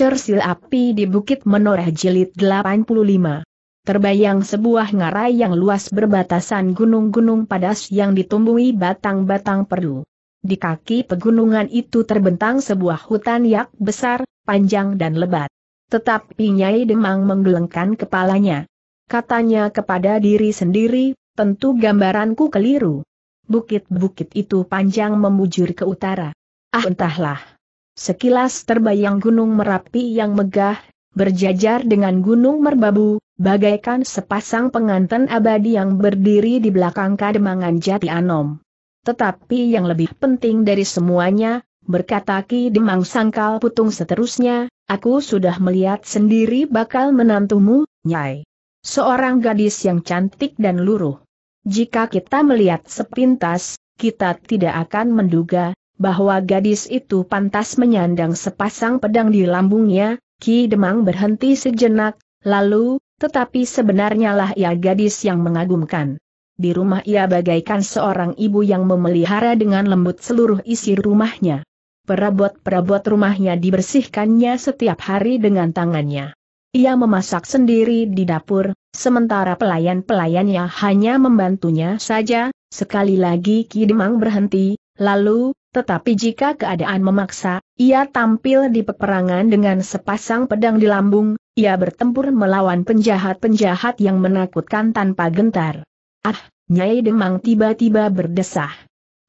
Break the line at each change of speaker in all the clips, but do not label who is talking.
Cersil Api di Bukit Menoreh Jilid 85. Terbayang sebuah ngarai yang luas berbatasan gunung-gunung padas yang ditumbuhi batang-batang perdu. Di kaki pegunungan itu terbentang sebuah hutan yak besar, panjang dan lebat. Tetapi Nyai Demang menggelengkan kepalanya. Katanya kepada diri sendiri, tentu gambaranku keliru. Bukit-bukit itu panjang memujur ke utara. Ah entahlah. Sekilas terbayang Gunung Merapi yang megah, berjajar dengan Gunung Merbabu, bagaikan sepasang pengantin abadi yang berdiri di belakang kademangan Jati Anom. Tetapi yang lebih penting dari semuanya, berkata Ki Demang Sangkal Putung seterusnya, aku sudah melihat sendiri bakal menantumu, Nyai. Seorang gadis yang cantik dan luruh. Jika kita melihat sepintas, kita tidak akan menduga, bahwa gadis itu pantas menyandang sepasang pedang di lambungnya, Ki Demang berhenti sejenak, lalu, tetapi sebenarnya lah ia gadis yang mengagumkan. Di rumah ia bagaikan seorang ibu yang memelihara dengan lembut seluruh isi rumahnya. Perabot-perabot rumahnya dibersihkannya setiap hari dengan tangannya. Ia memasak sendiri di dapur, sementara pelayan-pelayannya hanya membantunya saja, sekali lagi Ki Demang berhenti, lalu, tetapi jika keadaan memaksa, ia tampil di peperangan dengan sepasang pedang di lambung, ia bertempur melawan penjahat-penjahat yang menakutkan tanpa gentar. Ah, Nyai Demang tiba-tiba berdesah.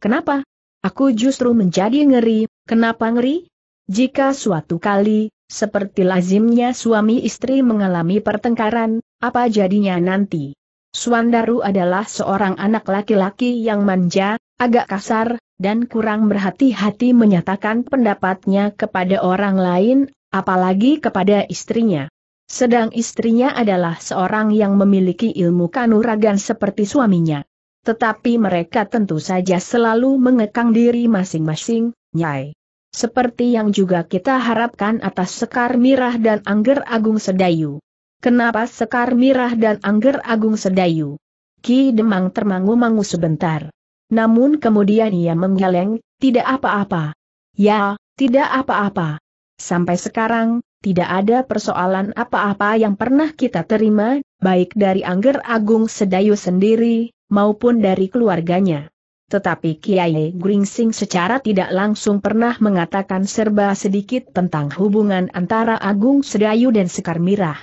Kenapa? Aku justru menjadi ngeri, kenapa ngeri? Jika suatu kali, seperti lazimnya suami istri mengalami pertengkaran, apa jadinya nanti? Suandaru adalah seorang anak laki-laki yang manja, agak kasar, dan kurang berhati-hati menyatakan pendapatnya kepada orang lain, apalagi kepada istrinya. Sedang istrinya adalah seorang yang memiliki ilmu kanuragan seperti suaminya. Tetapi mereka tentu saja selalu mengekang diri masing-masing, Nyai. Seperti yang juga kita harapkan atas Sekar Mirah dan Angger Agung Sedayu. Kenapa Sekar Mirah dan Angger Agung Sedayu? Ki Demang termangu-mangu sebentar. Namun kemudian ia menggeleng, tidak apa-apa. Ya, tidak apa-apa. Sampai sekarang, tidak ada persoalan apa-apa yang pernah kita terima, baik dari Angger Agung Sedayu sendiri, maupun dari keluarganya. Tetapi Kiai Gringsing secara tidak langsung pernah mengatakan serba sedikit tentang hubungan antara Agung Sedayu dan Sekar Mirah.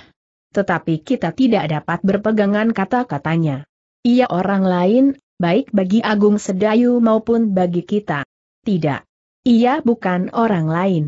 Tetapi kita tidak dapat berpegangan kata-katanya. Ia orang lain, baik bagi Agung Sedayu maupun bagi kita. Tidak. Ia bukan orang lain.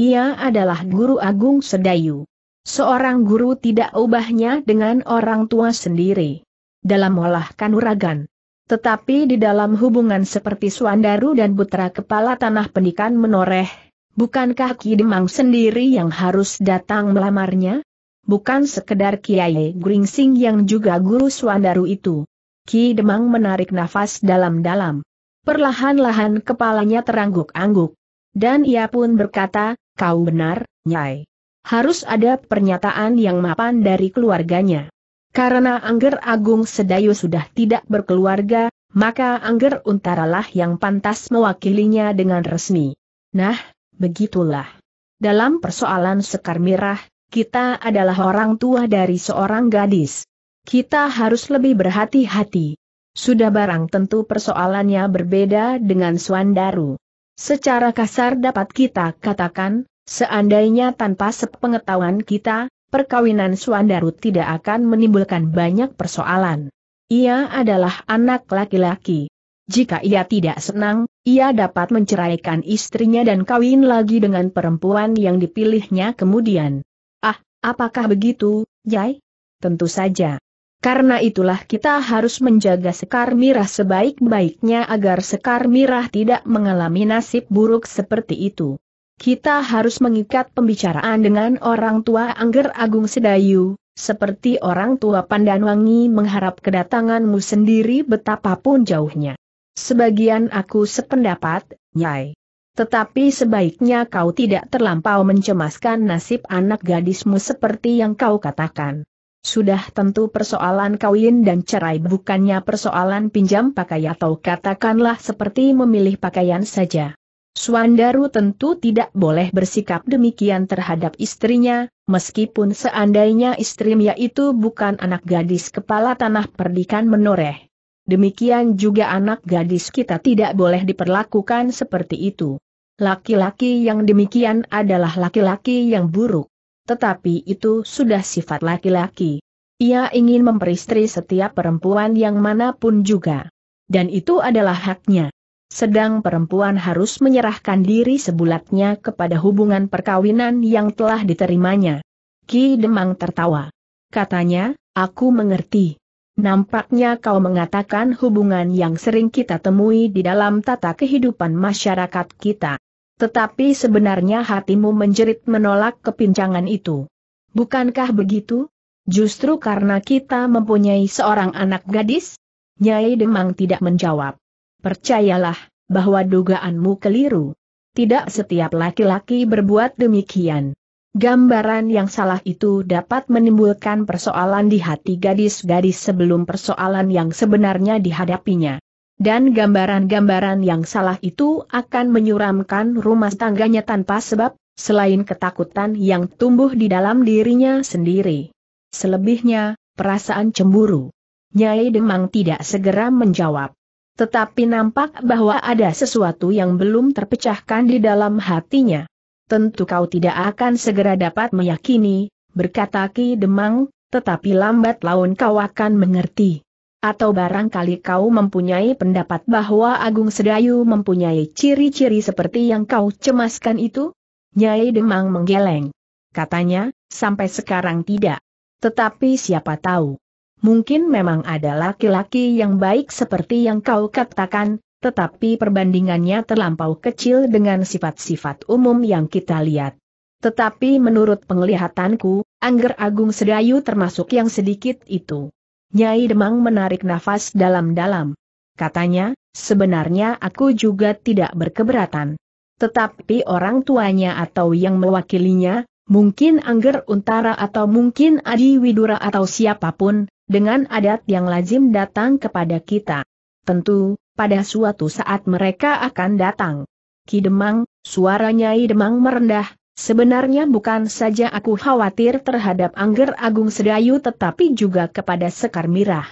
Ia adalah guru Agung Sedayu. Seorang guru tidak ubahnya dengan orang tua sendiri. Dalam olah kanuragan. Tetapi di dalam hubungan seperti Suandaru dan Putra Kepala Tanah Pendikan menoreh, bukankah Ki Demang sendiri yang harus datang melamarnya? Bukan sekedar Kiai Gringsing yang juga guru Suandaru itu. Ki Demang menarik nafas dalam-dalam. Perlahan-lahan kepalanya terangguk-angguk. Dan ia pun berkata, kau benar, Nyai. Harus ada pernyataan yang mapan dari keluarganya. Karena Angger Agung Sedayu sudah tidak berkeluarga, maka Angger Untaralah yang pantas mewakilinya dengan resmi. Nah, begitulah. Dalam persoalan Sekar Mirah, kita adalah orang tua dari seorang gadis. Kita harus lebih berhati-hati. Sudah barang tentu persoalannya berbeda dengan Swandaru. Secara kasar dapat kita katakan, seandainya tanpa sepengetahuan kita, perkawinan Swandaru tidak akan menimbulkan banyak persoalan. Ia adalah anak laki-laki. Jika ia tidak senang, ia dapat menceraikan istrinya dan kawin lagi dengan perempuan yang dipilihnya kemudian. Ah, apakah begitu, Jai? Tentu saja. Karena itulah kita harus menjaga Sekar Mirah sebaik-baiknya agar Sekar Mirah tidak mengalami nasib buruk seperti itu. Kita harus mengikat pembicaraan dengan orang tua Angger Agung Sedayu, seperti orang tua Pandanwangi mengharap kedatanganmu sendiri betapapun jauhnya. Sebagian aku sependapat, Nyai. Tetapi sebaiknya kau tidak terlampau mencemaskan nasib anak gadismu seperti yang kau katakan. Sudah tentu persoalan kawin dan cerai bukannya persoalan pinjam pakai atau katakanlah seperti memilih pakaian saja. Suandaru tentu tidak boleh bersikap demikian terhadap istrinya, meskipun seandainya istrinya itu bukan anak gadis kepala tanah perdikan menoreh. Demikian juga anak gadis kita tidak boleh diperlakukan seperti itu. Laki-laki yang demikian adalah laki-laki yang buruk tetapi itu sudah sifat laki-laki. Ia ingin memperistri setiap perempuan yang manapun juga. Dan itu adalah haknya. Sedang perempuan harus menyerahkan diri sebulatnya kepada hubungan perkawinan yang telah diterimanya. Ki Demang tertawa. Katanya, aku mengerti. Nampaknya kau mengatakan hubungan yang sering kita temui di dalam tata kehidupan masyarakat kita. Tetapi sebenarnya hatimu menjerit menolak kepincangan itu. Bukankah begitu? Justru karena kita mempunyai seorang anak gadis? Nyai Demang tidak menjawab. Percayalah, bahwa dugaanmu keliru. Tidak setiap laki-laki berbuat demikian. Gambaran yang salah itu dapat menimbulkan persoalan di hati gadis-gadis sebelum persoalan yang sebenarnya dihadapinya. Dan gambaran-gambaran yang salah itu akan menyuramkan rumah tangganya tanpa sebab, selain ketakutan yang tumbuh di dalam dirinya sendiri. Selebihnya, perasaan cemburu. Nyai Demang tidak segera menjawab. Tetapi nampak bahwa ada sesuatu yang belum terpecahkan di dalam hatinya. Tentu kau tidak akan segera dapat meyakini, berkata Ki Demang, tetapi lambat laun kau akan mengerti. Atau barangkali kau mempunyai pendapat bahwa Agung Sedayu mempunyai ciri-ciri seperti yang kau cemaskan itu? Nyai Demang menggeleng. Katanya, sampai sekarang tidak. Tetapi siapa tahu. Mungkin memang ada laki-laki yang baik seperti yang kau katakan, tetapi perbandingannya terlampau kecil dengan sifat-sifat umum yang kita lihat. Tetapi menurut penglihatanku, Angger Agung Sedayu termasuk yang sedikit itu. Nyai Demang menarik nafas dalam-dalam. Katanya, sebenarnya aku juga tidak berkeberatan. Tetapi orang tuanya atau yang mewakilinya, mungkin Angger Untara atau mungkin Adi Widura atau siapapun, dengan adat yang lazim datang kepada kita. Tentu, pada suatu saat mereka akan datang. Ki Demang, suara Nyai Demang merendah, Sebenarnya bukan saja aku khawatir terhadap Angger Agung Sedayu tetapi juga kepada Sekar Mirah.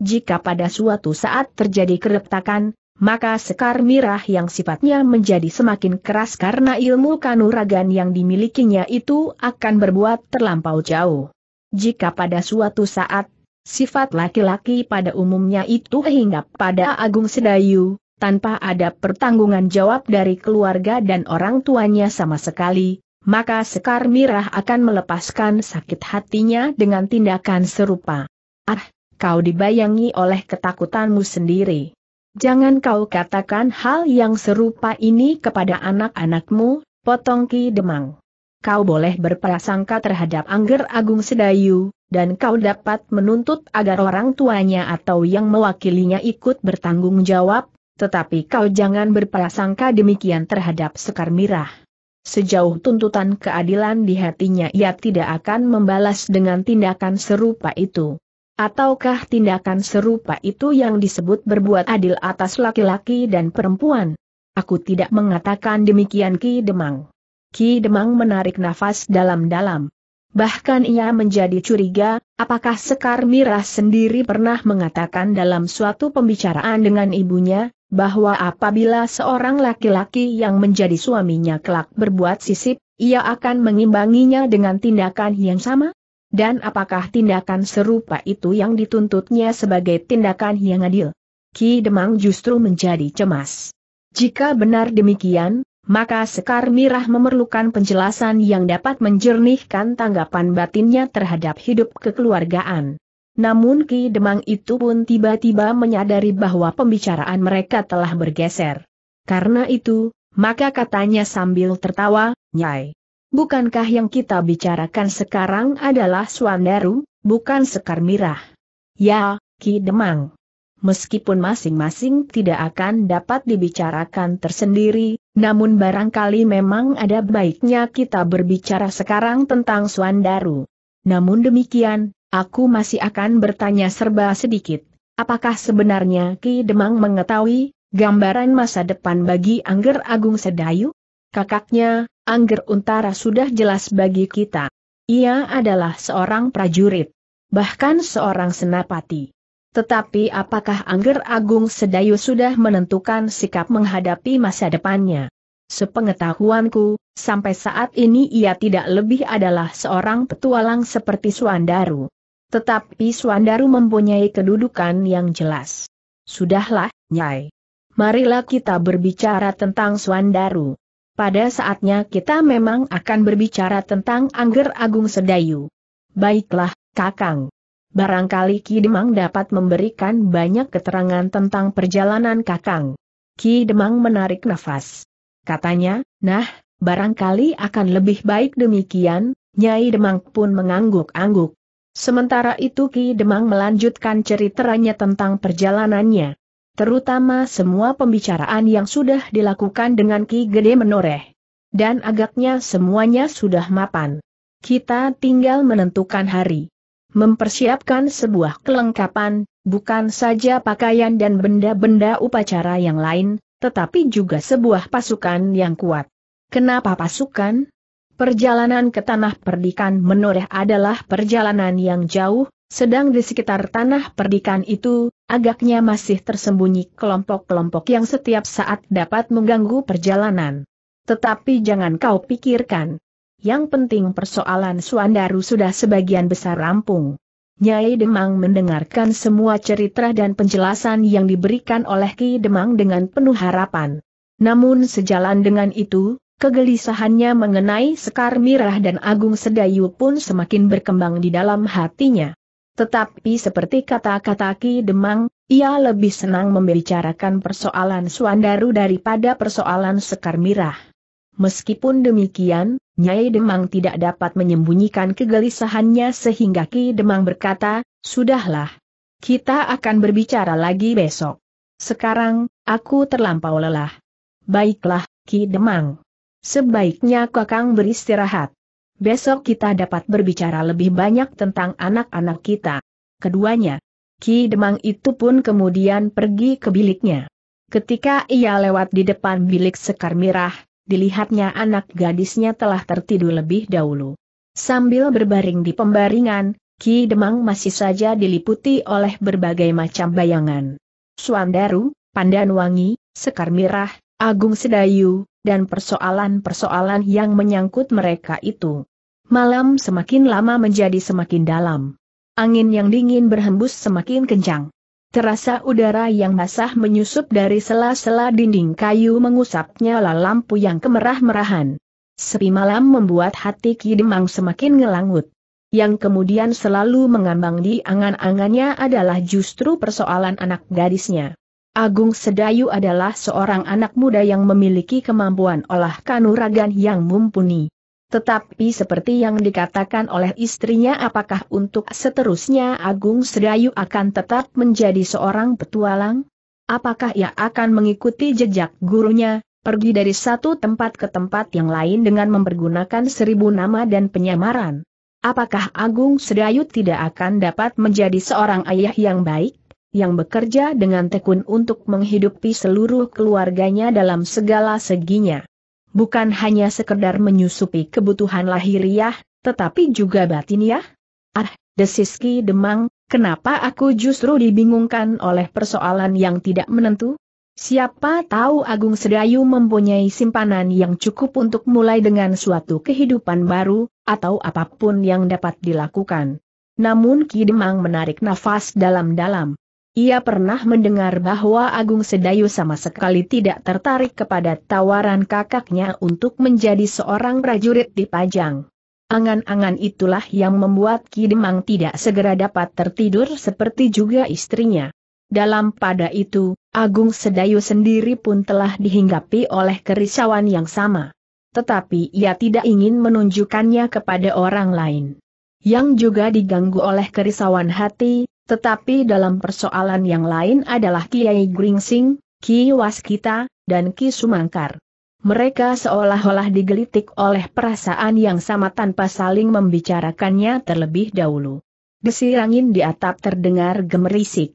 Jika pada suatu saat terjadi keretakan, maka Sekar Mirah yang sifatnya menjadi semakin keras karena ilmu kanuragan yang dimilikinya itu akan berbuat terlampau jauh. Jika pada suatu saat, sifat laki-laki pada umumnya itu hinggap pada Agung Sedayu, tanpa ada pertanggungan jawab dari keluarga dan orang tuanya sama sekali, maka Sekar Mirah akan melepaskan sakit hatinya dengan tindakan serupa. Ah, kau dibayangi oleh ketakutanmu sendiri. Jangan kau katakan hal yang serupa ini kepada anak-anakmu, potong Ki Demang. Kau boleh berprasangka terhadap Angger Agung Sedayu, dan kau dapat menuntut agar orang tuanya atau yang mewakilinya ikut bertanggung jawab, tetapi kau jangan berprasangka demikian terhadap Sekar Mirah. Sejauh tuntutan keadilan di hatinya ia tidak akan membalas dengan tindakan serupa itu. Ataukah tindakan serupa itu yang disebut berbuat adil atas laki-laki dan perempuan? Aku tidak mengatakan demikian Ki Demang. Ki Demang menarik nafas dalam-dalam. Bahkan ia menjadi curiga, apakah Sekar Mirah sendiri pernah mengatakan dalam suatu pembicaraan dengan ibunya, bahwa apabila seorang laki-laki yang menjadi suaminya kelak berbuat sisip, ia akan mengimbanginya dengan tindakan yang sama? Dan apakah tindakan serupa itu yang dituntutnya sebagai tindakan yang adil? Ki Demang justru menjadi cemas. Jika benar demikian, maka Sekar Mirah memerlukan penjelasan yang dapat menjernihkan tanggapan batinnya terhadap hidup kekeluargaan. Namun Ki Demang itu pun tiba-tiba menyadari bahwa pembicaraan mereka telah bergeser. Karena itu, maka katanya sambil tertawa, Nyai. Bukankah yang kita bicarakan sekarang adalah Swandaru, bukan Sekar Mirah? Ya, Ki Demang. Meskipun masing-masing tidak akan dapat dibicarakan tersendiri, namun barangkali memang ada baiknya kita berbicara sekarang tentang Swandaru. Namun demikian, Aku masih akan bertanya serba sedikit. Apakah sebenarnya Ki Demang mengetahui gambaran masa depan bagi Angger Agung Sedayu? Kakaknya, Angger Untara sudah jelas bagi kita. Ia adalah seorang prajurit, bahkan seorang senapati. Tetapi apakah Angger Agung Sedayu sudah menentukan sikap menghadapi masa depannya? Sepengetahuanku, sampai saat ini ia tidak lebih adalah seorang petualang seperti Suandaru. Tetapi Suandaru mempunyai kedudukan yang jelas. Sudahlah, Nyai. Marilah kita berbicara tentang Suandaru. Pada saatnya kita memang akan berbicara tentang Angger Agung Sedayu. Baiklah, Kakang. Barangkali Ki Demang dapat memberikan banyak keterangan tentang perjalanan Kakang. Ki Demang menarik nafas. Katanya, nah, barangkali akan lebih baik demikian, Nyai Demang pun mengangguk-angguk. Sementara itu Ki Demang melanjutkan ceritanya tentang perjalanannya. Terutama semua pembicaraan yang sudah dilakukan dengan Ki Gede Menoreh. Dan agaknya semuanya sudah mapan. Kita tinggal menentukan hari. Mempersiapkan sebuah kelengkapan, bukan saja pakaian dan benda-benda upacara yang lain, tetapi juga sebuah pasukan yang kuat. Kenapa pasukan? Perjalanan ke tanah perdikan menoreh adalah perjalanan yang jauh, sedang di sekitar tanah perdikan itu, agaknya masih tersembunyi kelompok-kelompok yang setiap saat dapat mengganggu perjalanan. Tetapi jangan kau pikirkan. Yang penting persoalan Suandaru sudah sebagian besar rampung. Nyai Demang mendengarkan semua cerita dan penjelasan yang diberikan oleh Ki Demang dengan penuh harapan. Namun sejalan dengan itu, Kegelisahannya mengenai Sekar Mirah dan Agung Sedayu pun semakin berkembang di dalam hatinya. Tetapi seperti kata-kata Ki Demang, ia lebih senang membicarakan persoalan Suandaru daripada persoalan Sekar Mirah. Meskipun demikian, Nyai Demang tidak dapat menyembunyikan kegelisahannya sehingga Ki Demang berkata, Sudahlah. Kita akan berbicara lagi besok. Sekarang, aku terlampau lelah. Baiklah, Ki Demang. Sebaiknya Kakang beristirahat. Besok kita dapat berbicara lebih banyak tentang anak-anak kita. Keduanya. Ki Demang itu pun kemudian pergi ke biliknya. Ketika ia lewat di depan bilik Sekar Mirah, dilihatnya anak gadisnya telah tertidur lebih dahulu. Sambil berbaring di pembaringan, Ki Demang masih saja diliputi oleh berbagai macam bayangan. Suandaru, Pandanwangi, Sekar Mirah, Agung Sedayu, dan persoalan-persoalan yang menyangkut mereka itu. Malam semakin lama menjadi semakin dalam. Angin yang dingin berhembus semakin kencang. Terasa udara yang basah menyusup dari sela-sela dinding kayu mengusap nyala lampu yang kemerah-merahan. Sepi malam membuat hati Kidemang semakin ngelangut. Yang kemudian selalu mengambang di angan-angannya adalah justru persoalan anak gadisnya. Agung Sedayu adalah seorang anak muda yang memiliki kemampuan olah kanuragan yang mumpuni. Tetapi seperti yang dikatakan oleh istrinya apakah untuk seterusnya Agung Sedayu akan tetap menjadi seorang petualang? Apakah ia akan mengikuti jejak gurunya, pergi dari satu tempat ke tempat yang lain dengan mempergunakan seribu nama dan penyamaran? Apakah Agung Sedayu tidak akan dapat menjadi seorang ayah yang baik? yang bekerja dengan tekun untuk menghidupi seluruh keluarganya dalam segala seginya. Bukan hanya sekedar menyusupi kebutuhan lahiriah, tetapi juga batiniah. Ah, desiski demang, kenapa aku justru dibingungkan oleh persoalan yang tidak menentu? Siapa tahu Agung Sedayu mempunyai simpanan yang cukup untuk mulai dengan suatu kehidupan baru, atau apapun yang dapat dilakukan. Namun Ki Demang menarik nafas dalam-dalam. Ia pernah mendengar bahwa Agung Sedayu sama sekali tidak tertarik kepada tawaran kakaknya untuk menjadi seorang prajurit di Pajang. Angan-angan itulah yang membuat Ki Demang tidak segera dapat tertidur seperti juga istrinya. Dalam pada itu, Agung Sedayu sendiri pun telah dihinggapi oleh kerisauan yang sama. Tetapi ia tidak ingin menunjukkannya kepada orang lain. Yang juga diganggu oleh kerisauan hati, tetapi dalam persoalan yang lain adalah Kiai Gringsing, Ki Waskita, dan Ki Sumangkar. Mereka seolah-olah digelitik oleh perasaan yang sama tanpa saling membicarakannya terlebih dahulu. Desir angin di atap terdengar gemerisik.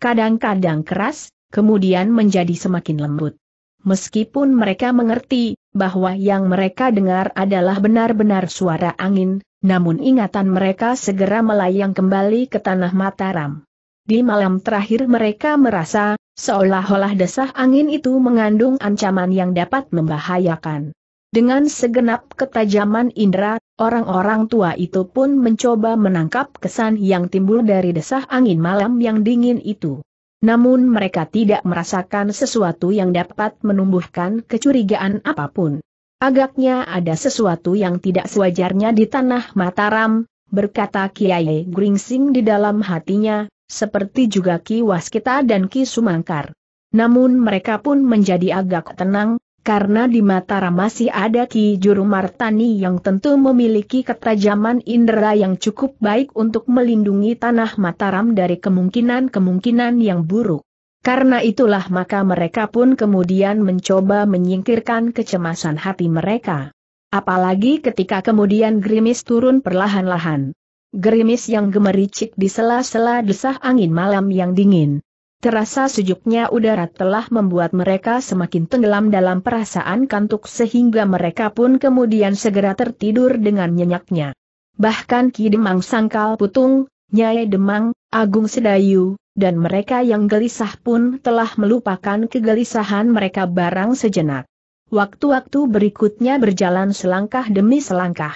Kadang-kadang keras, kemudian menjadi semakin lembut. Meskipun mereka mengerti bahwa yang mereka dengar adalah benar-benar suara angin, namun ingatan mereka segera melayang kembali ke tanah Mataram. Di malam terakhir mereka merasa, seolah-olah desah angin itu mengandung ancaman yang dapat membahayakan. Dengan segenap ketajaman indera, orang-orang tua itu pun mencoba menangkap kesan yang timbul dari desah angin malam yang dingin itu. Namun mereka tidak merasakan sesuatu yang dapat menumbuhkan kecurigaan apapun. Agaknya ada sesuatu yang tidak sewajarnya di tanah Mataram, berkata Kiai Gringsing di dalam hatinya, seperti juga Ki Waskita dan Ki Sumangkar. Namun mereka pun menjadi agak tenang, karena di Mataram masih ada Ki Juru Martani yang tentu memiliki ketajaman indera yang cukup baik untuk melindungi tanah Mataram dari kemungkinan-kemungkinan yang buruk. Karena itulah maka mereka pun kemudian mencoba menyingkirkan kecemasan hati mereka. Apalagi ketika kemudian gerimis turun perlahan-lahan. Gerimis yang gemericik di sela-sela desah angin malam yang dingin. Terasa sejuknya udara telah membuat mereka semakin tenggelam dalam perasaan kantuk sehingga mereka pun kemudian segera tertidur dengan nyenyaknya. Bahkan Ki Demang Sangkal Putung, Nyai Demang, Agung Sedayu, dan mereka yang gelisah pun telah melupakan kegelisahan mereka barang sejenak. Waktu-waktu berikutnya berjalan selangkah demi selangkah.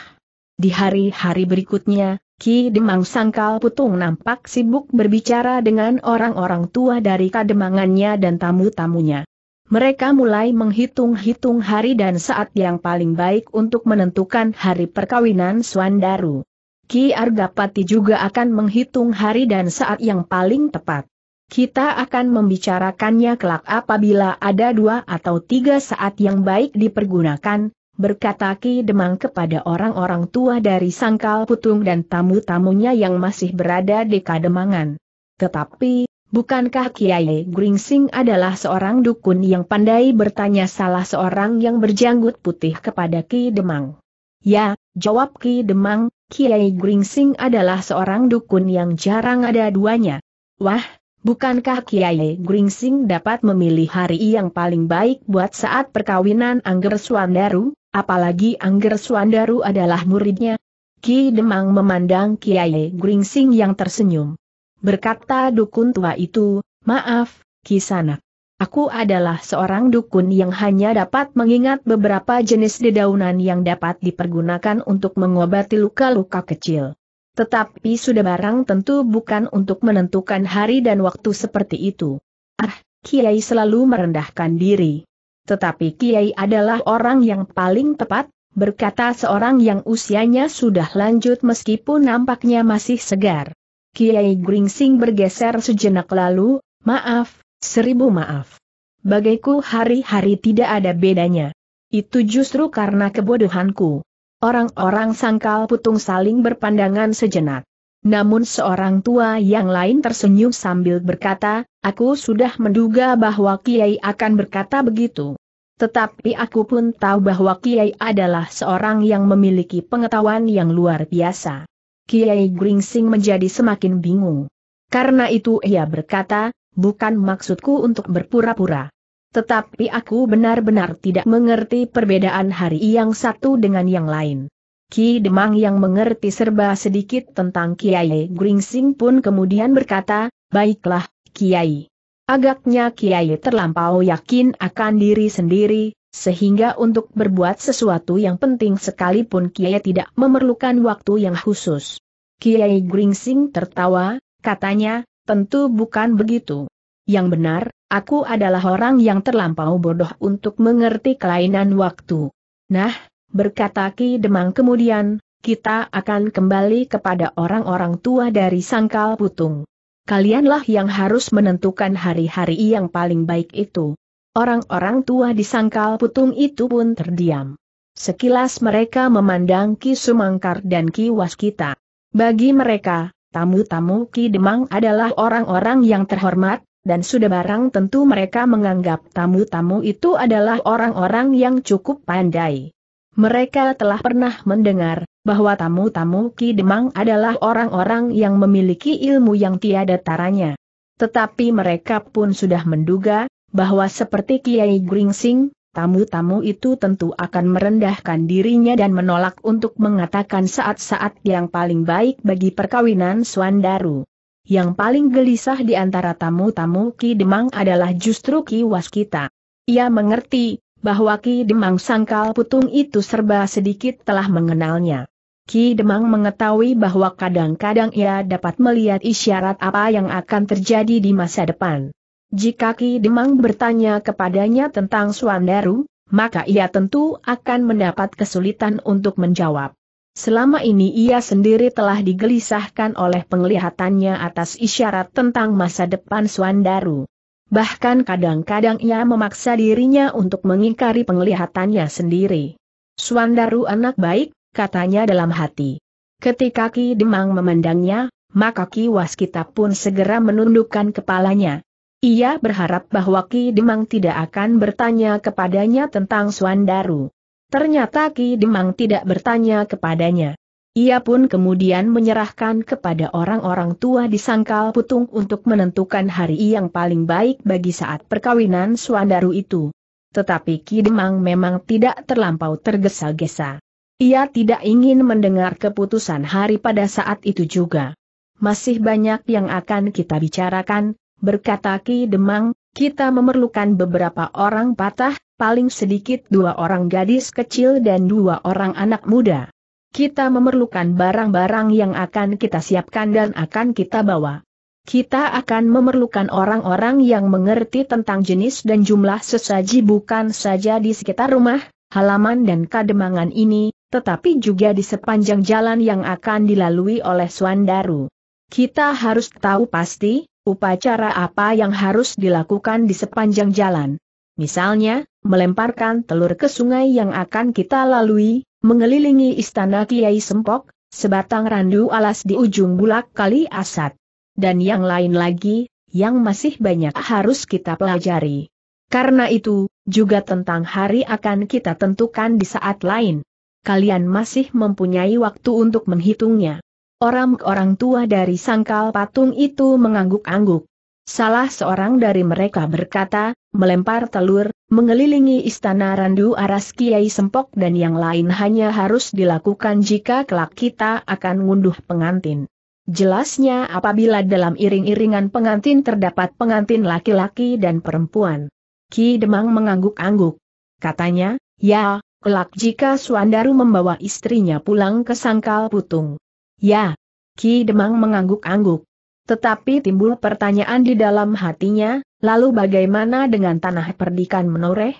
Di hari-hari berikutnya, Ki Demang Sangkal Putung nampak sibuk berbicara dengan orang-orang tua dari kademangannya dan tamu-tamunya. Mereka mulai menghitung-hitung hari dan saat yang paling baik untuk menentukan hari perkawinan Suandaru. Ki Argapati juga akan menghitung hari dan saat yang paling tepat. Kita akan membicarakannya kelak apabila ada dua atau tiga saat yang baik dipergunakan, berkata Ki Demang kepada orang-orang tua dari Sangkal Putung dan tamu-tamunya yang masih berada di Kademangan. Tetapi, bukankah Kiai Gringsing adalah seorang dukun yang pandai bertanya salah seorang yang berjanggut putih kepada Ki Demang? Ya, jawab Ki Demang, Kiai Gringsing adalah seorang dukun yang jarang ada duanya. Wah, bukankah Kiai Gringsing dapat memilih hari yang paling baik buat saat perkawinan Angger Swandaru, apalagi Angger Swandaru adalah muridnya? Ki Demang memandang Kiai Gringsing yang tersenyum. Berkata dukun tua itu, maaf, Kisanak. Aku adalah seorang dukun yang hanya dapat mengingat beberapa jenis dedaunan yang dapat dipergunakan untuk mengobati luka-luka kecil. Tetapi sudah barang tentu bukan untuk menentukan hari dan waktu seperti itu. Ah, Kiai selalu merendahkan diri. Tetapi Kiai adalah orang yang paling tepat, berkata seorang yang usianya sudah lanjut meskipun nampaknya masih segar. Kiai Gringsing bergeser sejenak lalu, maaf, Seribu maaf. Bagaiku hari-hari tidak ada bedanya. Itu justru karena kebodohanku. Orang-orang sangkal putung saling berpandangan sejenak. Namun seorang tua yang lain tersenyum sambil berkata, aku sudah menduga bahwa Kiai akan berkata begitu. Tetapi aku pun tahu bahwa Kiai adalah seorang yang memiliki pengetahuan yang luar biasa. Kiai Gringsing menjadi semakin bingung. Karena itu ia berkata, bukan maksudku untuk berpura-pura. Tetapi aku benar-benar tidak mengerti perbedaan hari yang satu dengan yang lain. Ki Demang yang mengerti serba sedikit tentang Kiai Gringsing pun kemudian berkata, baiklah, Kiai. Agaknya Kiai terlampau yakin akan diri sendiri, sehingga untuk berbuat sesuatu yang penting sekalipun Kiai tidak memerlukan waktu yang khusus. Kiai Gringsing tertawa, katanya, Tentu bukan begitu. Yang benar, aku adalah orang yang terlampau bodoh untuk mengerti kelainan waktu. Nah, berkata Ki Demang kemudian, kita akan kembali kepada orang-orang tua dari Sangkal Putung. Kalianlah yang harus menentukan hari-hari yang paling baik itu. Orang-orang tua di Sangkal Putung itu pun terdiam. Sekilas mereka memandang Ki Sumangkar dan Ki Waskita. Bagi mereka, Tamu-tamu Ki Demang adalah orang-orang yang terhormat, dan sudah barang tentu mereka menganggap tamu-tamu itu adalah orang-orang yang cukup pandai. Mereka telah pernah mendengar bahwa tamu-tamu Ki Demang adalah orang-orang yang memiliki ilmu yang tiada taranya. Tetapi mereka pun sudah menduga bahwa seperti Kiai Gringsing, tamu-tamu itu tentu akan merendahkan dirinya dan menolak untuk mengatakan saat-saat yang paling baik bagi perkawinan Swandaru. Yang paling gelisah di antara tamu-tamu Ki Demang adalah justru Ki Waskita. Ia mengerti bahwa Ki Demang sangkal putung itu serba sedikit telah mengenalnya. Ki Demang mengetahui bahwa kadang-kadang ia dapat melihat isyarat apa yang akan terjadi di masa depan. Jika Ki Demang bertanya kepadanya tentang Suandaru, maka ia tentu akan mendapat kesulitan untuk menjawab. Selama ini ia sendiri telah digelisahkan oleh penglihatannya atas isyarat tentang masa depan Suandaru. Bahkan kadang-kadang ia memaksa dirinya untuk mengingkari penglihatannya sendiri. Suandaru anak baik, katanya dalam hati. Ketika Ki Demang memandangnya, maka Ki Waskita pun segera menundukkan kepalanya. Ia berharap bahwa Ki Demang tidak akan bertanya kepadanya tentang Suandaru. Ternyata Ki Demang tidak bertanya kepadanya. Ia pun kemudian menyerahkan kepada orang-orang tua di Sangkal Putung untuk menentukan hari yang paling baik bagi saat perkawinan Suandaru itu. Tetapi Ki Demang memang tidak terlampau tergesa-gesa. Ia tidak ingin mendengar keputusan hari pada saat itu juga. Masih banyak yang akan kita bicarakan, berkata Ki Demang, kita memerlukan beberapa orang patah, paling sedikit dua orang gadis kecil dan dua orang anak muda. Kita memerlukan barang-barang yang akan kita siapkan dan akan kita bawa. Kita akan memerlukan orang-orang yang mengerti tentang jenis dan jumlah sesaji bukan saja di sekitar rumah, halaman dan kademangan ini, tetapi juga di sepanjang jalan yang akan dilalui oleh Swandaru. Kita harus tahu pasti, upacara apa yang harus dilakukan di sepanjang jalan. Misalnya, melemparkan telur ke sungai yang akan kita lalui, mengelilingi istana Kiai Sempok, sebatang randu alas di ujung bulak kali asat. Dan yang lain lagi, yang masih banyak harus kita pelajari. Karena itu, juga tentang hari akan kita tentukan di saat lain. Kalian masih mempunyai waktu untuk menghitungnya. Orang-orang tua dari sangkal patung itu mengangguk-angguk. Salah seorang dari mereka berkata, melempar telur, mengelilingi istana Randu Aras Kiai Sempok dan yang lain hanya harus dilakukan jika kelak kita akan ngunduh pengantin. Jelasnya apabila dalam iring-iringan pengantin terdapat pengantin laki-laki dan perempuan. Ki Demang mengangguk-angguk. Katanya, ya, kelak jika Suandaru membawa istrinya pulang ke sangkal putung. Ya. Ki Demang mengangguk-angguk. Tetapi timbul pertanyaan di dalam hatinya, lalu bagaimana dengan tanah perdikan menoreh?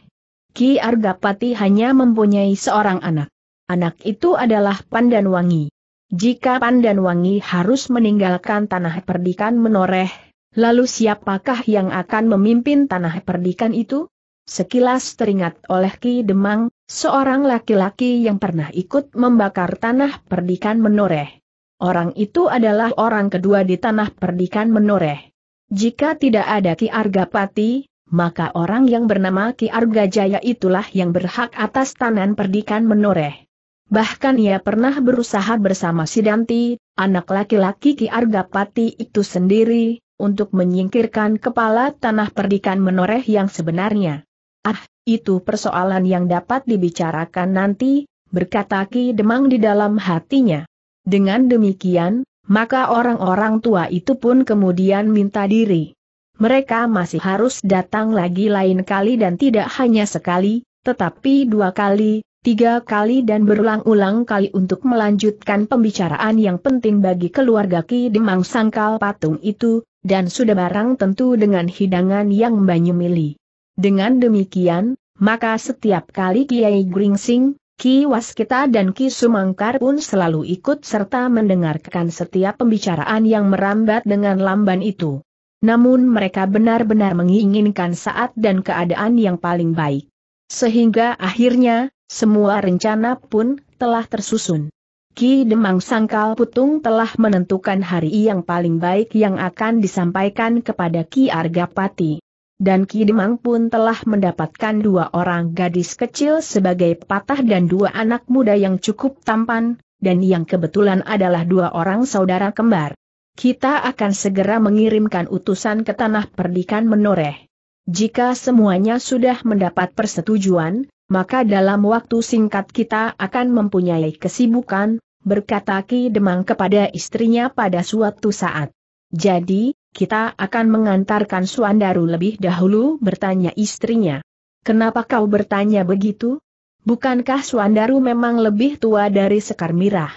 Ki Argapati hanya mempunyai seorang anak. Anak itu adalah Pandan Wangi. Jika Pandan Wangi harus meninggalkan tanah perdikan menoreh, lalu siapakah yang akan memimpin tanah perdikan itu? Sekilas teringat oleh Ki Demang, seorang laki-laki yang pernah ikut membakar tanah perdikan menoreh. Orang itu adalah orang kedua di tanah perdikan menoreh. Jika tidak ada Ki Argapati, maka orang yang bernama Ki Argajaya itulah yang berhak atas tanah perdikan menoreh. Bahkan ia pernah berusaha bersama Sidanti, anak laki-laki Ki Argapati itu sendiri, untuk menyingkirkan kepala tanah perdikan menoreh yang sebenarnya. Ah, itu persoalan yang dapat dibicarakan nanti, berkata Ki Demang di dalam hatinya. Dengan demikian, maka orang-orang tua itu pun kemudian minta diri. Mereka masih harus datang lagi lain kali dan tidak hanya sekali, tetapi dua kali, tiga kali dan berulang-ulang kali untuk melanjutkan pembicaraan yang penting bagi keluarga Ki Demang Sangkal Patung itu, dan sudah barang tentu dengan hidangan yang Banyumili. Dengan demikian, maka setiap kali Kiai Gringsing, Ki Waskita dan Ki Sumangkar pun selalu ikut serta mendengarkan setiap pembicaraan yang merambat dengan lamban itu. Namun mereka benar-benar menginginkan saat dan keadaan yang paling baik. Sehingga akhirnya, semua rencana pun telah tersusun. Ki Demang Sangkal Putung telah menentukan hari yang paling baik yang akan disampaikan kepada Ki Argapati dan Ki Demang pun telah mendapatkan dua orang gadis kecil sebagai patah dan dua anak muda yang cukup tampan, dan yang kebetulan adalah dua orang saudara kembar. Kita akan segera mengirimkan utusan ke tanah perdikan menoreh. Jika semuanya sudah mendapat persetujuan, maka dalam waktu singkat kita akan mempunyai kesibukan, berkata Ki Demang kepada istrinya pada suatu saat. Jadi, kita akan mengantarkan Suandaru lebih dahulu bertanya istrinya. Kenapa kau bertanya begitu? Bukankah Suandaru memang lebih tua dari Sekar Mirah?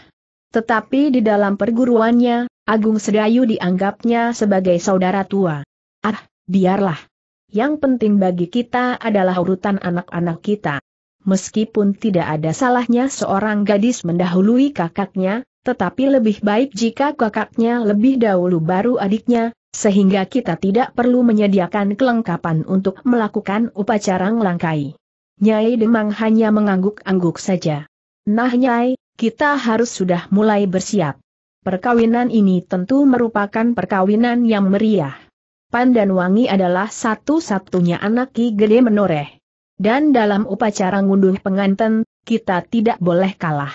Tetapi di dalam perguruannya, Agung Sedayu dianggapnya sebagai saudara tua. Ah, biarlah. Yang penting bagi kita adalah urutan anak-anak kita. Meskipun tidak ada salahnya seorang gadis mendahului kakaknya, tetapi lebih baik jika kakaknya lebih dahulu baru adiknya, sehingga kita tidak perlu menyediakan kelengkapan untuk melakukan upacara ngelangkai. Nyai Demang hanya mengangguk-angguk saja. Nah Nyai, kita harus sudah mulai bersiap. Perkawinan ini tentu merupakan perkawinan yang meriah. Wangi adalah satu-satunya anak Ki Gede Menoreh. Dan dalam upacara ngunduh penganten, kita tidak boleh kalah.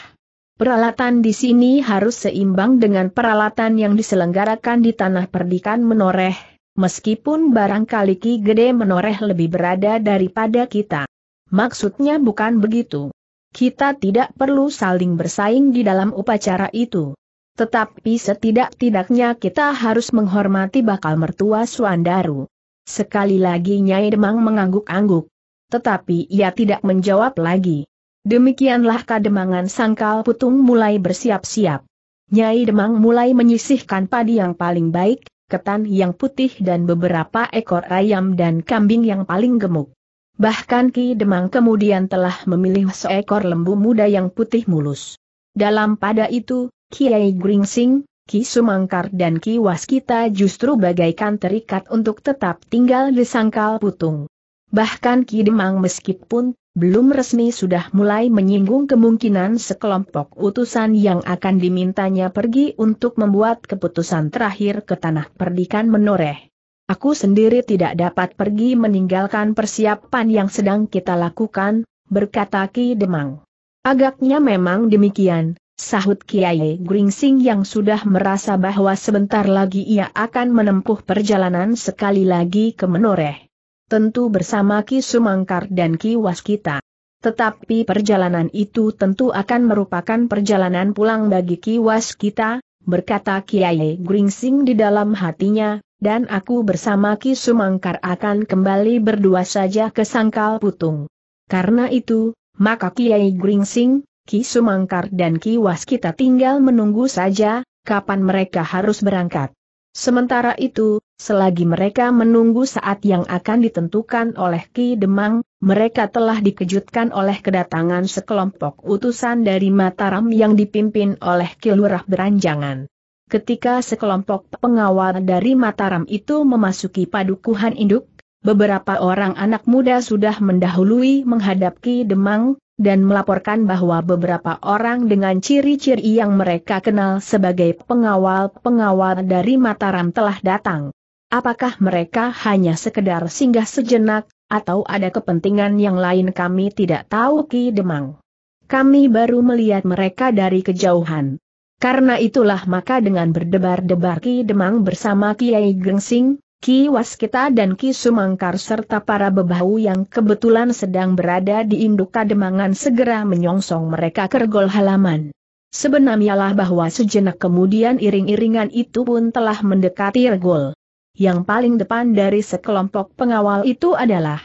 Peralatan di sini harus seimbang dengan peralatan yang diselenggarakan di tanah perdikan menoreh, meskipun barangkali Ki Gede menoreh lebih berada daripada kita. Maksudnya bukan begitu. Kita tidak perlu saling bersaing di dalam upacara itu. Tetapi setidak-tidaknya kita harus menghormati bakal mertua Suandaru. Sekali lagi Nyai Demang mengangguk-angguk. Tetapi ia tidak menjawab lagi. Demikianlah kademangan sangkal putung mulai bersiap-siap. Nyai Demang mulai menyisihkan padi yang paling baik, ketan yang putih dan beberapa ekor ayam dan kambing yang paling gemuk. Bahkan Ki Demang kemudian telah memilih seekor lembu muda yang putih mulus. Dalam pada itu, Kiai Gringsing, Ki Sumangkar dan Ki Waskita justru bagaikan terikat untuk tetap tinggal di sangkal putung. Bahkan Ki Demang meskipun belum resmi sudah mulai menyinggung kemungkinan sekelompok utusan yang akan dimintanya pergi untuk membuat keputusan terakhir ke tanah perdikan menoreh. Aku sendiri tidak dapat pergi meninggalkan persiapan yang sedang kita lakukan, berkata Ki Demang. Agaknya memang demikian, sahut Kiai Gringsing yang sudah merasa bahwa sebentar lagi ia akan menempuh perjalanan sekali lagi ke Menoreh tentu bersama Ki Sumangkar dan Ki Waskita. Tetapi perjalanan itu tentu akan merupakan perjalanan pulang bagi Ki Waskita, berkata Kiai Gringsing di dalam hatinya, dan aku bersama Ki Sumangkar akan kembali berdua saja ke Sangkal Putung. Karena itu, maka Kiai Gringsing, Ki Sumangkar dan Ki Waskita tinggal menunggu saja, kapan mereka harus berangkat. Sementara itu, Selagi mereka menunggu saat yang akan ditentukan oleh Ki Demang, mereka telah dikejutkan oleh kedatangan sekelompok utusan dari Mataram yang dipimpin oleh Ki Beranjangan. Ketika sekelompok pengawal dari Mataram itu memasuki padukuhan induk, beberapa orang anak muda sudah mendahului menghadap Ki Demang, dan melaporkan bahwa beberapa orang dengan ciri-ciri yang mereka kenal sebagai pengawal-pengawal dari Mataram telah datang. Apakah mereka hanya sekedar singgah sejenak, atau ada kepentingan yang lain kami tidak tahu Ki Demang. Kami baru melihat mereka dari kejauhan. Karena itulah maka dengan berdebar-debar Ki Demang bersama Kiai Gengsing, Ki Waskita dan Ki Sumangkar serta para bebahu yang kebetulan sedang berada di induk kademangan segera menyongsong mereka ke regol halaman. Sebenarnya lah bahwa sejenak kemudian iring-iringan itu pun telah mendekati regol yang paling depan dari sekelompok pengawal itu adalah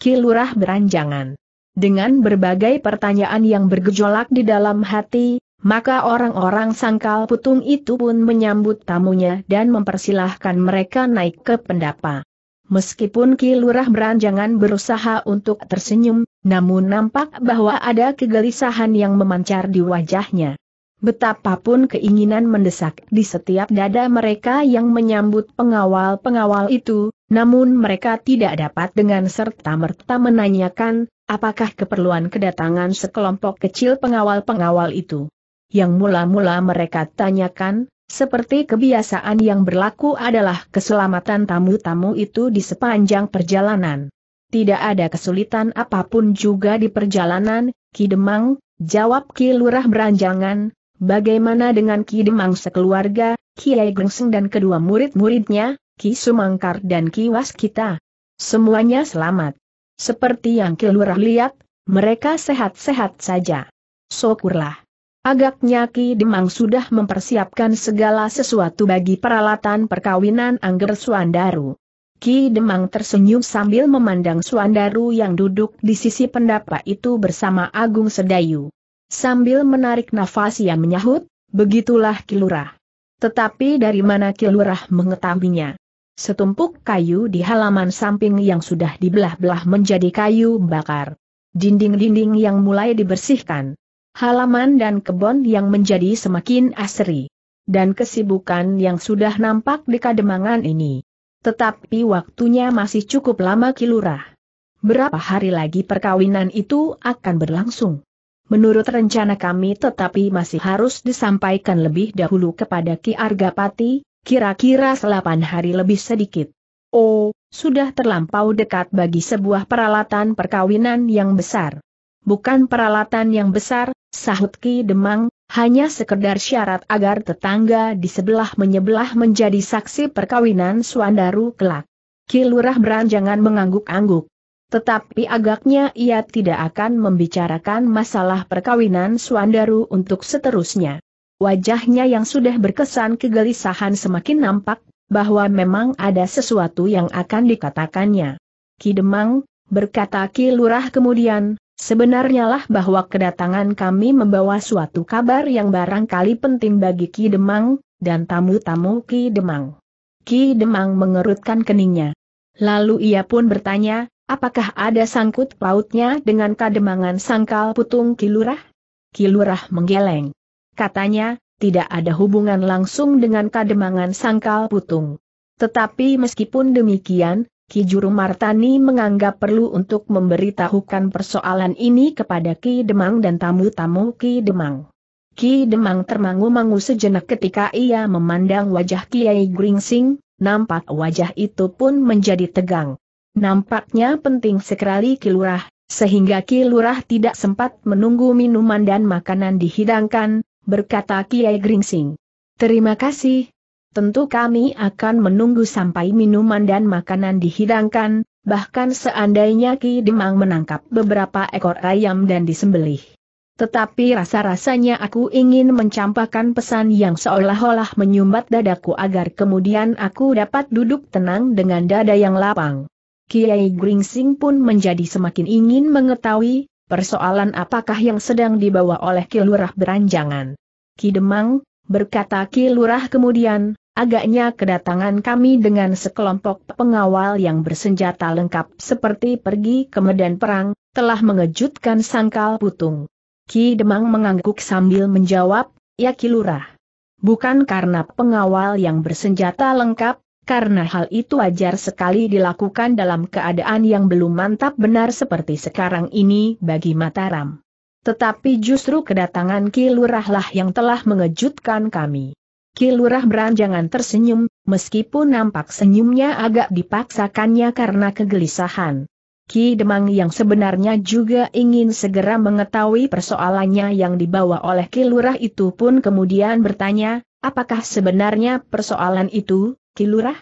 Kilurah Beranjangan. Dengan berbagai pertanyaan yang bergejolak di dalam hati, maka orang-orang sangkal putung itu pun menyambut tamunya dan mempersilahkan mereka naik ke pendapa. Meskipun Kilurah Beranjangan berusaha untuk tersenyum, namun nampak bahwa ada kegelisahan yang memancar di wajahnya. Betapapun keinginan mendesak di setiap dada mereka yang menyambut pengawal-pengawal itu, namun mereka tidak dapat dengan serta-merta menanyakan, apakah keperluan kedatangan sekelompok kecil pengawal-pengawal itu. Yang mula-mula mereka tanyakan, seperti kebiasaan yang berlaku adalah keselamatan tamu-tamu itu di sepanjang perjalanan. Tidak ada kesulitan apapun juga di perjalanan, Kidemang, jawab Ki Lurah Beranjangan, Bagaimana dengan Ki Demang sekeluarga, Kiai Gengseng dan kedua murid-muridnya, Ki Sumangkar dan Ki Waskita? Semuanya selamat. Seperti yang Ki lihat, mereka sehat-sehat saja. Syukurlah. Agaknya Ki Demang sudah mempersiapkan segala sesuatu bagi peralatan perkawinan Angger Suandaru. Ki Demang tersenyum sambil memandang Suandaru yang duduk di sisi pendapa itu bersama Agung Sedayu. Sambil menarik nafas ia menyahut, begitulah kilurah. Tetapi dari mana kilurah mengetahuinya? Setumpuk kayu di halaman samping yang sudah dibelah-belah menjadi kayu bakar. Dinding-dinding yang mulai dibersihkan. Halaman dan kebon yang menjadi semakin asri. Dan kesibukan yang sudah nampak di kademangan ini. Tetapi waktunya masih cukup lama kilurah. Berapa hari lagi perkawinan itu akan berlangsung? Menurut rencana kami tetapi masih harus disampaikan lebih dahulu kepada Ki Argapati, kira-kira selapan hari lebih sedikit. Oh, sudah terlampau dekat bagi sebuah peralatan perkawinan yang besar. Bukan peralatan yang besar, sahut Ki Demang, hanya sekedar syarat agar tetangga di sebelah menyebelah menjadi saksi perkawinan Suandaru kelak. Ki Lurah beranjangan mengangguk-angguk. Tetapi agaknya ia tidak akan membicarakan masalah perkawinan Suandaru untuk seterusnya. Wajahnya yang sudah berkesan kegelisahan semakin nampak, bahwa memang ada sesuatu yang akan dikatakannya. Ki Demang, berkata Ki Lurah kemudian, Sebenarnya lah bahwa kedatangan kami membawa suatu kabar yang barangkali penting bagi Ki Demang, dan tamu-tamu Ki Demang. Ki Demang mengerutkan keningnya. Lalu ia pun bertanya, Apakah ada sangkut pautnya dengan kademangan sangkal putung kilurah? Kilurah menggeleng. Katanya, tidak ada hubungan langsung dengan kademangan sangkal putung. Tetapi meskipun demikian, Ki Juru Martani menganggap perlu untuk memberitahukan persoalan ini kepada Ki Demang dan tamu-tamu Ki Demang. Ki Demang termangu-mangu sejenak ketika ia memandang wajah Kiai Gringsing, nampak wajah itu pun menjadi tegang. Nampaknya penting sekali Kilurah, sehingga Kilurah tidak sempat menunggu minuman dan makanan dihidangkan, berkata Kiai Gringsing. Terima kasih. Tentu kami akan menunggu sampai minuman dan makanan dihidangkan, bahkan seandainya Ki Demang menangkap beberapa ekor ayam dan disembelih. Tetapi rasa-rasanya aku ingin mencampakkan pesan yang seolah-olah menyumbat dadaku agar kemudian aku dapat duduk tenang dengan dada yang lapang. Kiai Gringsing pun menjadi semakin ingin mengetahui, persoalan apakah yang sedang dibawa oleh Kilurah beranjangan. Ki Demang berkata Kilurah kemudian, agaknya kedatangan kami dengan sekelompok pengawal yang bersenjata lengkap seperti pergi ke medan perang, telah mengejutkan sangkal putung. Ki Demang mengangguk sambil menjawab, ya Kilurah. Bukan karena pengawal yang bersenjata lengkap, karena hal itu wajar sekali dilakukan dalam keadaan yang belum mantap benar seperti sekarang ini bagi Mataram. Tetapi justru kedatangan Ki lah yang telah mengejutkan kami. Ki Kilurah beranjangan tersenyum, meskipun nampak senyumnya agak dipaksakannya karena kegelisahan. Ki Demang yang sebenarnya juga ingin segera mengetahui persoalannya yang dibawa oleh Ki Lurah itu pun kemudian bertanya, apakah sebenarnya persoalan itu? Kilurah?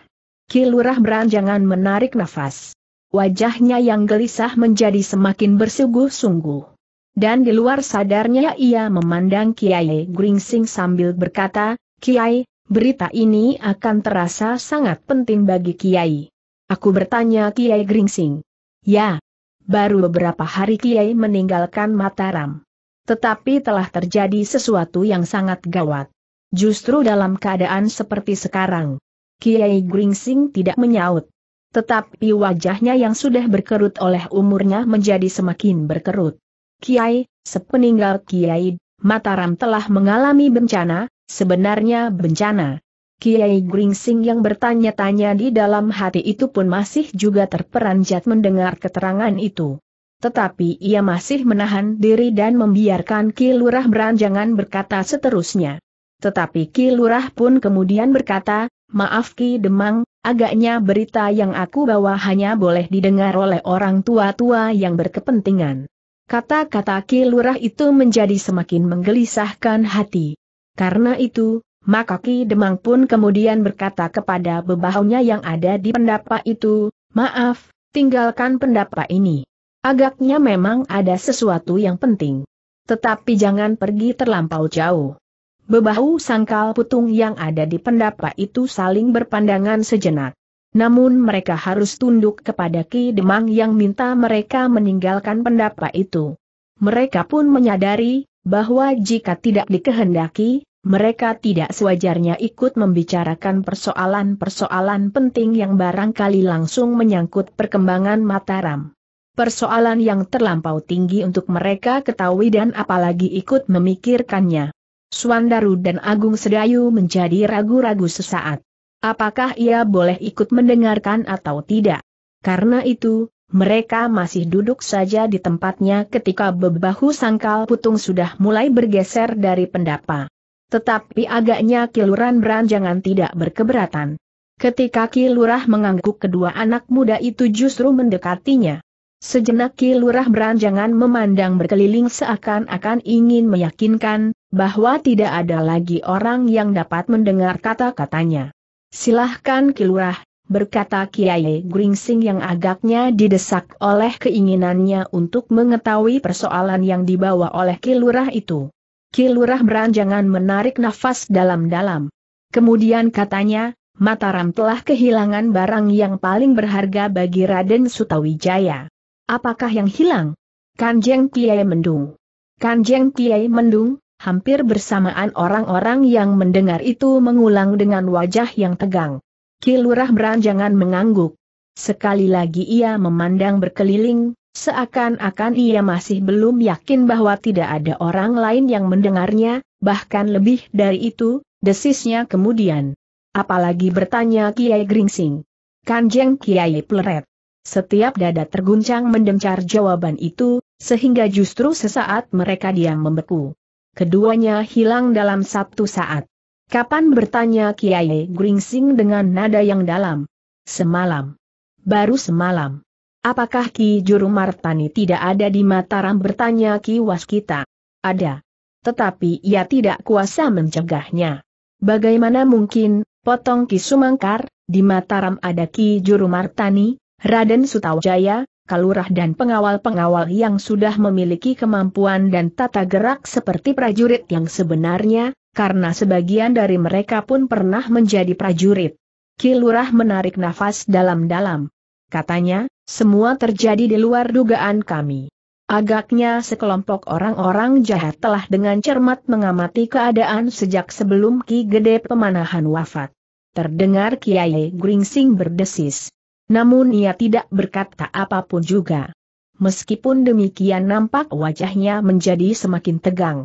Kilurah beranjangan menarik nafas. Wajahnya yang gelisah menjadi semakin bersungguh-sungguh. Dan di luar sadarnya ia memandang Kiai Gringsing sambil berkata, Kiai, berita ini akan terasa sangat penting bagi Kiai. Aku bertanya Kiai Gringsing. Ya. Baru beberapa hari Kiai meninggalkan Mataram. Tetapi telah terjadi sesuatu yang sangat gawat. Justru dalam keadaan seperti sekarang, Kiai Gringsing tidak menyaut. Tetapi wajahnya yang sudah berkerut oleh umurnya menjadi semakin berkerut. Kiai, sepeninggal Kiai, Mataram telah mengalami bencana, sebenarnya bencana. Kiai Gringsing yang bertanya-tanya di dalam hati itu pun masih juga terperanjat mendengar keterangan itu. Tetapi ia masih menahan diri dan membiarkan Ki Lurah beranjangan berkata seterusnya. Tetapi Ki Lurah pun kemudian berkata, Maaf Ki Demang, agaknya berita yang aku bawa hanya boleh didengar oleh orang tua-tua yang berkepentingan. Kata-kata Ki Lurah itu menjadi semakin menggelisahkan hati. Karena itu, maka Ki Demang pun kemudian berkata kepada bebahunya yang ada di pendapa itu, maaf, tinggalkan pendapa ini. Agaknya memang ada sesuatu yang penting. Tetapi jangan pergi terlampau jauh. Bebahu sangkal putung yang ada di pendapa itu saling berpandangan sejenak. Namun mereka harus tunduk kepada Ki Demang yang minta mereka meninggalkan pendapa itu. Mereka pun menyadari, bahwa jika tidak dikehendaki, mereka tidak sewajarnya ikut membicarakan persoalan-persoalan penting yang barangkali langsung menyangkut perkembangan Mataram. Persoalan yang terlampau tinggi untuk mereka ketahui dan apalagi ikut memikirkannya. Suandaru dan Agung Sedayu menjadi ragu-ragu sesaat. Apakah ia boleh ikut mendengarkan atau tidak? Karena itu, mereka masih duduk saja di tempatnya ketika bebahu sangkal putung sudah mulai bergeser dari pendapa. Tetapi agaknya kiluran beranjangan tidak berkeberatan. Ketika kilurah mengangguk kedua anak muda itu justru mendekatinya. Sejenak kilurah beranjangan memandang berkeliling seakan-akan ingin meyakinkan, bahwa tidak ada lagi orang yang dapat mendengar kata-katanya. Silahkan kilurah, berkata Kiai Gringsing yang agaknya didesak oleh keinginannya untuk mengetahui persoalan yang dibawa oleh kilurah itu. Kilurah beranjangan menarik nafas dalam-dalam. Kemudian katanya, Mataram telah kehilangan barang yang paling berharga bagi Raden Sutawijaya. Apakah yang hilang? Kanjeng Kiai Mendung. Kanjeng Kiai Mendung, Hampir bersamaan orang-orang yang mendengar itu mengulang dengan wajah yang tegang. Kilurah beranjangan mengangguk. Sekali lagi ia memandang berkeliling, seakan-akan ia masih belum yakin bahwa tidak ada orang lain yang mendengarnya, bahkan lebih dari itu, desisnya kemudian. Apalagi bertanya Kiai Gringsing. Kanjeng Kiai Pleret. Setiap dada terguncang mendengar jawaban itu, sehingga justru sesaat mereka diam membeku keduanya hilang dalam satu saat. Kapan bertanya Kiai Gringsing dengan nada yang dalam? Semalam. Baru semalam. Apakah Ki Juru Martani tidak ada di Mataram bertanya Ki Waskita? Ada. Tetapi ia tidak kuasa mencegahnya. Bagaimana mungkin, potong Ki Sumangkar, di Mataram ada Ki Juru Martani, Raden Sutajaya, kalurah dan pengawal-pengawal yang sudah memiliki kemampuan dan tata gerak seperti prajurit yang sebenarnya, karena sebagian dari mereka pun pernah menjadi prajurit. Kilurah menarik nafas dalam-dalam. Katanya, semua terjadi di luar dugaan kami. Agaknya sekelompok orang-orang jahat telah dengan cermat mengamati keadaan sejak sebelum Ki Gede Pemanahan wafat. Terdengar Kiai Gringsing berdesis. Namun ia tidak berkata apapun juga. Meskipun demikian nampak wajahnya menjadi semakin tegang.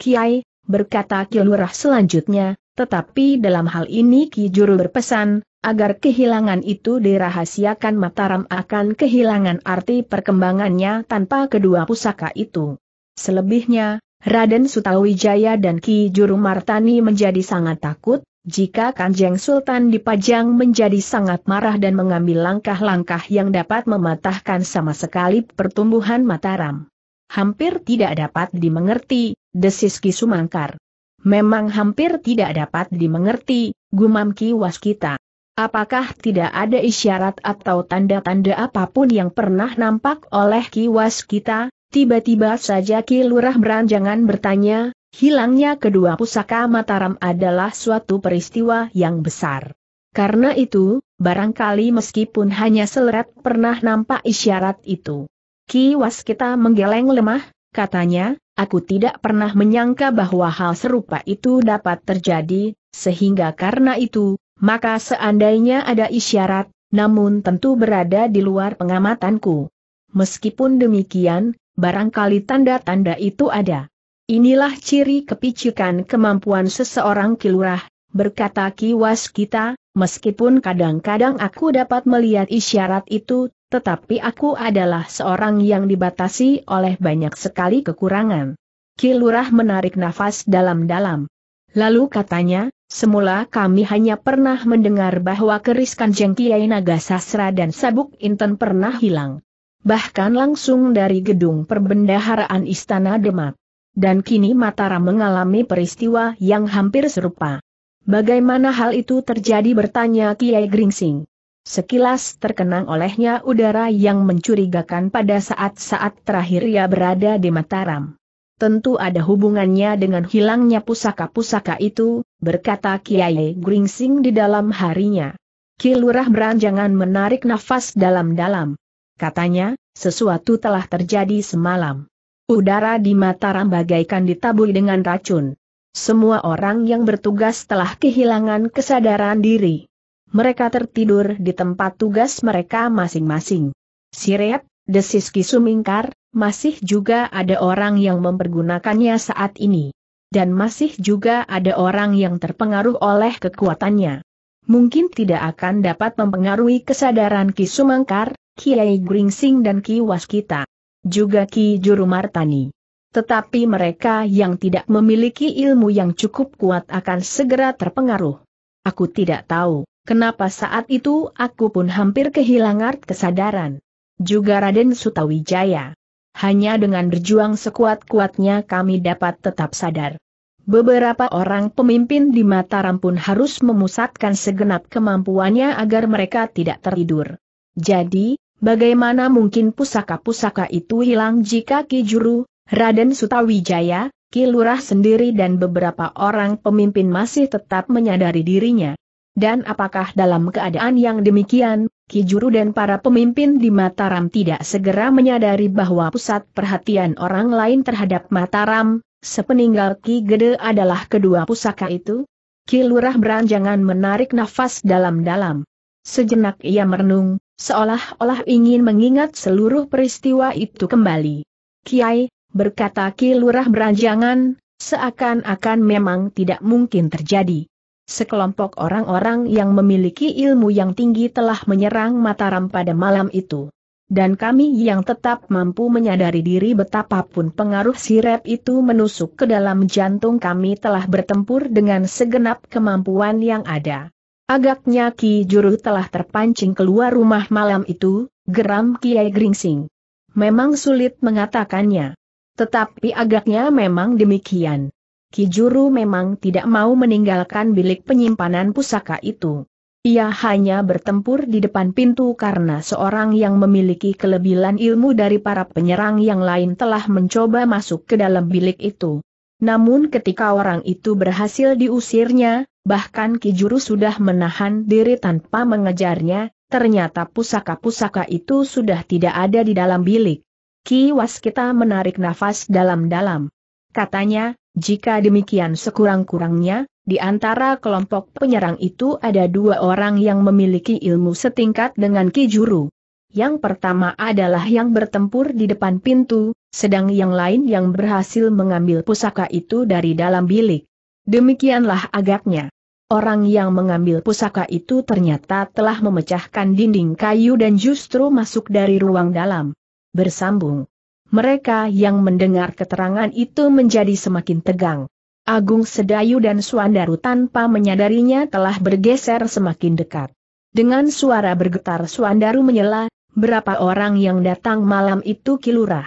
Kiai, berkata Kilurah selanjutnya, tetapi dalam hal ini Ki Juru berpesan, agar kehilangan itu dirahasiakan Mataram akan kehilangan arti perkembangannya tanpa kedua pusaka itu. Selebihnya, Raden Sutawijaya dan Ki Juru Martani menjadi sangat takut, jika Kanjeng Sultan dipajang menjadi sangat marah dan mengambil langkah-langkah yang dapat mematahkan sama sekali pertumbuhan Mataram. Hampir tidak dapat dimengerti, desis Ki Sumangkar. Memang hampir tidak dapat dimengerti, gumam Ki Waskita. Apakah tidak ada isyarat atau tanda-tanda apapun yang pernah nampak oleh Ki Waskita? Tiba-tiba saja Ki Lurah beranjangan bertanya, Hilangnya kedua pusaka Mataram adalah suatu peristiwa yang besar. Karena itu, barangkali meskipun hanya seleret pernah nampak isyarat itu. Ki Waskita menggeleng lemah, katanya, aku tidak pernah menyangka bahwa hal serupa itu dapat terjadi, sehingga karena itu, maka seandainya ada isyarat, namun tentu berada di luar pengamatanku. Meskipun demikian, barangkali tanda-tanda itu ada. Inilah ciri kepicikan kemampuan seseorang kilurah, berkata kiwas kita, meskipun kadang-kadang aku dapat melihat isyarat itu, tetapi aku adalah seorang yang dibatasi oleh banyak sekali kekurangan. Kilurah menarik nafas dalam-dalam. Lalu katanya, semula kami hanya pernah mendengar bahwa keris kanjeng Kiai Naga Sasra dan Sabuk Inten pernah hilang. Bahkan langsung dari gedung perbendaharaan Istana Demak. Dan kini Mataram mengalami peristiwa yang hampir serupa. Bagaimana hal itu terjadi bertanya Kiai Gringsing. Sekilas terkenang olehnya udara yang mencurigakan pada saat-saat terakhir ia berada di Mataram. Tentu ada hubungannya dengan hilangnya pusaka-pusaka itu, berkata Kiai Gringsing di dalam harinya. Kilurah beranjangan menarik nafas dalam-dalam. Katanya, sesuatu telah terjadi semalam. Udara di Mataram bagaikan ditaburi dengan racun. Semua orang yang bertugas telah kehilangan kesadaran diri. Mereka tertidur di tempat tugas mereka masing-masing. Sirep, desis Kisumingkar, masih juga ada orang yang mempergunakannya saat ini. Dan masih juga ada orang yang terpengaruh oleh kekuatannya. Mungkin tidak akan dapat mempengaruhi kesadaran Kisumangkar, Kiai Gringsing dan Kiwas kita juga Ki Juru Martani. Tetapi mereka yang tidak memiliki ilmu yang cukup kuat akan segera terpengaruh. Aku tidak tahu, kenapa saat itu aku pun hampir kehilangan kesadaran. Juga Raden Sutawijaya. Hanya dengan berjuang sekuat-kuatnya kami dapat tetap sadar. Beberapa orang pemimpin di Mataram pun harus memusatkan segenap kemampuannya agar mereka tidak tertidur. Jadi, Bagaimana mungkin pusaka-pusaka itu hilang jika Ki Juru, Raden Sutawijaya, Ki Lurah sendiri dan beberapa orang pemimpin masih tetap menyadari dirinya? Dan apakah dalam keadaan yang demikian, Ki Juru dan para pemimpin di Mataram tidak segera menyadari bahwa pusat perhatian orang lain terhadap Mataram, sepeninggal Ki Gede adalah kedua pusaka itu? Ki Lurah beranjangan menarik nafas dalam-dalam. Sejenak ia merenung, seolah-olah ingin mengingat seluruh peristiwa itu kembali. Kiai, berkata Ki Lurah beranjangan, seakan-akan memang tidak mungkin terjadi. Sekelompok orang-orang yang memiliki ilmu yang tinggi telah menyerang Mataram pada malam itu. Dan kami yang tetap mampu menyadari diri betapapun pengaruh sirep itu menusuk ke dalam jantung kami telah bertempur dengan segenap kemampuan yang ada. Agaknya Ki Juru telah terpancing keluar rumah malam itu, geram Kiai Gringsing. Memang sulit mengatakannya. Tetapi agaknya memang demikian. Ki Juru memang tidak mau meninggalkan bilik penyimpanan pusaka itu. Ia hanya bertempur di depan pintu karena seorang yang memiliki kelebihan ilmu dari para penyerang yang lain telah mencoba masuk ke dalam bilik itu. Namun ketika orang itu berhasil diusirnya, bahkan Ki Juru sudah menahan diri tanpa mengejarnya, ternyata pusaka-pusaka itu sudah tidak ada di dalam bilik. Ki Waskita menarik nafas dalam-dalam. Katanya, jika demikian sekurang-kurangnya, di antara kelompok penyerang itu ada dua orang yang memiliki ilmu setingkat dengan Ki Juru. Yang pertama adalah yang bertempur di depan pintu, sedang yang lain yang berhasil mengambil pusaka itu dari dalam bilik. Demikianlah agaknya. Orang yang mengambil pusaka itu ternyata telah memecahkan dinding kayu dan justru masuk dari ruang dalam. Bersambung. Mereka yang mendengar keterangan itu menjadi semakin tegang. Agung Sedayu dan Suandaru tanpa menyadarinya telah bergeser semakin dekat. Dengan suara bergetar Suandaru menyela, berapa orang yang datang malam itu kilurah?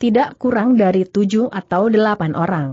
Tidak kurang dari tujuh atau delapan orang.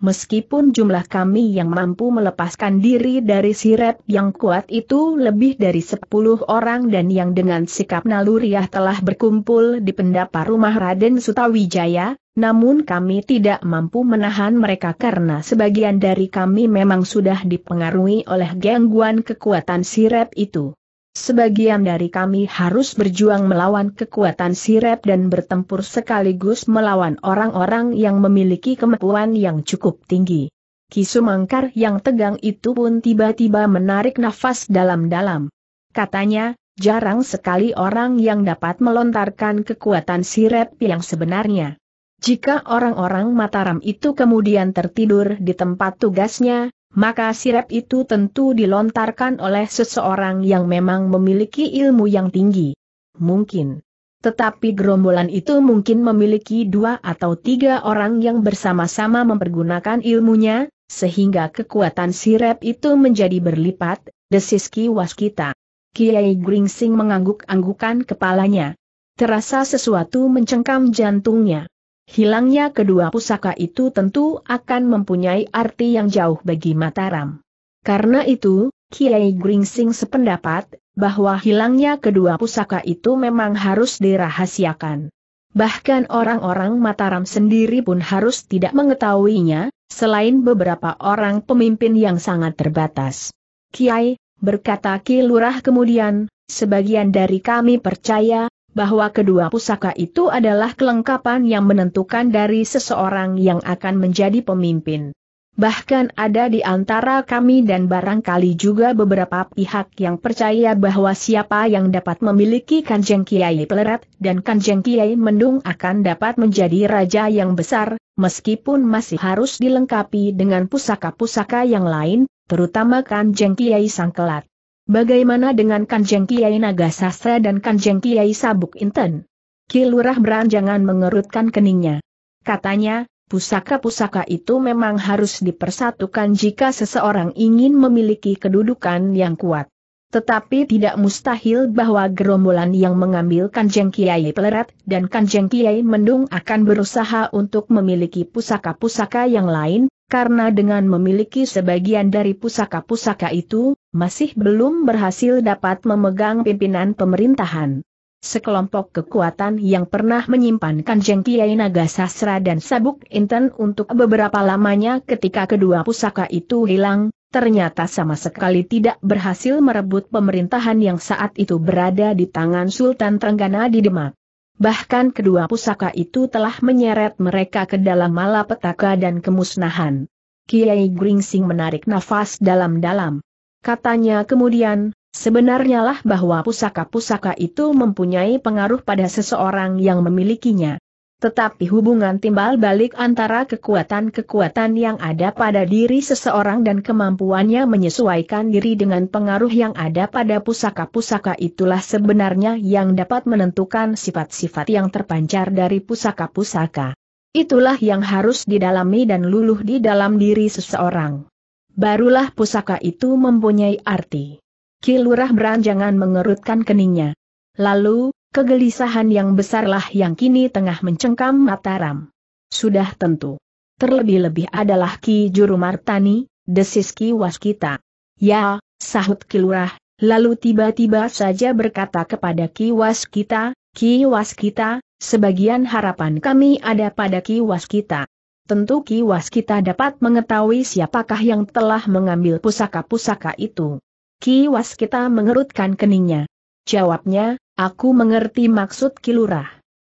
Meskipun jumlah kami yang mampu melepaskan diri dari siret yang kuat itu lebih dari sepuluh orang dan yang dengan sikap naluriah telah berkumpul di pendapa rumah Raden Sutawijaya, namun kami tidak mampu menahan mereka karena sebagian dari kami memang sudah dipengaruhi oleh gangguan kekuatan siret itu. Sebagian dari kami harus berjuang melawan kekuatan sirep dan bertempur sekaligus melawan orang-orang yang memiliki kemampuan yang cukup tinggi. Kisumangkar yang tegang itu pun tiba-tiba menarik nafas dalam-dalam. Katanya, jarang sekali orang yang dapat melontarkan kekuatan sirep yang sebenarnya. Jika orang-orang Mataram itu kemudian tertidur di tempat tugasnya, maka sirep itu tentu dilontarkan oleh seseorang yang memang memiliki ilmu yang tinggi. Mungkin. Tetapi gerombolan itu mungkin memiliki dua atau tiga orang yang bersama-sama mempergunakan ilmunya, sehingga kekuatan sirep itu menjadi berlipat, desis kiwas kita. Kiai Gringsing mengangguk-anggukan kepalanya. Terasa sesuatu mencengkam jantungnya. Hilangnya kedua pusaka itu tentu akan mempunyai arti yang jauh bagi Mataram. Karena itu, Kiai Gringsing sependapat, bahwa hilangnya kedua pusaka itu memang harus dirahasiakan. Bahkan orang-orang Mataram sendiri pun harus tidak mengetahuinya, selain beberapa orang pemimpin yang sangat terbatas. Kiai, berkata Ki kemudian, sebagian dari kami percaya, bahwa kedua pusaka itu adalah kelengkapan yang menentukan dari seseorang yang akan menjadi pemimpin. Bahkan ada di antara kami dan barangkali juga beberapa pihak yang percaya bahwa siapa yang dapat memiliki Kanjeng Kiai Pelerat dan Kanjeng Kiai Mendung akan dapat menjadi raja yang besar, meskipun masih harus dilengkapi dengan pusaka-pusaka yang lain, terutama Kanjeng Kiai Sangkelat. Bagaimana dengan Kanjeng Kiai Naga Sastra dan Kanjeng Kiai Sabuk Inten? Kilurah beranjangan mengerutkan keningnya. Katanya, pusaka-pusaka itu memang harus dipersatukan jika seseorang ingin memiliki kedudukan yang kuat. Tetapi tidak mustahil bahwa gerombolan yang mengambil Kanjeng Kiai Pelerat dan Kanjeng Kiai Mendung akan berusaha untuk memiliki pusaka-pusaka yang lain, karena dengan memiliki sebagian dari pusaka-pusaka itu, masih belum berhasil dapat memegang pimpinan pemerintahan. Sekelompok kekuatan yang pernah menyimpan Kanjeng Kiai Naga Sasra dan Sabuk Inten untuk beberapa lamanya ketika kedua pusaka itu hilang, ternyata sama sekali tidak berhasil merebut pemerintahan yang saat itu berada di tangan Sultan Trenggana di Demak. Bahkan kedua pusaka itu telah menyeret mereka ke dalam malapetaka dan kemusnahan. Kiai Gringsing menarik nafas dalam-dalam. Katanya kemudian, sebenarnya lah bahwa pusaka-pusaka itu mempunyai pengaruh pada seseorang yang memilikinya. Tetapi hubungan timbal balik antara kekuatan-kekuatan yang ada pada diri seseorang dan kemampuannya menyesuaikan diri dengan pengaruh yang ada pada pusaka-pusaka itulah sebenarnya yang dapat menentukan sifat-sifat yang terpancar dari pusaka-pusaka. Itulah yang harus didalami dan luluh di dalam diri seseorang. Barulah pusaka itu mempunyai arti. Kilurah beranjangan mengerutkan keningnya. Lalu, Kegelisahan yang besarlah yang kini tengah mencengkam Mataram. Sudah tentu. Terlebih-lebih adalah Ki Juru Martani, desis Ki Waskita. Ya, sahut Kilurah, lalu tiba-tiba saja berkata kepada Ki Waskita, Ki Waskita, sebagian harapan kami ada pada Ki Waskita. Tentu Ki Waskita dapat mengetahui siapakah yang telah mengambil pusaka-pusaka itu. Ki Waskita mengerutkan keningnya. Jawabnya, Aku mengerti maksud Kilurah.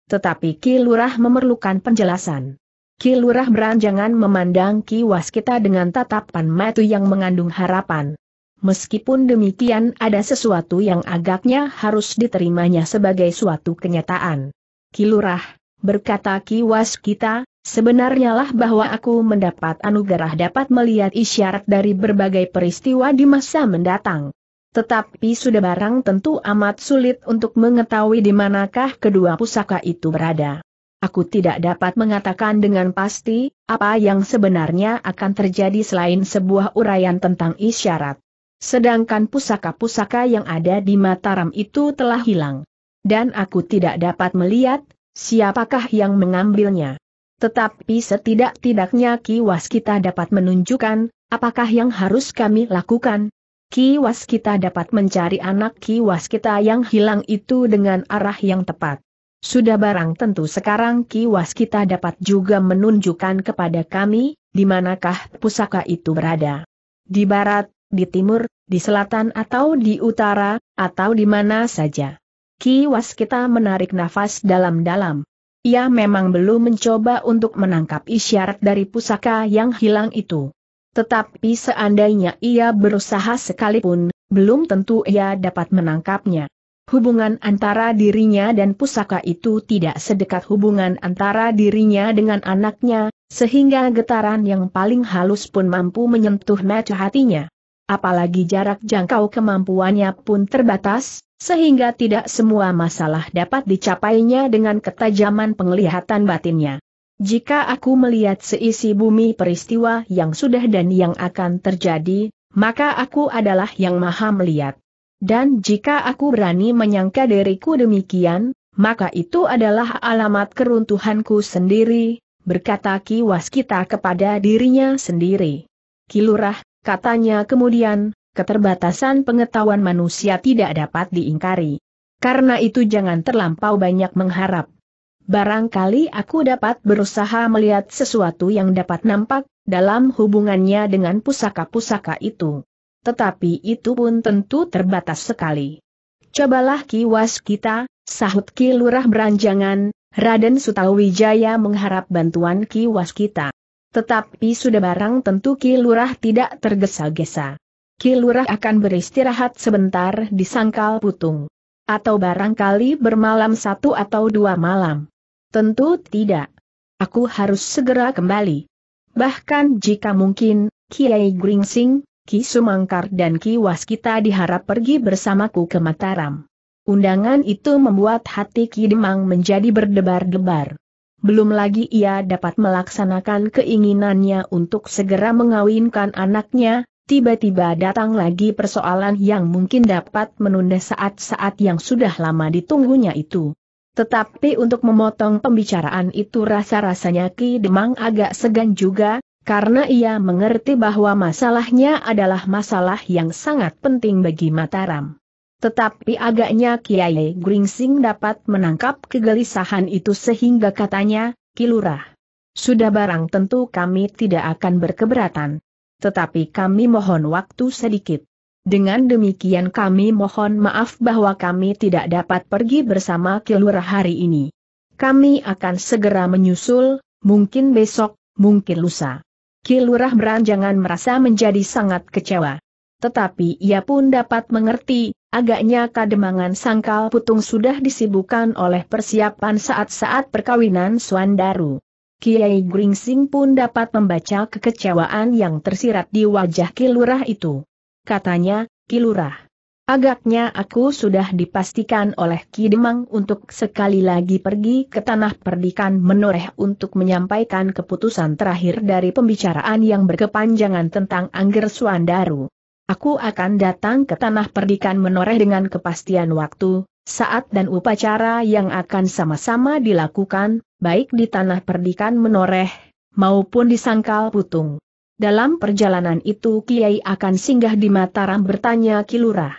Tetapi Kilurah memerlukan penjelasan. Kilurah beranjangan memandang Ki Waskita dengan tatapan mata yang mengandung harapan. Meskipun demikian ada sesuatu yang agaknya harus diterimanya sebagai suatu kenyataan. Kilurah, berkata Ki Waskita, sebenarnya lah bahwa aku mendapat anugerah dapat melihat isyarat dari berbagai peristiwa di masa mendatang. Tetapi sudah barang tentu amat sulit untuk mengetahui di manakah kedua pusaka itu berada. Aku tidak dapat mengatakan dengan pasti, apa yang sebenarnya akan terjadi selain sebuah uraian tentang isyarat. Sedangkan pusaka-pusaka yang ada di Mataram itu telah hilang. Dan aku tidak dapat melihat, siapakah yang mengambilnya. Tetapi setidak-tidaknya kiwas kita dapat menunjukkan, apakah yang harus kami lakukan kiwas kita dapat mencari anak kiwas kita yang hilang itu dengan arah yang tepat. Sudah barang tentu sekarang kiwas kita dapat juga menunjukkan kepada kami, di manakah pusaka itu berada. Di barat, di timur, di selatan atau di utara, atau di mana saja. Kiwas kita menarik nafas dalam-dalam. Ia memang belum mencoba untuk menangkap isyarat dari pusaka yang hilang itu. Tetapi seandainya ia berusaha sekalipun, belum tentu ia dapat menangkapnya. Hubungan antara dirinya dan pusaka itu tidak sedekat hubungan antara dirinya dengan anaknya, sehingga getaran yang paling halus pun mampu menyentuh mata hatinya. Apalagi jarak jangkau kemampuannya pun terbatas, sehingga tidak semua masalah dapat dicapainya dengan ketajaman penglihatan batinnya. Jika aku melihat seisi bumi peristiwa yang sudah dan yang akan terjadi, maka aku adalah yang maha melihat. Dan jika aku berani menyangka diriku demikian, maka itu adalah alamat keruntuhanku sendiri, berkata Ki Waskita kepada dirinya sendiri. Kilurah, katanya kemudian, keterbatasan pengetahuan manusia tidak dapat diingkari. Karena itu jangan terlampau banyak mengharap barangkali aku dapat berusaha melihat sesuatu yang dapat nampak, dalam hubungannya dengan pusaka-pusaka itu. Tetapi itu pun tentu terbatas sekali. Cobalah kiwas kita, sahut Ki Lurah beranjangan, Raden Sutawijaya mengharap bantuan kiwas kita. Tetapi sudah barang tentu Ki Lurah tidak tergesa-gesa. Ki Lurah akan beristirahat sebentar di sangkal putung. Atau barangkali bermalam satu atau dua malam. Tentu tidak. Aku harus segera kembali. Bahkan jika mungkin, Kiai Gringsing, Ki Sumangkar dan Ki Waskita diharap pergi bersamaku ke Mataram. Undangan itu membuat hati Ki Demang menjadi berdebar-debar. Belum lagi ia dapat melaksanakan keinginannya untuk segera mengawinkan anaknya, tiba-tiba datang lagi persoalan yang mungkin dapat menunda saat-saat yang sudah lama ditunggunya itu. Tetapi untuk memotong pembicaraan itu rasa-rasanya Ki Demang agak segan juga, karena ia mengerti bahwa masalahnya adalah masalah yang sangat penting bagi Mataram. Tetapi agaknya Kiai Gringsing dapat menangkap kegelisahan itu sehingga katanya, Kilurah. Sudah barang tentu kami tidak akan berkeberatan. Tetapi kami mohon waktu sedikit. Dengan demikian kami mohon maaf bahwa kami tidak dapat pergi bersama Kilurah hari ini. Kami akan segera menyusul, mungkin besok, mungkin lusa. Kilurah beranjangan merasa menjadi sangat kecewa. Tetapi ia pun dapat mengerti, agaknya kademangan sangkal putung sudah disibukkan oleh persiapan saat-saat perkawinan Suandaru. Kiai Gringsing pun dapat membaca kekecewaan yang tersirat di wajah Kilurah itu katanya, Kilurah. Agaknya aku sudah dipastikan oleh Ki Demang untuk sekali lagi pergi ke tanah perdikan menoreh untuk menyampaikan keputusan terakhir dari pembicaraan yang berkepanjangan tentang Angger Suandaru. Aku akan datang ke tanah perdikan menoreh dengan kepastian waktu, saat dan upacara yang akan sama-sama dilakukan, baik di tanah perdikan menoreh, maupun di sangkal putung. Dalam perjalanan itu Kiai akan singgah di Mataram bertanya Kilurah.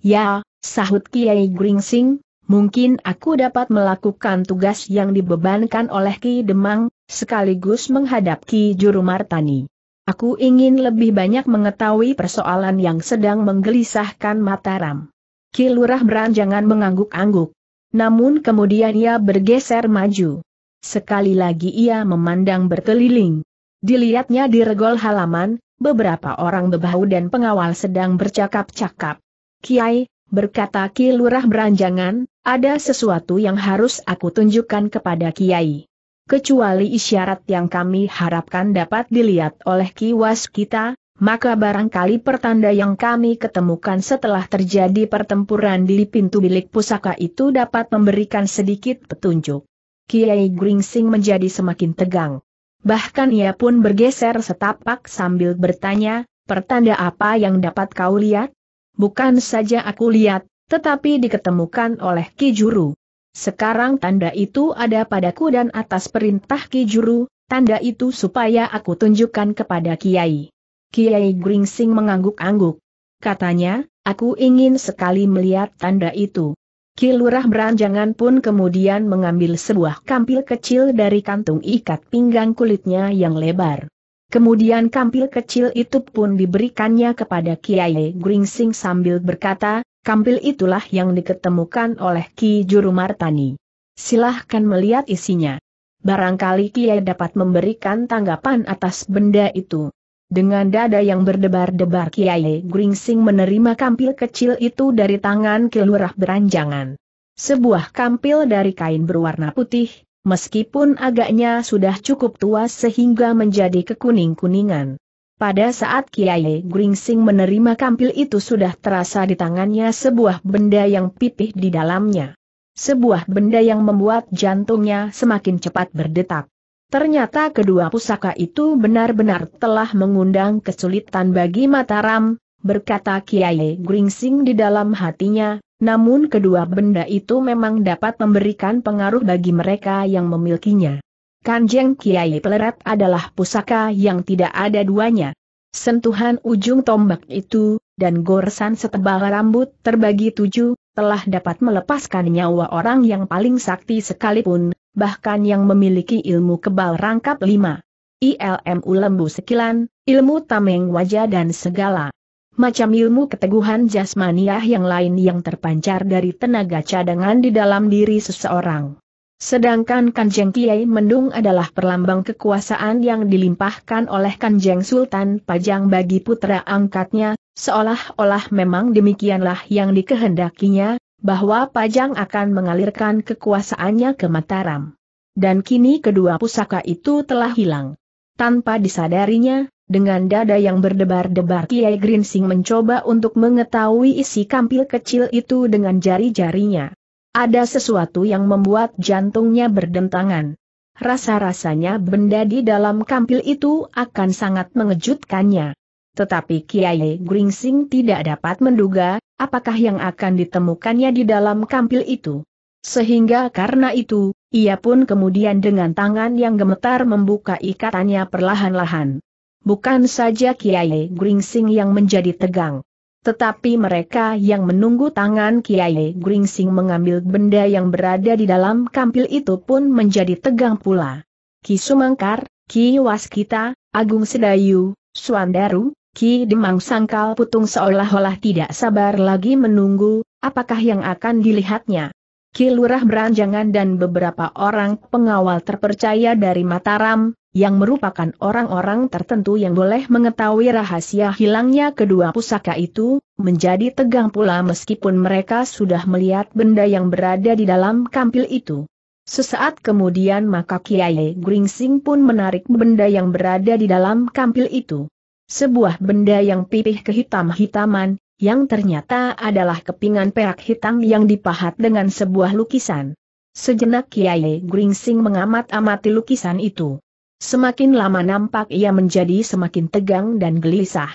Ya, sahut Kiai Gringsing, mungkin aku dapat melakukan tugas yang dibebankan oleh Ki Demang, sekaligus menghadap Ki Juru Martani. Aku ingin lebih banyak mengetahui persoalan yang sedang menggelisahkan Mataram. Kilurah beranjangan mengangguk-angguk. Namun kemudian ia bergeser maju. Sekali lagi ia memandang berkeliling. Dilihatnya di regol halaman, beberapa orang bebahu dan pengawal sedang bercakap-cakap. Kiai, berkata Ki Lurah beranjangan, ada sesuatu yang harus aku tunjukkan kepada Kiai. Kecuali isyarat yang kami harapkan dapat dilihat oleh Kiwas kita, maka barangkali pertanda yang kami ketemukan setelah terjadi pertempuran di pintu bilik pusaka itu dapat memberikan sedikit petunjuk. Kiai Gringsing menjadi semakin tegang bahkan ia pun bergeser setapak sambil bertanya, pertanda apa yang dapat kau lihat? Bukan saja aku lihat, tetapi diketemukan oleh Ki Juru. Sekarang tanda itu ada padaku dan atas perintah Ki Juru, tanda itu supaya aku tunjukkan kepada Kiai. Kiai Gringsing mengangguk-angguk. Katanya, aku ingin sekali melihat tanda itu. Kilurah beranjangan pun kemudian mengambil sebuah kampil kecil dari kantung ikat pinggang kulitnya yang lebar. Kemudian kampil kecil itu pun diberikannya kepada Kiai Gringsing sambil berkata, kampil itulah yang diketemukan oleh Ki Juru Martani. Silahkan melihat isinya. Barangkali Kiai dapat memberikan tanggapan atas benda itu. Dengan dada yang berdebar-debar Kiai Gringsing menerima kampil kecil itu dari tangan kilurah beranjangan. Sebuah kampil dari kain berwarna putih, meskipun agaknya sudah cukup tua sehingga menjadi kekuning-kuningan. Pada saat Kiai Gringsing menerima kampil itu sudah terasa di tangannya sebuah benda yang pipih di dalamnya. Sebuah benda yang membuat jantungnya semakin cepat berdetak. Ternyata kedua pusaka itu benar-benar telah mengundang kesulitan bagi Mataram, berkata Kiai Gringsing di dalam hatinya, namun kedua benda itu memang dapat memberikan pengaruh bagi mereka yang memilikinya. Kanjeng Kiai Pelerat adalah pusaka yang tidak ada duanya. Sentuhan ujung tombak itu, dan goresan setebal rambut terbagi tujuh, telah dapat melepaskan nyawa orang yang paling sakti sekalipun, bahkan yang memiliki ilmu kebal rangkap lima. ILMU lembu sekilan, ilmu tameng wajah dan segala macam ilmu keteguhan jasmaniah yang lain yang terpancar dari tenaga cadangan di dalam diri seseorang. Sedangkan Kanjeng Kiai Mendung adalah perlambang kekuasaan yang dilimpahkan oleh Kanjeng Sultan Pajang bagi putra angkatnya, seolah-olah memang demikianlah yang dikehendakinya, bahwa Pajang akan mengalirkan kekuasaannya ke Mataram. Dan kini kedua pusaka itu telah hilang. Tanpa disadarinya, dengan dada yang berdebar-debar Kiai Grinsing mencoba untuk mengetahui isi kampil kecil itu dengan jari-jarinya. Ada sesuatu yang membuat jantungnya berdentangan. Rasa-rasanya benda di dalam kampil itu akan sangat mengejutkannya. Tetapi Kiai Gringsing tidak dapat menduga, apakah yang akan ditemukannya di dalam kampil itu. Sehingga karena itu, ia pun kemudian dengan tangan yang gemetar membuka ikatannya perlahan-lahan. Bukan saja Kiai Gringsing yang menjadi tegang. Tetapi mereka yang menunggu tangan Kiai Gringsing mengambil benda yang berada di dalam kampil itu pun menjadi tegang pula. Ki Sumangkar, Ki Waskita, Agung Sedayu, Suandaru, Ki Demang Sangkal Putung seolah-olah tidak sabar lagi menunggu, apakah yang akan dilihatnya. Ki Lurah Beranjangan dan beberapa orang pengawal terpercaya dari Mataram, yang merupakan orang-orang tertentu yang boleh mengetahui rahasia hilangnya kedua pusaka itu, menjadi tegang pula meskipun mereka sudah melihat benda yang berada di dalam kampil itu. Sesaat kemudian maka Kiai Gringsing pun menarik benda yang berada di dalam kampil itu. Sebuah benda yang pipih kehitam-hitaman, yang ternyata adalah kepingan perak hitam yang dipahat dengan sebuah lukisan. Sejenak Kiai Gringsing mengamat-amati lukisan itu. Semakin lama nampak ia menjadi semakin tegang dan gelisah.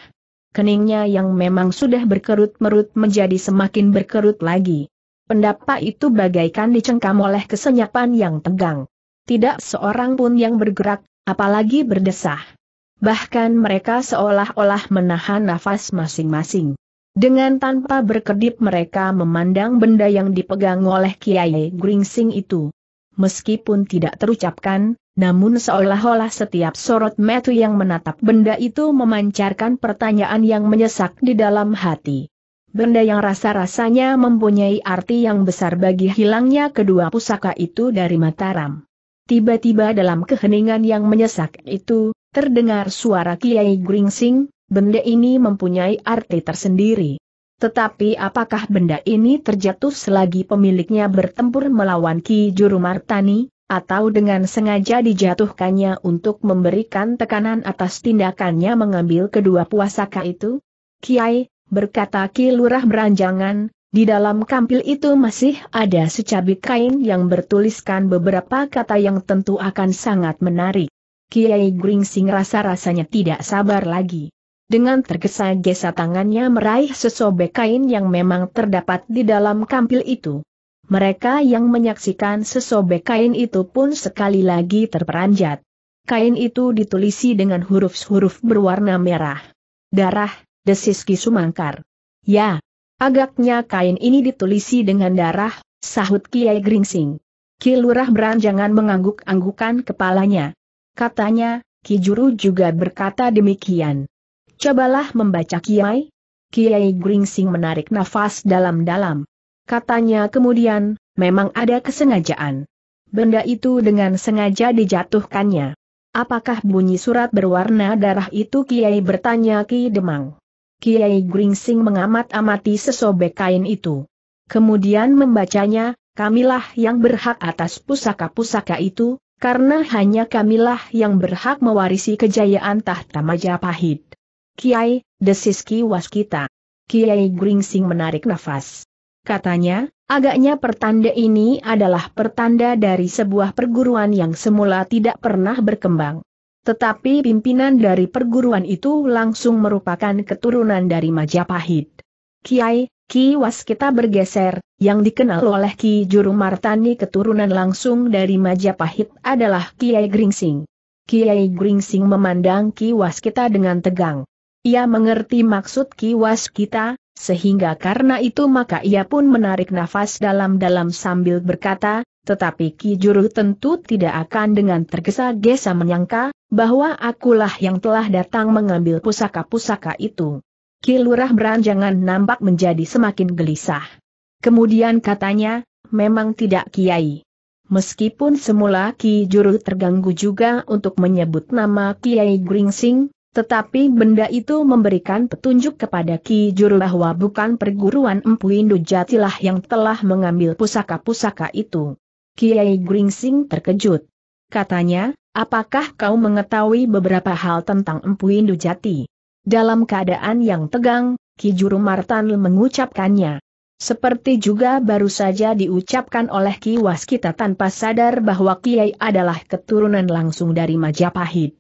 Keningnya yang memang sudah berkerut-merut menjadi semakin berkerut lagi. Pendapat itu bagaikan dicengkam oleh kesenyapan yang tegang. Tidak seorang pun yang bergerak, apalagi berdesah bahkan mereka seolah-olah menahan nafas masing-masing. Dengan tanpa berkedip mereka memandang benda yang dipegang oleh Kiai Gringsing itu. Meskipun tidak terucapkan, namun seolah-olah setiap sorot metu yang menatap benda itu memancarkan pertanyaan yang menyesak di dalam hati. Benda yang rasa-rasanya mempunyai arti yang besar bagi hilangnya kedua pusaka itu dari Mataram. Tiba-tiba dalam keheningan yang menyesak itu, terdengar suara Kiai Gringsing, benda ini mempunyai arti tersendiri. Tetapi apakah benda ini terjatuh selagi pemiliknya bertempur melawan Ki Juru Martani, atau dengan sengaja dijatuhkannya untuk memberikan tekanan atas tindakannya mengambil kedua puasaka itu? Kiai, berkata Ki Lurah Beranjangan, di dalam kampil itu masih ada secabik kain yang bertuliskan beberapa kata yang tentu akan sangat menarik. Kiai Gringsing rasa-rasanya tidak sabar lagi. Dengan tergesa-gesa tangannya meraih sesobek kain yang memang terdapat di dalam kampil itu. Mereka yang menyaksikan sesobek kain itu pun sekali lagi terperanjat. Kain itu ditulisi dengan huruf-huruf berwarna merah. Darah, desis kisumangkar. Sumangkar. Ya, agaknya kain ini ditulisi dengan darah, sahut Kiai Gringsing. Kilurah beranjangan mengangguk-anggukan kepalanya. Katanya, Kijuru juga berkata demikian. Cobalah membaca Kiai. Kiai Gringsing menarik nafas dalam-dalam. Katanya kemudian, memang ada kesengajaan. Benda itu dengan sengaja dijatuhkannya. Apakah bunyi surat berwarna darah itu Kiai bertanya Ki Demang. Kiai Gringsing mengamat-amati sesobek kain itu. Kemudian membacanya, kamilah yang berhak atas pusaka-pusaka itu, karena hanya kamilah yang berhak mewarisi kejayaan tahta Majapahit. Kiai, desis kiwas kita. Kiai Gringsing menarik nafas. Katanya, agaknya pertanda ini adalah pertanda dari sebuah perguruan yang semula tidak pernah berkembang. Tetapi pimpinan dari perguruan itu langsung merupakan keturunan dari Majapahit. Kiai, Ki Waskita bergeser, yang dikenal oleh Ki Juru Martani keturunan langsung dari Majapahit adalah Kiai Gringsing. Kiai Gringsing memandang Ki Waskita dengan tegang. Ia mengerti maksud Ki Waskita, sehingga karena itu maka ia pun menarik nafas dalam-dalam sambil berkata, tetapi Ki Juru tentu tidak akan dengan tergesa-gesa menyangka, bahwa akulah yang telah datang mengambil pusaka-pusaka itu. Kilurah beranjangan nampak menjadi semakin gelisah. Kemudian katanya, memang tidak kiai. Meskipun semula Ki Juru terganggu juga untuk menyebut nama Kiai Gringsing, tetapi benda itu memberikan petunjuk kepada Ki Juru bahwa bukan perguruan Empu Indu Jatilah yang telah mengambil pusaka-pusaka itu. Kiai Gringsing terkejut. Katanya, apakah kau mengetahui beberapa hal tentang Empu Indu Jati? Dalam keadaan yang tegang, Ki Juru Martan mengucapkannya. Seperti juga baru saja diucapkan oleh Ki Waskita tanpa sadar bahwa Kiai adalah keturunan langsung dari Majapahit.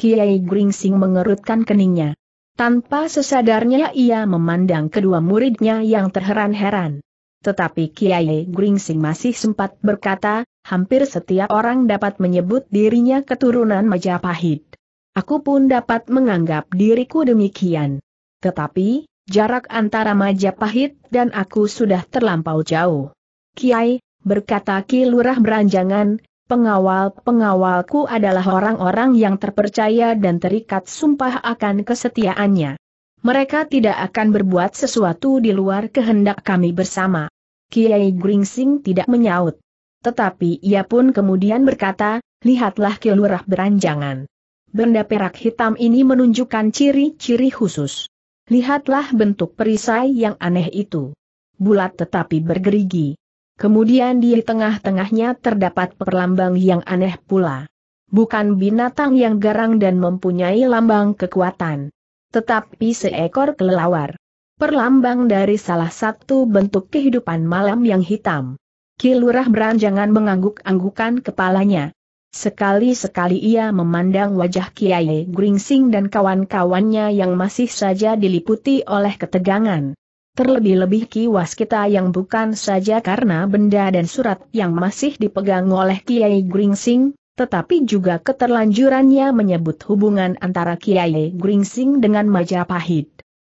Kiai Gringsing mengerutkan keningnya. Tanpa sesadarnya ia memandang kedua muridnya yang terheran-heran. Tetapi Kiai Gringsing masih sempat berkata, hampir setiap orang dapat menyebut dirinya keturunan Majapahit. Aku pun dapat menganggap diriku demikian. Tetapi, jarak antara Majapahit dan aku sudah terlampau jauh. Kiai, berkata Ki Lurah Beranjangan, pengawal-pengawalku adalah orang-orang yang terpercaya dan terikat sumpah akan kesetiaannya. Mereka tidak akan berbuat sesuatu di luar kehendak kami bersama. Kiai Gringsing tidak menyaut. Tetapi ia pun kemudian berkata, lihatlah Ki Lurah Beranjangan benda perak hitam ini menunjukkan ciri-ciri khusus. Lihatlah bentuk perisai yang aneh itu. Bulat tetapi bergerigi. Kemudian di tengah-tengahnya terdapat perlambang yang aneh pula. Bukan binatang yang garang dan mempunyai lambang kekuatan. Tetapi seekor kelelawar. Perlambang dari salah satu bentuk kehidupan malam yang hitam. Kilurah beranjangan mengangguk-anggukan kepalanya. Sekali-sekali ia memandang wajah Kiai Gringsing dan kawan-kawannya yang masih saja diliputi oleh ketegangan. Terlebih-lebih Ki Waskita yang bukan saja karena benda dan surat yang masih dipegang oleh Kiai Gringsing, tetapi juga keterlanjurannya menyebut hubungan antara Kiai Gringsing dengan Majapahit.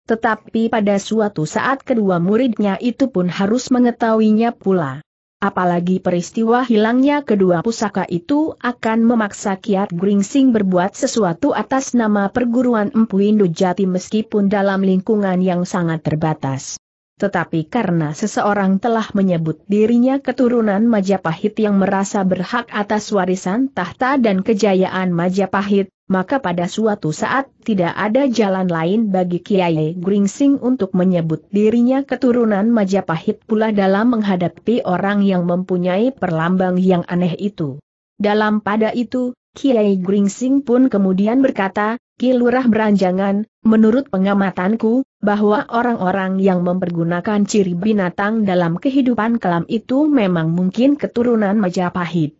Tetapi pada suatu saat kedua muridnya itu pun harus mengetahuinya pula. Apalagi peristiwa hilangnya kedua pusaka itu akan memaksa Kiat Gringsing berbuat sesuatu atas nama perguruan Empu Jati meskipun dalam lingkungan yang sangat terbatas. Tetapi karena seseorang telah menyebut dirinya keturunan Majapahit yang merasa berhak atas warisan tahta dan kejayaan Majapahit, maka pada suatu saat tidak ada jalan lain bagi Kiai Gringsing untuk menyebut dirinya keturunan Majapahit pula dalam menghadapi orang yang mempunyai perlambang yang aneh itu. Dalam pada itu, Kiai Gringsing pun kemudian berkata, Kilurah beranjangan, menurut pengamatanku, bahwa orang-orang yang mempergunakan ciri binatang dalam kehidupan kelam itu memang mungkin keturunan Majapahit.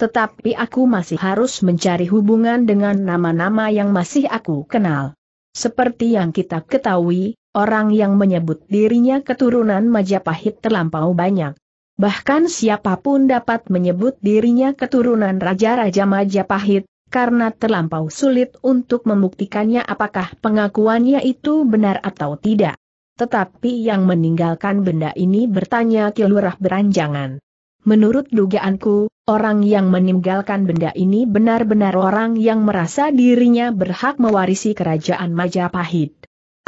Tetapi aku masih harus mencari hubungan dengan nama-nama yang masih aku kenal. Seperti yang kita ketahui, orang yang menyebut dirinya keturunan Majapahit terlampau banyak. Bahkan siapapun dapat menyebut dirinya keturunan Raja-Raja Majapahit, karena terlampau sulit untuk membuktikannya apakah pengakuannya itu benar atau tidak. Tetapi yang meninggalkan benda ini bertanya Kilurah beranjangan. Menurut dugaanku, orang yang meninggalkan benda ini benar-benar orang yang merasa dirinya berhak mewarisi kerajaan Majapahit.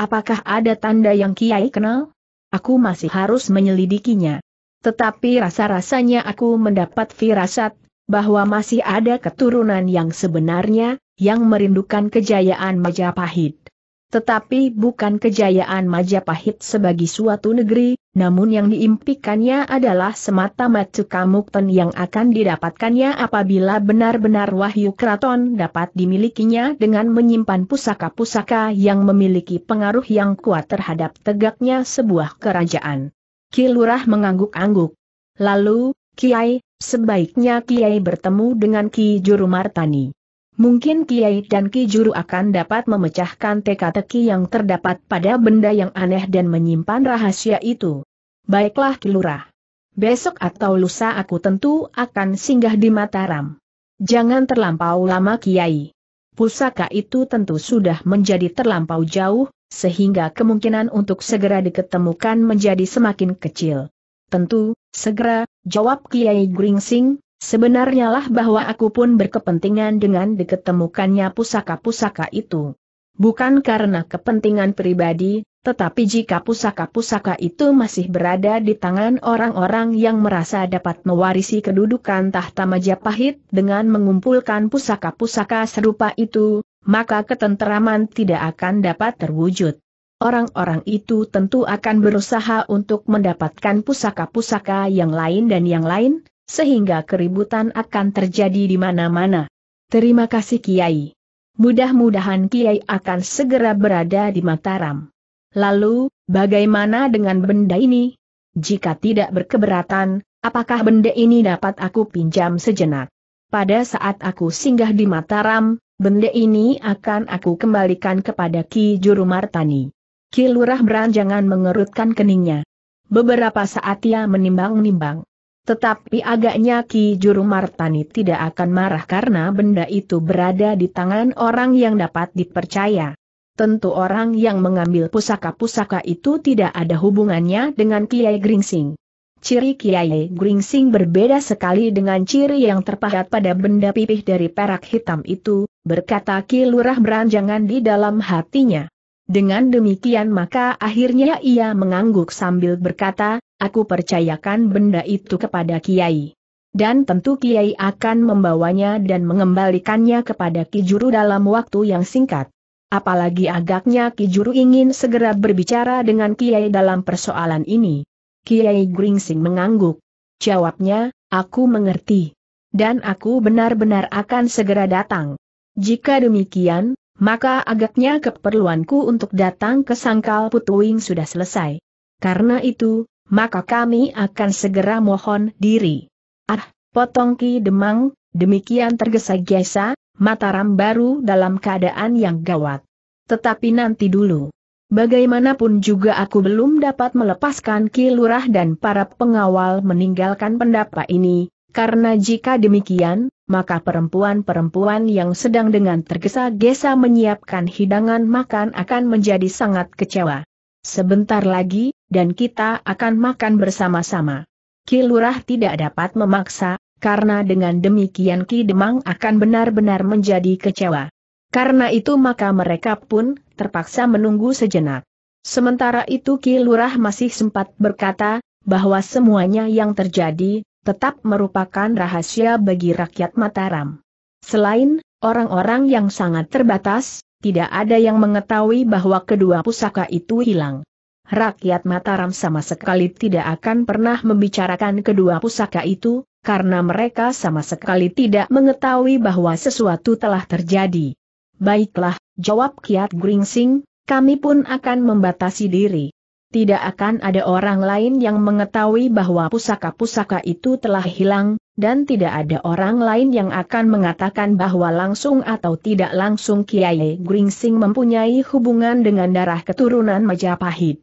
Apakah ada tanda yang Kiai kenal? Aku masih harus menyelidikinya. Tetapi rasa-rasanya aku mendapat firasat, bahwa masih ada keturunan yang sebenarnya, yang merindukan kejayaan Majapahit. Tetapi bukan kejayaan Majapahit sebagai suatu negeri, namun yang diimpikannya adalah semata-mata kamukten yang akan didapatkannya apabila benar-benar wahyu kraton dapat dimilikinya dengan menyimpan pusaka-pusaka yang memiliki pengaruh yang kuat terhadap tegaknya sebuah kerajaan. Kilurah mengangguk-angguk. Lalu, Kiai, Sebaiknya Kiai bertemu dengan Ki Juru Martani. Mungkin Kiai dan Ki Juru akan dapat memecahkan teka-teki yang terdapat pada benda yang aneh dan menyimpan rahasia itu. Baiklah Ki Lurah. Besok atau lusa aku tentu akan singgah di Mataram. Jangan terlampau lama Kiai. Pusaka itu tentu sudah menjadi terlampau jauh, sehingga kemungkinan untuk segera diketemukan menjadi semakin kecil. Tentu, Segera, jawab Kiai Gringsing, sebenarnya lah bahwa aku pun berkepentingan dengan diketemukannya pusaka-pusaka itu. Bukan karena kepentingan pribadi, tetapi jika pusaka-pusaka itu masih berada di tangan orang-orang yang merasa dapat mewarisi kedudukan tahta Majapahit dengan mengumpulkan pusaka-pusaka serupa itu, maka ketenteraman tidak akan dapat terwujud. Orang-orang itu tentu akan berusaha untuk mendapatkan pusaka-pusaka yang lain dan yang lain, sehingga keributan akan terjadi di mana-mana. Terima kasih Kiai. Mudah-mudahan Kiai akan segera berada di Mataram. Lalu, bagaimana dengan benda ini? Jika tidak berkeberatan, apakah benda ini dapat aku pinjam sejenak? Pada saat aku singgah di Mataram, benda ini akan aku kembalikan kepada Ki Juru Martani. Kilurah beranjangan mengerutkan keningnya. Beberapa saat ia menimbang-nimbang. Tetapi agaknya Ki Juru Martani tidak akan marah karena benda itu berada di tangan orang yang dapat dipercaya. Tentu orang yang mengambil pusaka-pusaka itu tidak ada hubungannya dengan Kiai Gringsing. Ciri Kiai Gringsing berbeda sekali dengan ciri yang terpahat pada benda pipih dari perak hitam itu, berkata Ki Lurah beranjangan di dalam hatinya. Dengan demikian maka akhirnya ia mengangguk sambil berkata, aku percayakan benda itu kepada Kiai. Dan tentu Kiai akan membawanya dan mengembalikannya kepada Kijuru dalam waktu yang singkat. Apalagi agaknya Kijuru ingin segera berbicara dengan Kiai dalam persoalan ini. Kiai Gringsing mengangguk. Jawabnya, aku mengerti. Dan aku benar-benar akan segera datang. Jika demikian, maka agaknya keperluanku untuk datang ke Sangkal Putuing sudah selesai. Karena itu, maka kami akan segera mohon diri. Ah, potong Ki Demang, demikian tergesa-gesa, Mataram baru dalam keadaan yang gawat. Tetapi nanti dulu. Bagaimanapun juga aku belum dapat melepaskan Ki Lurah dan para pengawal meninggalkan pendapa ini, karena jika demikian, maka perempuan-perempuan yang sedang dengan tergesa-gesa menyiapkan hidangan makan akan menjadi sangat kecewa. Sebentar lagi, dan kita akan makan bersama-sama. Kilurah tidak dapat memaksa, karena dengan demikian Ki Demang akan benar-benar menjadi kecewa. Karena itu maka mereka pun terpaksa menunggu sejenak. Sementara itu Ki Lurah masih sempat berkata, bahwa semuanya yang terjadi, tetap merupakan rahasia bagi rakyat Mataram. Selain orang-orang yang sangat terbatas, tidak ada yang mengetahui bahwa kedua pusaka itu hilang. Rakyat Mataram sama sekali tidak akan pernah membicarakan kedua pusaka itu, karena mereka sama sekali tidak mengetahui bahwa sesuatu telah terjadi. Baiklah, jawab Kiat Gringsing, kami pun akan membatasi diri tidak akan ada orang lain yang mengetahui bahwa pusaka-pusaka itu telah hilang, dan tidak ada orang lain yang akan mengatakan bahwa langsung atau tidak langsung Kiai Gringsing mempunyai hubungan dengan darah keturunan Majapahit.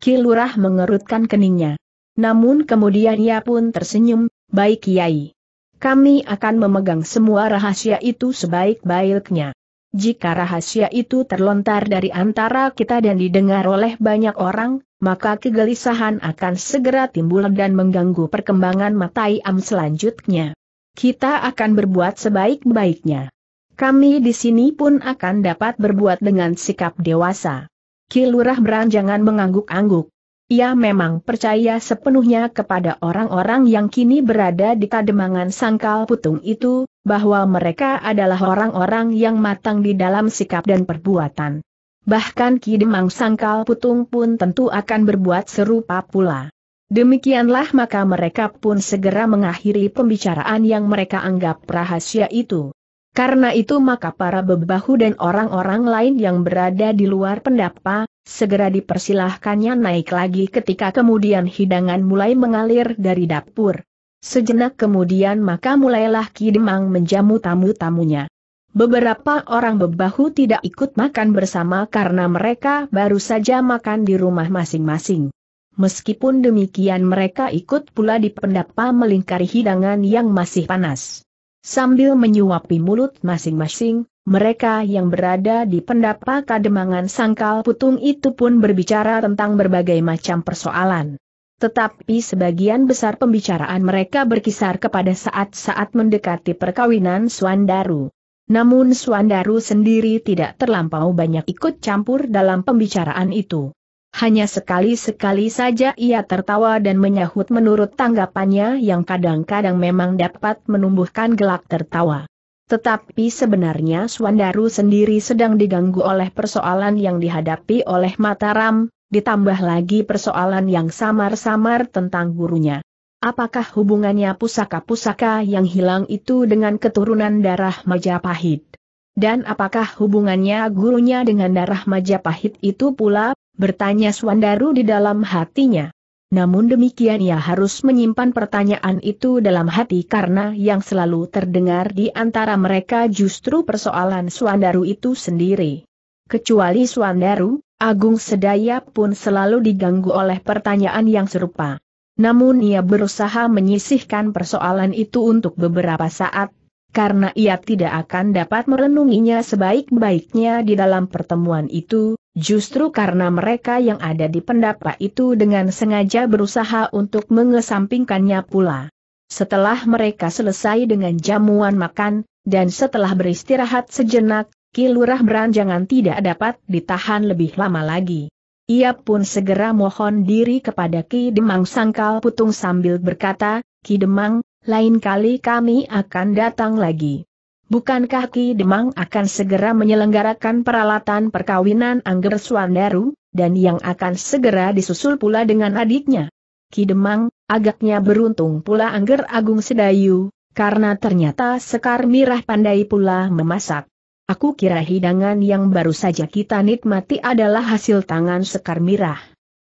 Kilurah mengerutkan keningnya. Namun kemudian ia pun tersenyum, baik Kiai. Kami akan memegang semua rahasia itu sebaik-baiknya. Jika rahasia itu terlontar dari antara kita dan didengar oleh banyak orang, maka kegelisahan akan segera timbul dan mengganggu perkembangan Matai Am selanjutnya. Kita akan berbuat sebaik-baiknya. Kami di sini pun akan dapat berbuat dengan sikap dewasa. Kilurah beranjangan mengangguk-angguk. Ia memang percaya sepenuhnya kepada orang-orang yang kini berada di kademangan sangkal putung itu, bahwa mereka adalah orang-orang yang matang di dalam sikap dan perbuatan bahkan Ki Demang Sangkal Putung pun tentu akan berbuat serupa pula. Demikianlah maka mereka pun segera mengakhiri pembicaraan yang mereka anggap rahasia itu. Karena itu maka para bebahu dan orang-orang lain yang berada di luar pendapa, segera dipersilahkannya naik lagi ketika kemudian hidangan mulai mengalir dari dapur. Sejenak kemudian maka mulailah Ki Demang menjamu tamu-tamunya. Beberapa orang bebahu tidak ikut makan bersama karena mereka baru saja makan di rumah masing-masing. Meskipun demikian mereka ikut pula di pendapa melingkari hidangan yang masih panas. Sambil menyuapi mulut masing-masing, mereka yang berada di pendapa kademangan sangkal putung itu pun berbicara tentang berbagai macam persoalan. Tetapi sebagian besar pembicaraan mereka berkisar kepada saat-saat mendekati perkawinan Suandaru. Namun Suandaru sendiri tidak terlampau banyak ikut campur dalam pembicaraan itu. Hanya sekali-sekali saja ia tertawa dan menyahut menurut tanggapannya yang kadang-kadang memang dapat menumbuhkan gelak tertawa. Tetapi sebenarnya Suandaru sendiri sedang diganggu oleh persoalan yang dihadapi oleh Mataram, ditambah lagi persoalan yang samar-samar tentang gurunya. Apakah hubungannya pusaka-pusaka yang hilang itu dengan keturunan darah Majapahit? Dan apakah hubungannya gurunya dengan darah Majapahit itu pula, bertanya Swandaru di dalam hatinya. Namun demikian ia harus menyimpan pertanyaan itu dalam hati karena yang selalu terdengar di antara mereka justru persoalan Swandaru itu sendiri. Kecuali Swandaru, Agung Sedaya pun selalu diganggu oleh pertanyaan yang serupa. Namun ia berusaha menyisihkan persoalan itu untuk beberapa saat, karena ia tidak akan dapat merenunginya sebaik-baiknya di dalam pertemuan itu, justru karena mereka yang ada di pendapa itu dengan sengaja berusaha untuk mengesampingkannya pula. Setelah mereka selesai dengan jamuan makan, dan setelah beristirahat sejenak, Kilurah beranjangan tidak dapat ditahan lebih lama lagi. Ia pun segera mohon diri kepada Ki Demang Sangkal Putung sambil berkata, Ki Demang, lain kali kami akan datang lagi. Bukankah Ki Demang akan segera menyelenggarakan peralatan perkawinan Angger Swandaru, dan yang akan segera disusul pula dengan adiknya? Ki Demang, agaknya beruntung pula Angger Agung Sedayu, karena ternyata Sekar Mirah pandai pula memasak. Aku kira hidangan yang baru saja kita nikmati adalah hasil tangan Sekar Mirah.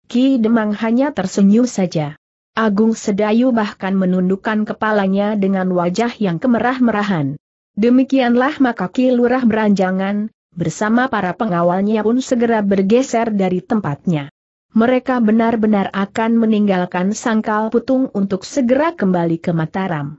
Ki Demang hanya tersenyum saja. Agung Sedayu bahkan menundukkan kepalanya dengan wajah yang kemerah-merahan. Demikianlah maka Ki Lurah beranjangan, bersama para pengawalnya pun segera bergeser dari tempatnya. Mereka benar-benar akan meninggalkan Sangkal Putung untuk segera kembali ke Mataram.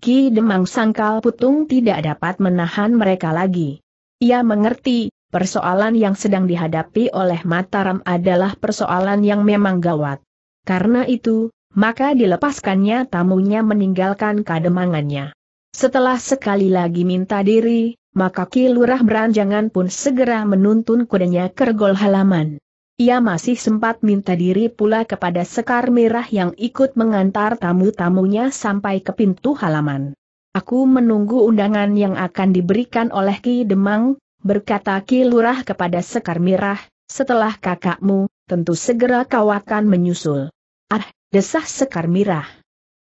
Ki Demang Sangkal Putung tidak dapat menahan mereka lagi. Ia mengerti, persoalan yang sedang dihadapi oleh Mataram adalah persoalan yang memang gawat. Karena itu, maka dilepaskannya tamunya meninggalkan kademangannya. Setelah sekali lagi minta diri, maka Ki Lurah Beranjangan pun segera menuntun kudanya ke regol halaman. Ia masih sempat minta diri pula kepada Sekar Merah yang ikut mengantar tamu-tamunya sampai ke pintu halaman. Aku menunggu undangan yang akan diberikan oleh Ki Demang, berkata Ki Lurah kepada Sekar Mirah, setelah kakakmu, tentu segera kau akan menyusul. Ah, desah Sekar Mirah.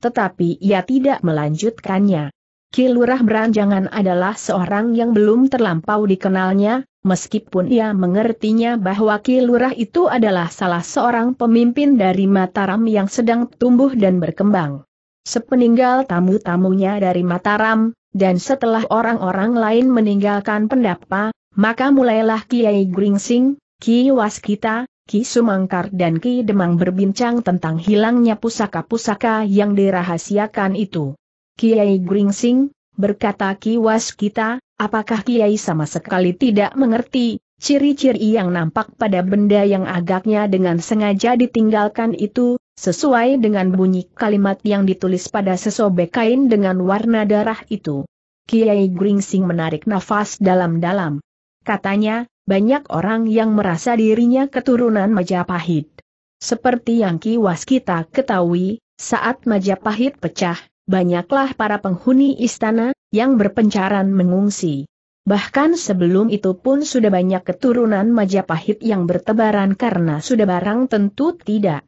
Tetapi ia tidak melanjutkannya. Ki Lurah Beranjangan adalah seorang yang belum terlampau dikenalnya, meskipun ia mengertinya bahwa Ki Lurah itu adalah salah seorang pemimpin dari Mataram yang sedang tumbuh dan berkembang sepeninggal tamu-tamunya dari Mataram, dan setelah orang-orang lain meninggalkan pendapa, maka mulailah Kiai Gringsing, Ki Waskita, Ki Sumangkar dan Ki Demang berbincang tentang hilangnya pusaka-pusaka yang dirahasiakan itu. Kiai Gringsing, berkata Ki Waskita, apakah Kiai sama sekali tidak mengerti, ciri-ciri yang nampak pada benda yang agaknya dengan sengaja ditinggalkan itu, sesuai dengan bunyi kalimat yang ditulis pada sesobek kain dengan warna darah itu. Kiai Gringsing menarik nafas dalam-dalam. Katanya, banyak orang yang merasa dirinya keturunan Majapahit. Seperti yang kiwas kita ketahui, saat Majapahit pecah, banyaklah para penghuni istana, yang berpencaran mengungsi. Bahkan sebelum itu pun sudah banyak keturunan Majapahit yang bertebaran karena sudah barang tentu tidak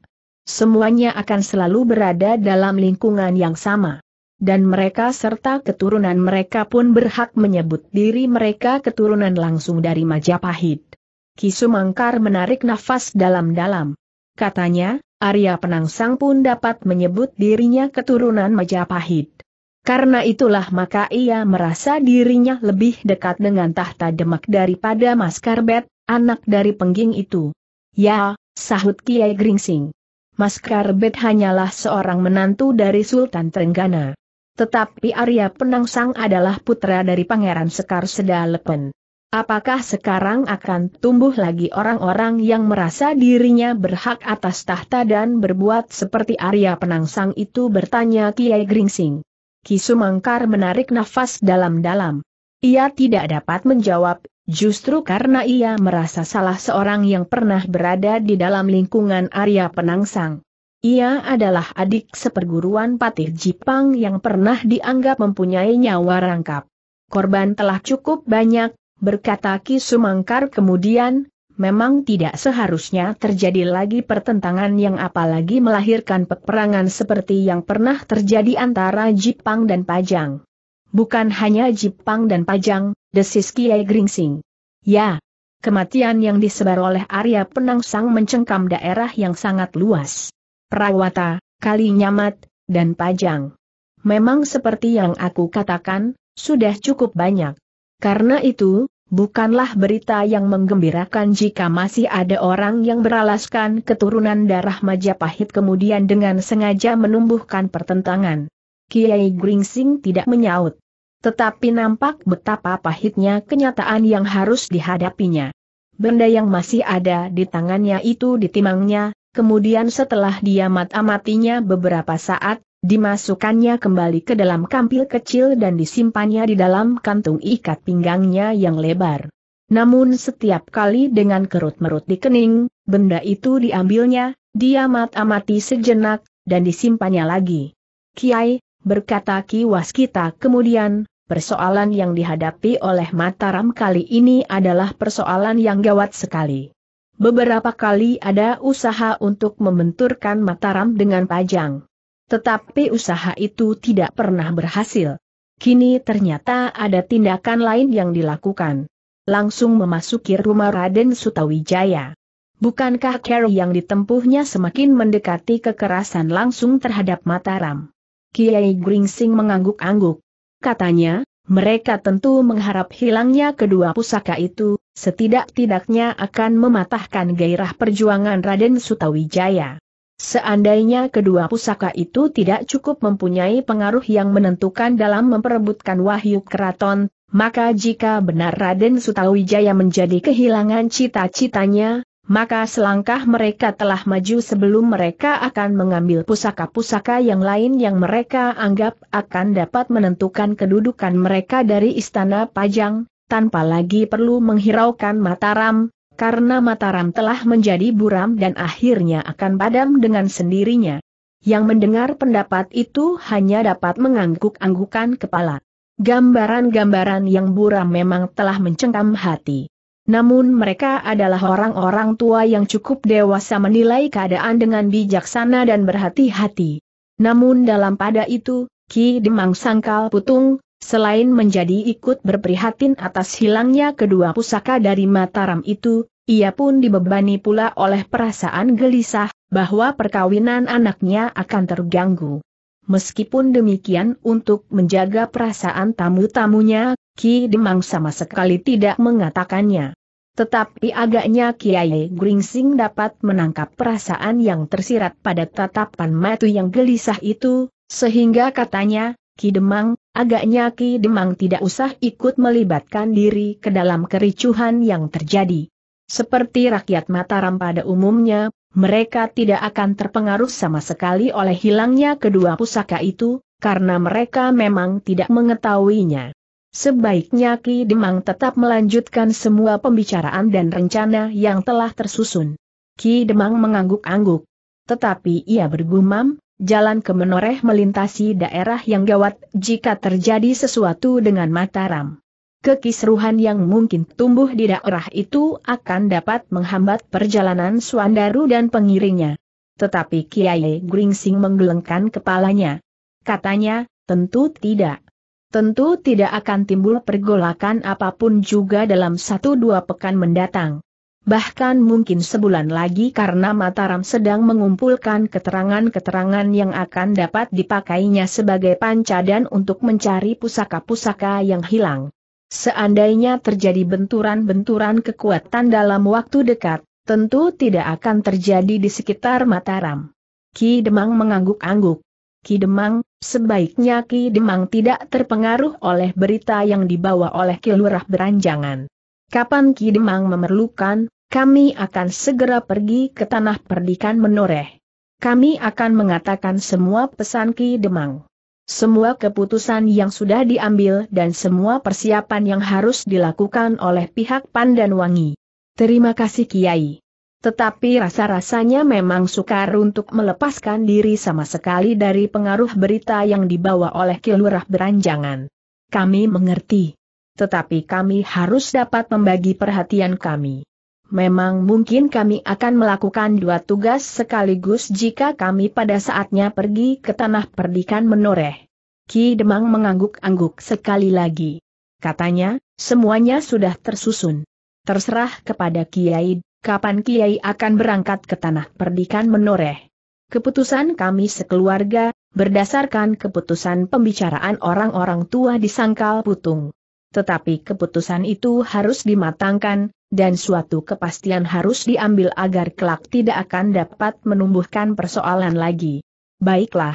semuanya akan selalu berada dalam lingkungan yang sama. Dan mereka serta keturunan mereka pun berhak menyebut diri mereka keturunan langsung dari Majapahit. Kisumangkar menarik nafas dalam-dalam. Katanya, Arya Penangsang pun dapat menyebut dirinya keturunan Majapahit. Karena itulah maka ia merasa dirinya lebih dekat dengan tahta demak daripada Mas Karbet, anak dari pengging itu. Ya, sahut Kiai Gringsing. Mas Karbet hanyalah seorang menantu dari Sultan Trenggana. Tetapi Arya Penangsang adalah putra dari Pangeran Sekar Sedalepen. Apakah sekarang akan tumbuh lagi orang-orang yang merasa dirinya berhak atas tahta dan berbuat seperti Arya Penangsang itu bertanya Kiai Gringsing. Kisumangkar menarik nafas dalam-dalam. Ia tidak dapat menjawab, Justru karena ia merasa salah seorang yang pernah berada di dalam lingkungan Arya Penangsang. Ia adalah adik seperguruan Patih Jipang yang pernah dianggap mempunyai nyawa rangkap. Korban telah cukup banyak, berkata Ki Sumangkar kemudian, memang tidak seharusnya terjadi lagi pertentangan yang apalagi melahirkan peperangan seperti yang pernah terjadi antara Jipang dan Pajang. Bukan hanya Jipang dan Pajang, desis Kiai Gringsing. Ya, kematian yang disebar oleh Arya Penangsang mencengkam daerah yang sangat luas. Perawata, Nyamat, dan Pajang. Memang seperti yang aku katakan, sudah cukup banyak. Karena itu, bukanlah berita yang menggembirakan jika masih ada orang yang beralaskan keturunan darah Majapahit kemudian dengan sengaja menumbuhkan pertentangan. Kiai Gringsing tidak menyaut. Tetapi nampak betapa pahitnya kenyataan yang harus dihadapinya. Benda yang masih ada di tangannya itu ditimangnya, kemudian setelah diamat amatinya beberapa saat, dimasukkannya kembali ke dalam kampil kecil dan disimpannya di dalam kantung ikat pinggangnya yang lebar. Namun setiap kali dengan kerut-merut di kening, benda itu diambilnya, diamat mat-amati sejenak, dan disimpannya lagi. Kiai, berkata Ki Waskita kemudian, persoalan yang dihadapi oleh Mataram kali ini adalah persoalan yang gawat sekali. Beberapa kali ada usaha untuk membenturkan Mataram dengan Pajang. Tetapi usaha itu tidak pernah berhasil. Kini ternyata ada tindakan lain yang dilakukan. Langsung memasuki rumah Raden Sutawijaya. Bukankah Carol yang ditempuhnya semakin mendekati kekerasan langsung terhadap Mataram? Kiai Gringsing mengangguk-angguk. Katanya, mereka tentu mengharap hilangnya kedua pusaka itu, setidak-tidaknya akan mematahkan gairah perjuangan Raden Sutawijaya. Seandainya kedua pusaka itu tidak cukup mempunyai pengaruh yang menentukan dalam memperebutkan wahyu keraton, maka jika benar Raden Sutawijaya menjadi kehilangan cita-citanya, maka selangkah mereka telah maju sebelum mereka akan mengambil pusaka-pusaka yang lain yang mereka anggap akan dapat menentukan kedudukan mereka dari istana Pajang, tanpa lagi perlu menghiraukan Mataram, karena Mataram telah menjadi buram dan akhirnya akan padam dengan sendirinya. Yang mendengar pendapat itu hanya dapat mengangguk-anggukan kepala. Gambaran-gambaran yang buram memang telah mencengkam hati. Namun mereka adalah orang-orang tua yang cukup dewasa menilai keadaan dengan bijaksana dan berhati-hati. Namun dalam pada itu, Ki Demang Sangkal Putung, selain menjadi ikut berprihatin atas hilangnya kedua pusaka dari Mataram itu, ia pun dibebani pula oleh perasaan gelisah, bahwa perkawinan anaknya akan terganggu. Meskipun demikian untuk menjaga perasaan tamu-tamunya, Ki Demang sama sekali tidak mengatakannya. Tetapi agaknya Kiai Gringsing dapat menangkap perasaan yang tersirat pada tatapan matu yang gelisah itu, sehingga katanya, Ki Demang, agaknya Ki Demang tidak usah ikut melibatkan diri ke dalam kericuhan yang terjadi. Seperti rakyat Mataram pada umumnya, mereka tidak akan terpengaruh sama sekali oleh hilangnya kedua pusaka itu, karena mereka memang tidak mengetahuinya. Sebaiknya Ki Demang tetap melanjutkan semua pembicaraan dan rencana yang telah tersusun. Ki Demang mengangguk-angguk. Tetapi ia bergumam, jalan ke menoreh melintasi daerah yang gawat jika terjadi sesuatu dengan Mataram. Kekisruhan yang mungkin tumbuh di daerah itu akan dapat menghambat perjalanan Suandaru dan pengiringnya. Tetapi Kiai Gringsing menggelengkan kepalanya. Katanya, tentu tidak tentu tidak akan timbul pergolakan apapun juga dalam satu dua pekan mendatang. Bahkan mungkin sebulan lagi karena Mataram sedang mengumpulkan keterangan-keterangan yang akan dapat dipakainya sebagai pancadan untuk mencari pusaka-pusaka yang hilang. Seandainya terjadi benturan-benturan kekuatan dalam waktu dekat, tentu tidak akan terjadi di sekitar Mataram. Ki Demang mengangguk-angguk. Ki Demang, Sebaiknya Ki Demang tidak terpengaruh oleh berita yang dibawa oleh Kilurah Beranjangan. Kapan Ki Demang memerlukan, kami akan segera pergi ke tanah perdikan menoreh. Kami akan mengatakan semua pesan Ki Demang semua keputusan yang sudah diambil dan semua persiapan yang harus dilakukan oleh pihak Wangi. Terima kasih Kiai. Tetapi rasa-rasanya memang sukar untuk melepaskan diri sama sekali dari pengaruh berita yang dibawa oleh kilurah beranjangan. Kami mengerti. Tetapi kami harus dapat membagi perhatian kami. Memang mungkin kami akan melakukan dua tugas sekaligus jika kami pada saatnya pergi ke tanah perdikan menoreh. Ki Demang mengangguk-angguk sekali lagi. Katanya, semuanya sudah tersusun. Terserah kepada Kiai kapan Kiai akan berangkat ke tanah perdikan menoreh. Keputusan kami sekeluarga, berdasarkan keputusan pembicaraan orang-orang tua di Sangkal Putung. Tetapi keputusan itu harus dimatangkan, dan suatu kepastian harus diambil agar kelak tidak akan dapat menumbuhkan persoalan lagi. Baiklah.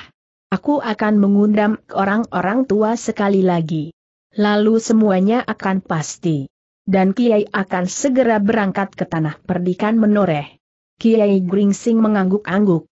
Aku akan mengundang orang-orang tua sekali lagi. Lalu semuanya akan pasti dan Kiai akan segera berangkat ke tanah perdikan menoreh. Kiai Gringsing mengangguk-angguk.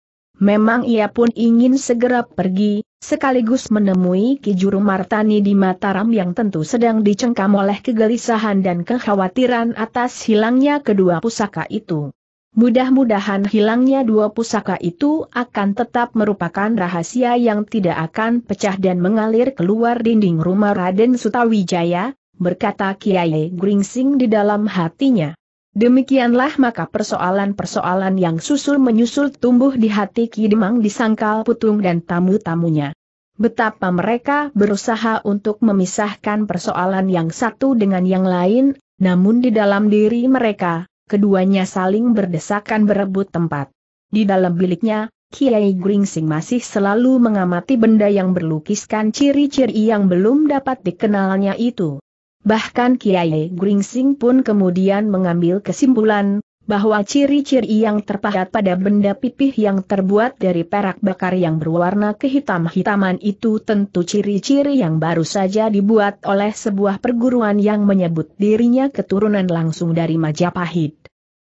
Memang ia pun ingin segera pergi, sekaligus menemui Ki Juru Martani di Mataram yang tentu sedang dicengkam oleh kegelisahan dan kekhawatiran atas hilangnya kedua pusaka itu. Mudah-mudahan hilangnya dua pusaka itu akan tetap merupakan rahasia yang tidak akan pecah dan mengalir keluar dinding rumah Raden Sutawijaya, berkata Kiai Gringsing di dalam hatinya. Demikianlah maka persoalan-persoalan yang susul-menyusul tumbuh di hati Kidemang disangkal putung dan tamu-tamunya. Betapa mereka berusaha untuk memisahkan persoalan yang satu dengan yang lain, namun di dalam diri mereka, keduanya saling berdesakan berebut tempat. Di dalam biliknya, Kiai Gringsing masih selalu mengamati benda yang berlukiskan ciri-ciri yang belum dapat dikenalnya itu. Bahkan Kiai Gringsing pun kemudian mengambil kesimpulan, bahwa ciri-ciri yang terpahat pada benda pipih yang terbuat dari perak bakar yang berwarna kehitam-hitaman itu tentu ciri-ciri yang baru saja dibuat oleh sebuah perguruan yang menyebut dirinya keturunan langsung dari Majapahit.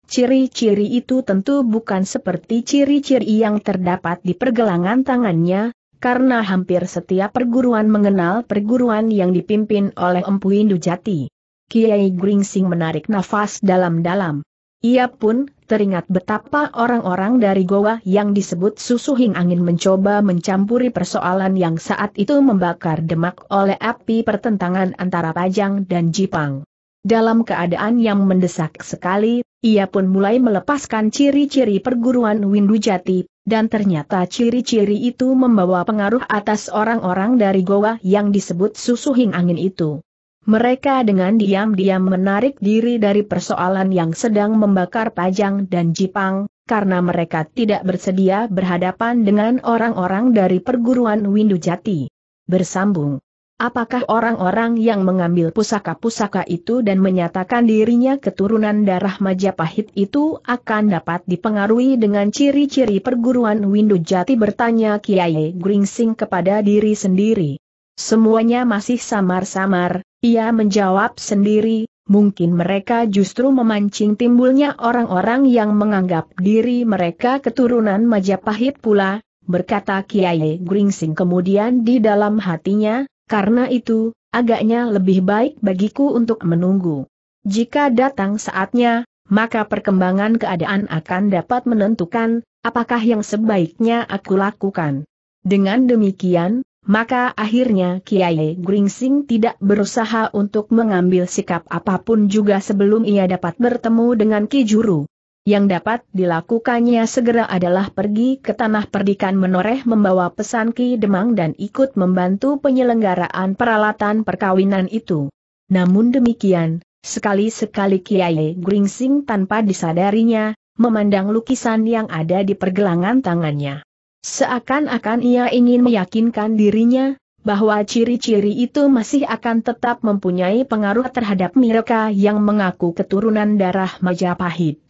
Ciri-ciri itu tentu bukan seperti ciri-ciri yang terdapat di pergelangan tangannya, karena hampir setiap perguruan mengenal perguruan yang dipimpin oleh Empu Jati, Kiai Gringsing menarik nafas dalam-dalam. Ia pun teringat betapa orang-orang dari Goa yang disebut susuhing angin mencoba mencampuri persoalan yang saat itu membakar demak oleh api pertentangan antara Pajang dan Jipang. Dalam keadaan yang mendesak sekali, ia pun mulai melepaskan ciri-ciri perguruan Windu Jati dan ternyata ciri-ciri itu membawa pengaruh atas orang-orang dari goa yang disebut susu hing angin itu. Mereka dengan diam-diam menarik diri dari persoalan yang sedang membakar Pajang dan Jipang, karena mereka tidak bersedia berhadapan dengan orang-orang dari perguruan Windu Jati. Bersambung Apakah orang-orang yang mengambil pusaka-pusaka itu dan menyatakan dirinya keturunan darah Majapahit itu akan dapat dipengaruhi dengan ciri-ciri perguruan Windu Jati bertanya Kiai Gringsing kepada diri sendiri. Semuanya masih samar-samar, ia menjawab sendiri, mungkin mereka justru memancing timbulnya orang-orang yang menganggap diri mereka keturunan Majapahit pula, berkata Kiai Gringsing kemudian di dalam hatinya, karena itu, agaknya lebih baik bagiku untuk menunggu. Jika datang saatnya, maka perkembangan keadaan akan dapat menentukan apakah yang sebaiknya aku lakukan. Dengan demikian, maka akhirnya Kiai Gringsing tidak berusaha untuk mengambil sikap apapun juga sebelum ia dapat bertemu dengan Ki Juru. Yang dapat dilakukannya segera adalah pergi ke tanah perdikan menoreh membawa pesan Ki Demang dan ikut membantu penyelenggaraan peralatan perkawinan itu. Namun demikian, sekali-sekali Kiai Gringsing tanpa disadarinya, memandang lukisan yang ada di pergelangan tangannya. Seakan-akan ia ingin meyakinkan dirinya, bahwa ciri-ciri itu masih akan tetap mempunyai pengaruh terhadap mereka yang mengaku keturunan darah Majapahit.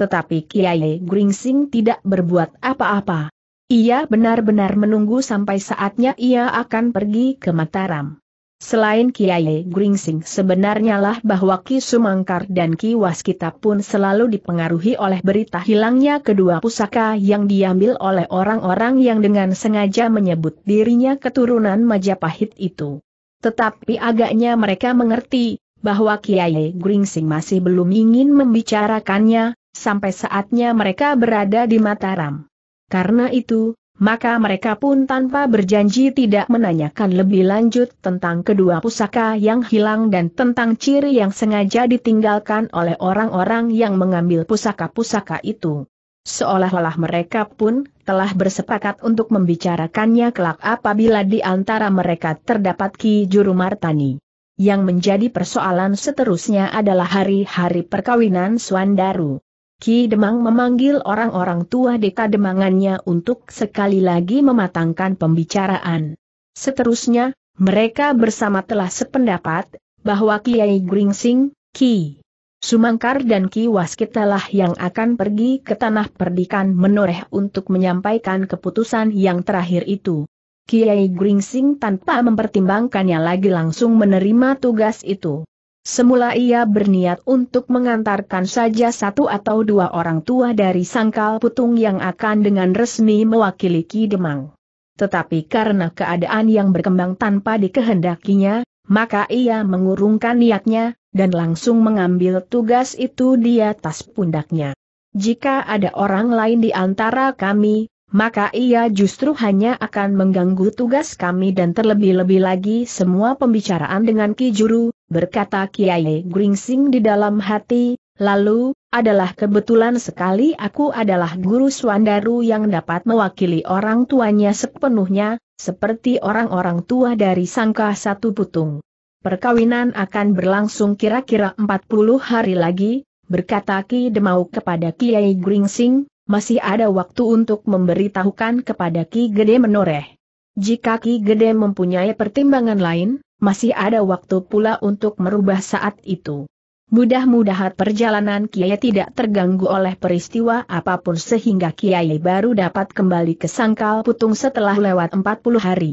Tetapi Kiai Gringsing tidak berbuat apa-apa. Ia benar-benar menunggu sampai saatnya ia akan pergi ke Mataram. Selain Kiai Gringsing sebenarnya lah bahwa Ki Sumangkar dan Ki Waskita pun selalu dipengaruhi oleh berita hilangnya kedua pusaka yang diambil oleh orang-orang yang dengan sengaja menyebut dirinya keturunan Majapahit itu. Tetapi agaknya mereka mengerti, bahwa Kiai Gringsing masih belum ingin membicarakannya, sampai saatnya mereka berada di Mataram. Karena itu, maka mereka pun tanpa berjanji tidak menanyakan lebih lanjut tentang kedua pusaka yang hilang dan tentang ciri yang sengaja ditinggalkan oleh orang-orang yang mengambil pusaka-pusaka itu. Seolah-olah mereka pun telah bersepakat untuk membicarakannya kelak apabila di antara mereka terdapat Ki Juru Martani. Yang menjadi persoalan seterusnya adalah hari-hari perkawinan Swandaru. Ki Demang memanggil orang-orang tua di demangannya untuk sekali lagi mematangkan pembicaraan. Seterusnya, mereka bersama telah sependapat, bahwa Kiai Gringsing, Ki Sumangkar dan Ki Waskitalah yang akan pergi ke tanah perdikan menoreh untuk menyampaikan keputusan yang terakhir itu. Kiai Gringsing tanpa mempertimbangkannya lagi langsung menerima tugas itu. Semula ia berniat untuk mengantarkan saja satu atau dua orang tua dari sangkal putung yang akan dengan resmi mewakili Ki Demang. Tetapi karena keadaan yang berkembang tanpa dikehendakinya, maka ia mengurungkan niatnya, dan langsung mengambil tugas itu di atas pundaknya. Jika ada orang lain di antara kami, maka ia justru hanya akan mengganggu tugas kami dan terlebih-lebih lagi semua pembicaraan dengan Ki Juru, berkata Kiai Gringsing di dalam hati, lalu, adalah kebetulan sekali aku adalah guru Swandaru yang dapat mewakili orang tuanya sepenuhnya, seperti orang-orang tua dari Sangka Satu Putung. Perkawinan akan berlangsung kira-kira 40 hari lagi, berkata Ki Demau kepada Kiai Gringsing, masih ada waktu untuk memberitahukan kepada Ki Gede menoreh. Jika Ki Gede mempunyai pertimbangan lain, masih ada waktu pula untuk merubah saat itu. Mudah-mudahan perjalanan Kiai tidak terganggu oleh peristiwa apapun sehingga Kiai baru dapat kembali ke Sangkal Putung setelah lewat 40 hari.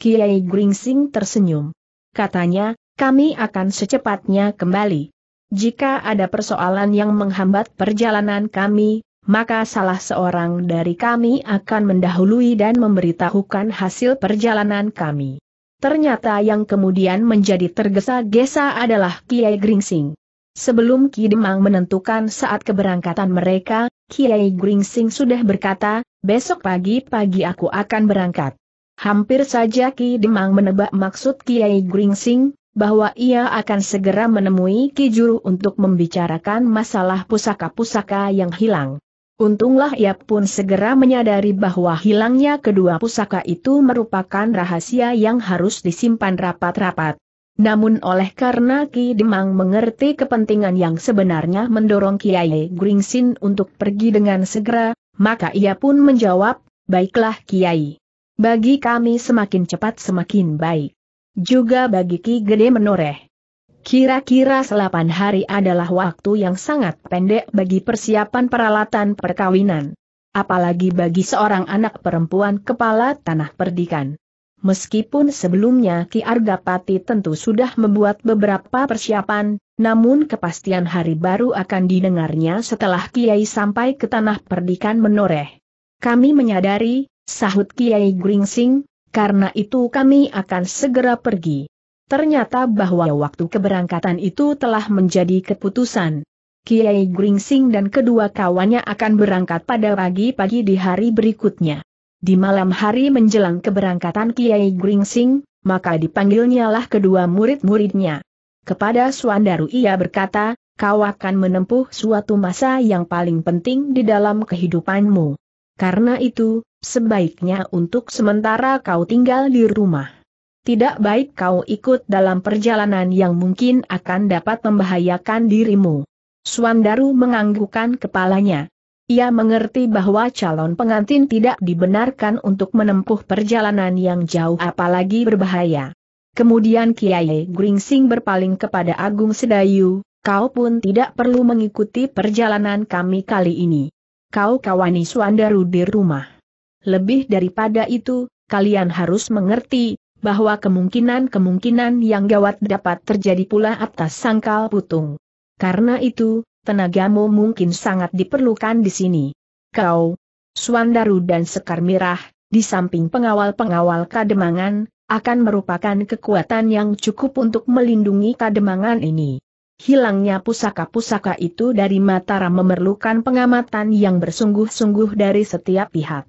Kiai Gringsing tersenyum. Katanya, kami akan secepatnya kembali. Jika ada persoalan yang menghambat perjalanan kami, maka salah seorang dari kami akan mendahului dan memberitahukan hasil perjalanan kami. Ternyata yang kemudian menjadi tergesa-gesa adalah Kiai Gringsing. Sebelum Ki Demang menentukan saat keberangkatan mereka, Kiai Gringsing sudah berkata, besok pagi-pagi aku akan berangkat. Hampir saja Ki Demang menebak maksud Kiai Gringsing, bahwa ia akan segera menemui Ki Juru untuk membicarakan masalah pusaka-pusaka yang hilang. Untunglah ia pun segera menyadari bahwa hilangnya kedua pusaka itu merupakan rahasia yang harus disimpan rapat-rapat. Namun oleh karena Ki Demang mengerti kepentingan yang sebenarnya mendorong Kiai Gringsin untuk pergi dengan segera, maka ia pun menjawab, baiklah Kiai. Bagi kami semakin cepat semakin baik. Juga bagi Ki Gede menoreh. Kira-kira selapan hari adalah waktu yang sangat pendek bagi persiapan peralatan perkawinan. Apalagi bagi seorang anak perempuan kepala tanah perdikan. Meskipun sebelumnya Ki Argapati tentu sudah membuat beberapa persiapan, namun kepastian hari baru akan didengarnya setelah Kiai sampai ke tanah perdikan menoreh. Kami menyadari, sahut Kiai Gringsing, karena itu kami akan segera pergi. Ternyata bahwa waktu keberangkatan itu telah menjadi keputusan. Kiai Gringsing dan kedua kawannya akan berangkat pada pagi-pagi di hari berikutnya. Di malam hari menjelang keberangkatan Kiai Gringsing, maka dipanggilnyalah kedua murid-muridnya. Kepada Suandaru ia berkata, kau akan menempuh suatu masa yang paling penting di dalam kehidupanmu. Karena itu, sebaiknya untuk sementara kau tinggal di rumah tidak baik kau ikut dalam perjalanan yang mungkin akan dapat membahayakan dirimu. Suandaru menganggukkan kepalanya. Ia mengerti bahwa calon pengantin tidak dibenarkan untuk menempuh perjalanan yang jauh apalagi berbahaya. Kemudian Kiai Gringsing berpaling kepada Agung Sedayu, kau pun tidak perlu mengikuti perjalanan kami kali ini. Kau kawani Suandaru di rumah. Lebih daripada itu, kalian harus mengerti, bahwa kemungkinan-kemungkinan yang gawat dapat terjadi pula atas sangkal putung. Karena itu, tenagamu mungkin sangat diperlukan di sini. Kau, Suandaru dan Sekar Mirah, di samping pengawal-pengawal kademangan, akan merupakan kekuatan yang cukup untuk melindungi kademangan ini. Hilangnya pusaka-pusaka itu dari Mataram memerlukan pengamatan yang bersungguh-sungguh dari setiap pihak.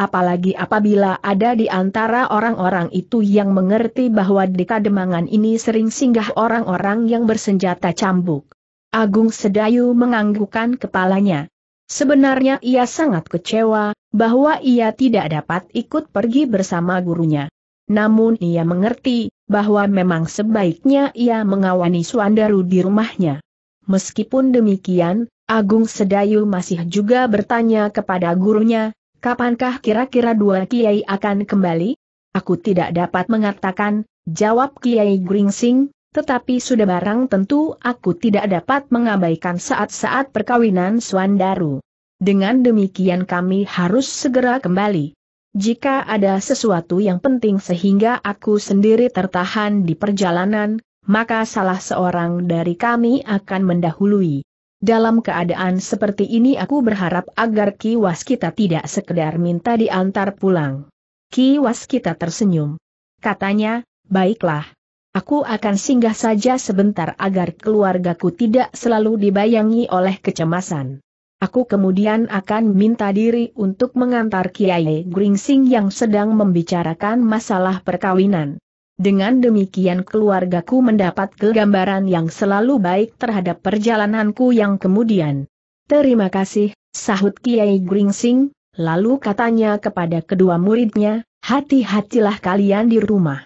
Apalagi apabila ada di antara orang-orang itu yang mengerti bahwa di kademangan ini sering singgah orang-orang yang bersenjata cambuk. Agung Sedayu menganggukkan kepalanya. Sebenarnya ia sangat kecewa, bahwa ia tidak dapat ikut pergi bersama gurunya. Namun ia mengerti, bahwa memang sebaiknya ia mengawani Suandaru di rumahnya. Meskipun demikian, Agung Sedayu masih juga bertanya kepada gurunya, Kapankah kira-kira dua kiai akan kembali? Aku tidak dapat mengatakan, jawab Kiai Gringsing, tetapi sudah barang tentu aku tidak dapat mengabaikan saat-saat perkawinan Swandaru. Dengan demikian kami harus segera kembali. Jika ada sesuatu yang penting sehingga aku sendiri tertahan di perjalanan, maka salah seorang dari kami akan mendahului. Dalam keadaan seperti ini aku berharap agar Ki Waskita tidak sekedar minta diantar pulang. Ki Waskita tersenyum. Katanya, baiklah. Aku akan singgah saja sebentar agar keluargaku tidak selalu dibayangi oleh kecemasan. Aku kemudian akan minta diri untuk mengantar Kiai Gringsing yang sedang membicarakan masalah perkawinan. Dengan demikian keluargaku mendapat kegambaran yang selalu baik terhadap perjalananku yang kemudian. Terima kasih, sahut Kiai Gringsing, lalu katanya kepada kedua muridnya, hati-hatilah kalian di rumah.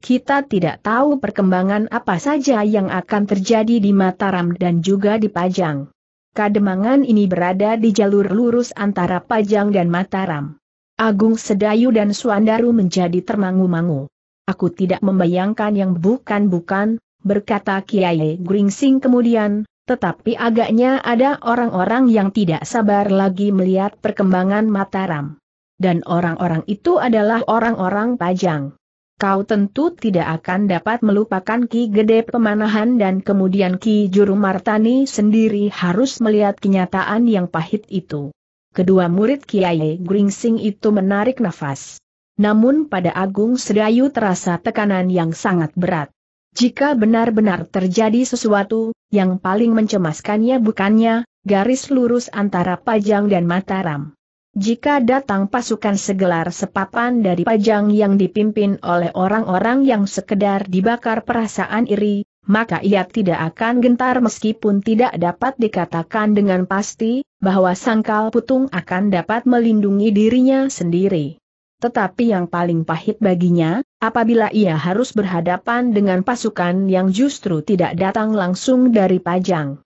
Kita tidak tahu perkembangan apa saja yang akan terjadi di Mataram dan juga di Pajang. Kademangan ini berada di jalur lurus antara Pajang dan Mataram. Agung Sedayu dan Suandaru menjadi termangu-mangu. Aku tidak membayangkan yang bukan-bukan, berkata Kiai Gringsing kemudian, tetapi agaknya ada orang-orang yang tidak sabar lagi melihat perkembangan Mataram. Dan orang-orang itu adalah orang-orang pajang. Kau tentu tidak akan dapat melupakan Ki Gede Pemanahan dan kemudian Ki Juru Martani sendiri harus melihat kenyataan yang pahit itu. Kedua murid Kiai Gringsing itu menarik nafas. Namun pada Agung Sedayu terasa tekanan yang sangat berat. Jika benar-benar terjadi sesuatu, yang paling mencemaskannya bukannya, garis lurus antara Pajang dan Mataram. Jika datang pasukan segelar sepapan dari Pajang yang dipimpin oleh orang-orang yang sekedar dibakar perasaan iri, maka ia tidak akan gentar meskipun tidak dapat dikatakan dengan pasti, bahwa sangkal putung akan dapat melindungi dirinya sendiri. Tetapi yang paling pahit baginya, apabila ia harus berhadapan dengan pasukan yang justru tidak datang langsung dari Pajang.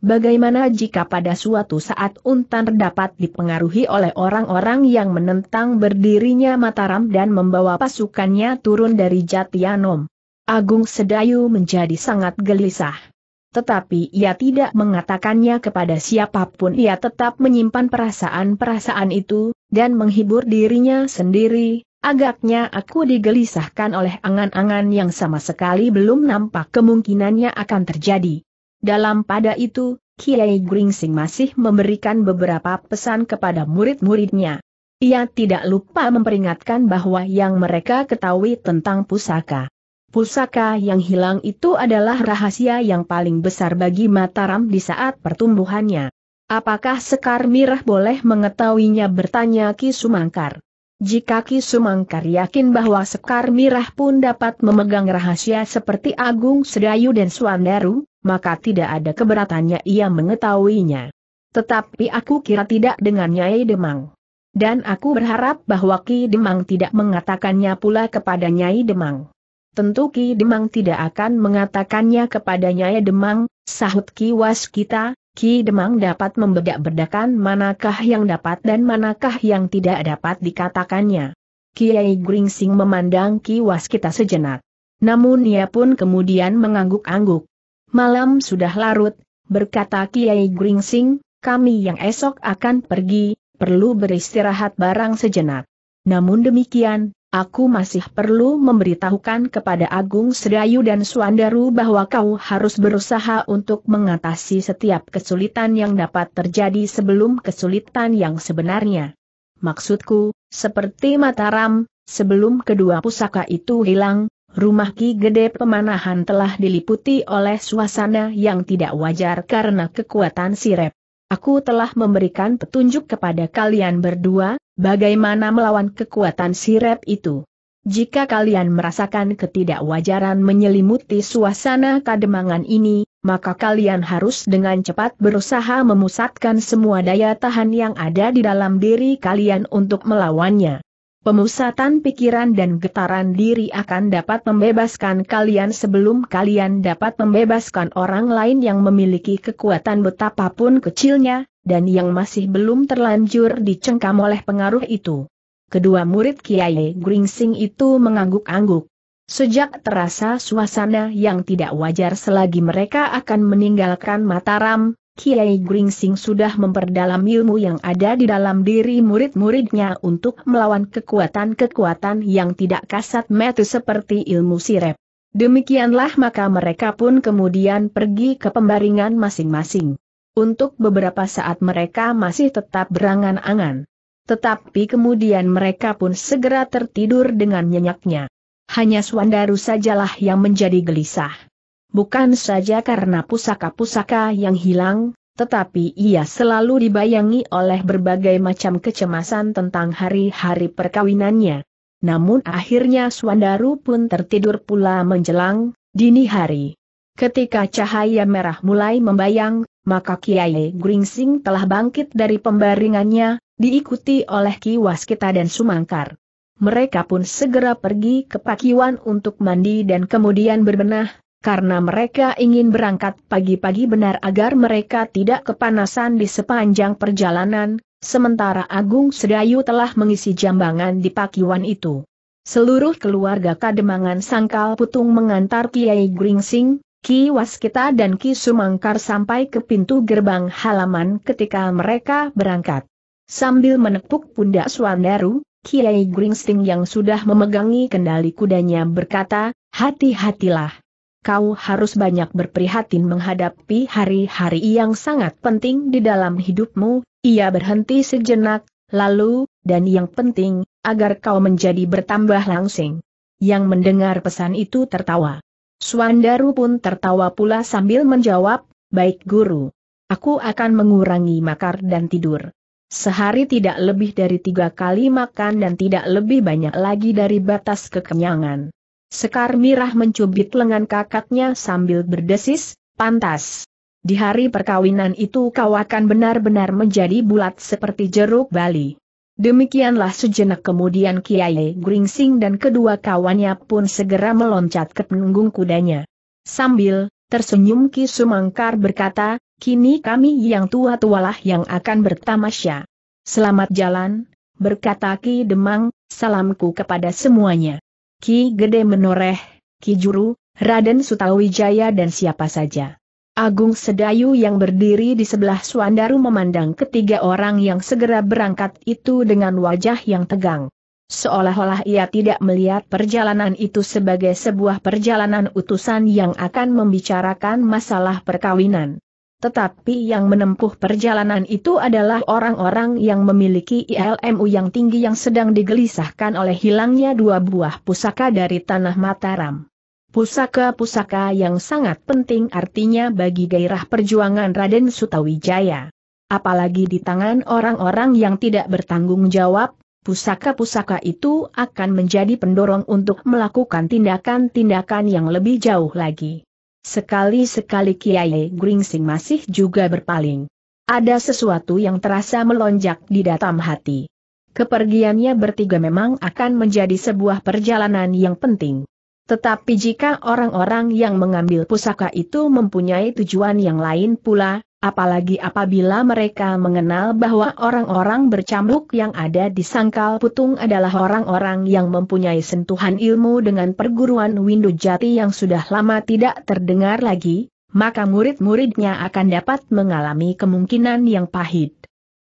Bagaimana jika pada suatu saat Untan dapat dipengaruhi oleh orang-orang yang menentang berdirinya Mataram dan membawa pasukannya turun dari Jatianom? Agung Sedayu menjadi sangat gelisah tetapi ia tidak mengatakannya kepada siapapun. Ia tetap menyimpan perasaan-perasaan itu, dan menghibur dirinya sendiri. Agaknya aku digelisahkan oleh angan-angan yang sama sekali belum nampak kemungkinannya akan terjadi. Dalam pada itu, Kiai Gringsing masih memberikan beberapa pesan kepada murid-muridnya. Ia tidak lupa memperingatkan bahwa yang mereka ketahui tentang pusaka Pusaka yang hilang itu adalah rahasia yang paling besar bagi Mataram di saat pertumbuhannya. Apakah Sekar Mirah boleh mengetahuinya bertanya Ki Sumangkar. Jika Ki Sumangkar yakin bahwa Sekar Mirah pun dapat memegang rahasia seperti Agung Sedayu dan Swandaru, maka tidak ada keberatannya ia mengetahuinya. Tetapi aku kira tidak dengan Nyai Demang. Dan aku berharap bahwa Ki Demang tidak mengatakannya pula kepada Nyai Demang. Tentu Ki Demang tidak akan mengatakannya kepadanya ya Demang, sahut Ki Waskita. Ki Demang dapat membedak-bedakan manakah yang dapat dan manakah yang tidak dapat dikatakannya. Kiai Gringsing memandang Ki Waskita sejenak. Namun ia pun kemudian mengangguk-angguk. Malam sudah larut, berkata Kiai Gringsing, kami yang esok akan pergi, perlu beristirahat barang sejenak. Namun demikian, Aku masih perlu memberitahukan kepada Agung Sedayu dan Suandaru bahwa kau harus berusaha untuk mengatasi setiap kesulitan yang dapat terjadi sebelum kesulitan yang sebenarnya. Maksudku, seperti Mataram, sebelum kedua pusaka itu hilang, rumah Ki Gede Pemanahan telah diliputi oleh suasana yang tidak wajar karena kekuatan sirep. Aku telah memberikan petunjuk kepada kalian berdua, Bagaimana melawan kekuatan sirep itu? Jika kalian merasakan ketidakwajaran menyelimuti suasana kademangan ini, maka kalian harus dengan cepat berusaha memusatkan semua daya tahan yang ada di dalam diri kalian untuk melawannya. Pemusatan pikiran dan getaran diri akan dapat membebaskan kalian sebelum kalian dapat membebaskan orang lain yang memiliki kekuatan betapapun kecilnya, dan yang masih belum terlanjur dicengkam oleh pengaruh itu. Kedua murid Kiai Gringsing itu mengangguk-angguk. Sejak terasa suasana yang tidak wajar selagi mereka akan meninggalkan Mataram, Kiai Gringsing sudah memperdalam ilmu yang ada di dalam diri murid-muridnya untuk melawan kekuatan-kekuatan yang tidak kasat mata seperti ilmu sirep. Demikianlah maka mereka pun kemudian pergi ke pembaringan masing-masing. Untuk beberapa saat mereka masih tetap berangan-angan. Tetapi kemudian mereka pun segera tertidur dengan nyenyaknya. Hanya Swandaru sajalah yang menjadi gelisah bukan saja karena pusaka-pusaka yang hilang, tetapi ia selalu dibayangi oleh berbagai macam kecemasan tentang hari-hari perkawinannya. Namun akhirnya Swandaru pun tertidur pula menjelang dini hari. Ketika cahaya merah mulai membayang, maka Kiai Gringsing telah bangkit dari pembaringannya, diikuti oleh Ki Waskita dan Sumangkar. Mereka pun segera pergi ke pakiwan untuk mandi dan kemudian berbenah, karena mereka ingin berangkat pagi-pagi benar agar mereka tidak kepanasan di sepanjang perjalanan, sementara Agung Sedayu telah mengisi jambangan di pakiwan itu. Seluruh keluarga Kademangan Sangkal Putung mengantar Kiai Gringsing, Ki Waskita dan Ki Sumangkar sampai ke pintu gerbang halaman ketika mereka berangkat. Sambil menepuk pundak Swandaru, Kiai Gringsing yang sudah memegangi kendali kudanya berkata, hati-hatilah kau harus banyak berprihatin menghadapi hari-hari yang sangat penting di dalam hidupmu, ia berhenti sejenak, lalu, dan yang penting, agar kau menjadi bertambah langsing. Yang mendengar pesan itu tertawa. Suandaru pun tertawa pula sambil menjawab, baik guru. Aku akan mengurangi makar dan tidur. Sehari tidak lebih dari tiga kali makan dan tidak lebih banyak lagi dari batas kekenyangan. Sekar Mirah mencubit lengan kakaknya sambil berdesis, pantas. Di hari perkawinan itu kau akan benar-benar menjadi bulat seperti jeruk bali. Demikianlah sejenak kemudian Kiai Gringsing dan kedua kawannya pun segera meloncat ke penunggung kudanya. Sambil, tersenyum Ki Sumangkar berkata, kini kami yang tua-tualah yang akan bertamasya. Selamat jalan, berkata Ki Demang, salamku kepada semuanya. Ki Gede Menoreh, Ki Juru, Raden Sutawijaya dan siapa saja. Agung Sedayu yang berdiri di sebelah Suandaru memandang ketiga orang yang segera berangkat itu dengan wajah yang tegang. Seolah-olah ia tidak melihat perjalanan itu sebagai sebuah perjalanan utusan yang akan membicarakan masalah perkawinan. Tetapi yang menempuh perjalanan itu adalah orang-orang yang memiliki ILMU yang tinggi yang sedang digelisahkan oleh hilangnya dua buah pusaka dari tanah Mataram. Pusaka-pusaka yang sangat penting artinya bagi gairah perjuangan Raden Sutawijaya. Apalagi di tangan orang-orang yang tidak bertanggung jawab, pusaka-pusaka itu akan menjadi pendorong untuk melakukan tindakan-tindakan yang lebih jauh lagi. Sekali-sekali Kiai Gringsing masih juga berpaling. Ada sesuatu yang terasa melonjak di dalam hati. Kepergiannya bertiga memang akan menjadi sebuah perjalanan yang penting. Tetapi jika orang-orang yang mengambil pusaka itu mempunyai tujuan yang lain pula, Apalagi apabila mereka mengenal bahwa orang-orang bercambuk yang ada di sangkal putung adalah orang-orang yang mempunyai sentuhan ilmu dengan perguruan Windu Jati yang sudah lama tidak terdengar lagi, maka murid-muridnya akan dapat mengalami kemungkinan yang pahit.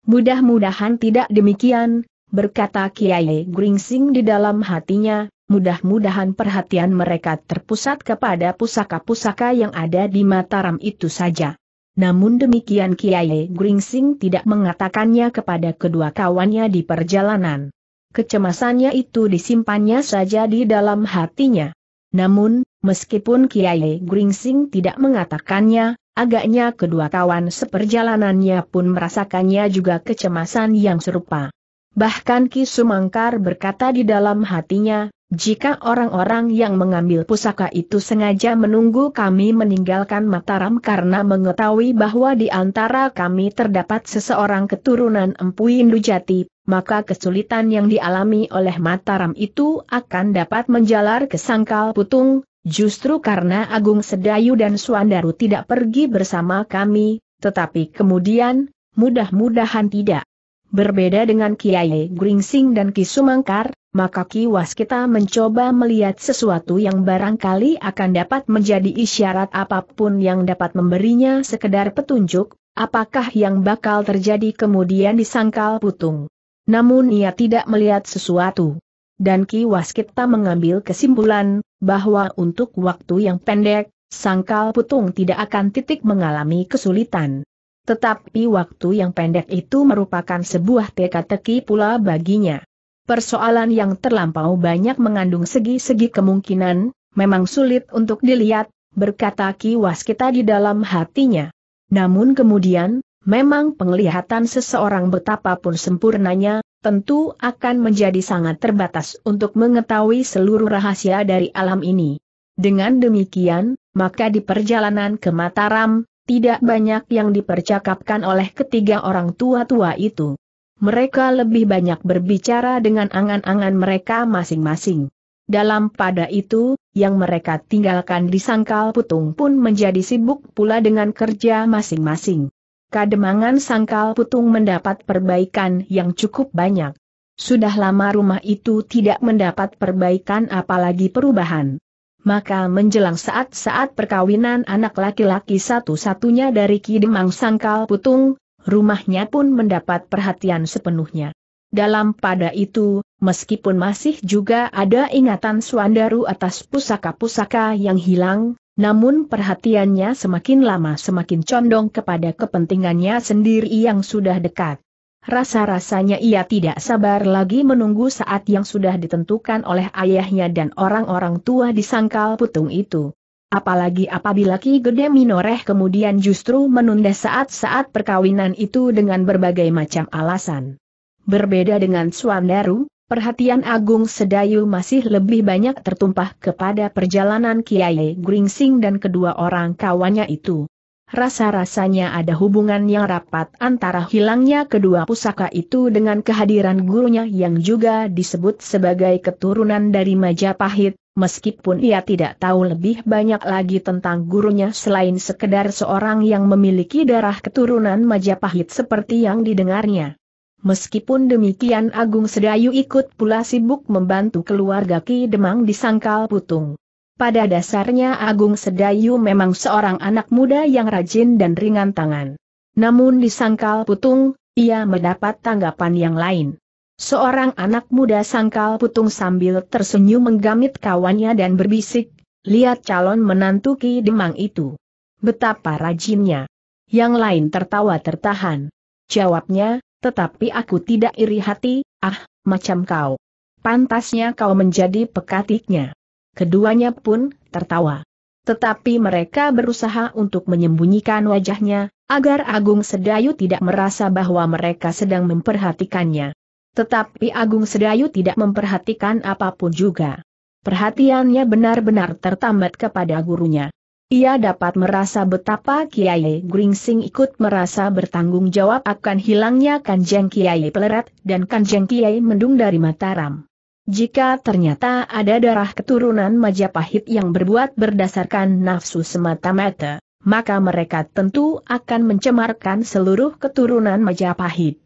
Mudah-mudahan tidak demikian, berkata Kiai Gringsing di dalam hatinya, mudah-mudahan perhatian mereka terpusat kepada pusaka-pusaka yang ada di Mataram itu saja. Namun demikian Kiai Gringsing tidak mengatakannya kepada kedua kawannya di perjalanan. Kecemasannya itu disimpannya saja di dalam hatinya. Namun, meskipun Kiai Gringsing tidak mengatakannya, agaknya kedua kawan seperjalanannya pun merasakannya juga kecemasan yang serupa. Bahkan Ki Sumangkar berkata di dalam hatinya, jika orang-orang yang mengambil pusaka itu sengaja menunggu kami meninggalkan Mataram karena mengetahui bahwa di antara kami terdapat seseorang keturunan Empu Indujati, maka kesulitan yang dialami oleh Mataram itu akan dapat menjalar ke Sangkal Putung, justru karena Agung Sedayu dan Suandaru tidak pergi bersama kami, tetapi kemudian, mudah-mudahan tidak. Berbeda dengan Kiai Gringsing dan Kisumangkar, maka kiwas kita mencoba melihat sesuatu yang barangkali akan dapat menjadi isyarat apapun yang dapat memberinya sekedar petunjuk, apakah yang bakal terjadi kemudian disangkal putung. Namun ia tidak melihat sesuatu. Dan Ki Waskita mengambil kesimpulan, bahwa untuk waktu yang pendek, sangkal putung tidak akan titik mengalami kesulitan. Tetapi waktu yang pendek itu merupakan sebuah teka-teki pula baginya persoalan yang terlampau banyak mengandung segi-segi kemungkinan, memang sulit untuk dilihat, berkata Ki Waskita di dalam hatinya. Namun kemudian, memang penglihatan seseorang betapapun sempurnanya, tentu akan menjadi sangat terbatas untuk mengetahui seluruh rahasia dari alam ini. Dengan demikian, maka di perjalanan ke Mataram, tidak banyak yang dipercakapkan oleh ketiga orang tua-tua itu mereka lebih banyak berbicara dengan angan-angan mereka masing-masing. Dalam pada itu, yang mereka tinggalkan di sangkal putung pun menjadi sibuk pula dengan kerja masing-masing. Kademangan sangkal putung mendapat perbaikan yang cukup banyak. Sudah lama rumah itu tidak mendapat perbaikan apalagi perubahan. Maka menjelang saat-saat perkawinan anak laki-laki satu-satunya dari Kidemang Sangkal Putung, rumahnya pun mendapat perhatian sepenuhnya. Dalam pada itu, meskipun masih juga ada ingatan Suandaru atas pusaka-pusaka yang hilang, namun perhatiannya semakin lama semakin condong kepada kepentingannya sendiri yang sudah dekat. Rasa-rasanya ia tidak sabar lagi menunggu saat yang sudah ditentukan oleh ayahnya dan orang-orang tua di sangkal putung itu. Apalagi apabila Ki Gede Minoreh kemudian justru menunda saat-saat perkawinan itu dengan berbagai macam alasan. Berbeda dengan Suandaru, perhatian Agung Sedayu masih lebih banyak tertumpah kepada perjalanan Kiai Gringsing dan kedua orang kawannya itu. Rasa-rasanya ada hubungan yang rapat antara hilangnya kedua pusaka itu dengan kehadiran gurunya yang juga disebut sebagai keturunan dari Majapahit, meskipun ia tidak tahu lebih banyak lagi tentang gurunya selain sekedar seorang yang memiliki darah keturunan Majapahit seperti yang didengarnya. Meskipun demikian Agung Sedayu ikut pula sibuk membantu keluarga Ki Demang di Sangkal Putung. Pada dasarnya Agung Sedayu memang seorang anak muda yang rajin dan ringan tangan. Namun di Sangkal Putung, ia mendapat tanggapan yang lain. Seorang anak muda sangkal putung sambil tersenyum menggamit kawannya dan berbisik, lihat calon menantu Ki Demang itu. Betapa rajinnya. Yang lain tertawa tertahan. Jawabnya, tetapi aku tidak iri hati, ah, macam kau. Pantasnya kau menjadi pekatiknya. Keduanya pun tertawa. Tetapi mereka berusaha untuk menyembunyikan wajahnya, agar Agung Sedayu tidak merasa bahwa mereka sedang memperhatikannya. Tetapi Agung Sedayu tidak memperhatikan apapun juga. Perhatiannya benar-benar tertambat kepada gurunya. Ia dapat merasa betapa Kiai Gringsing ikut merasa bertanggung jawab akan hilangnya Kanjeng Kiai Pelerat dan Kanjeng Kiai Mendung dari Mataram. Jika ternyata ada darah keturunan Majapahit yang berbuat berdasarkan nafsu semata-mata, maka mereka tentu akan mencemarkan seluruh keturunan Majapahit.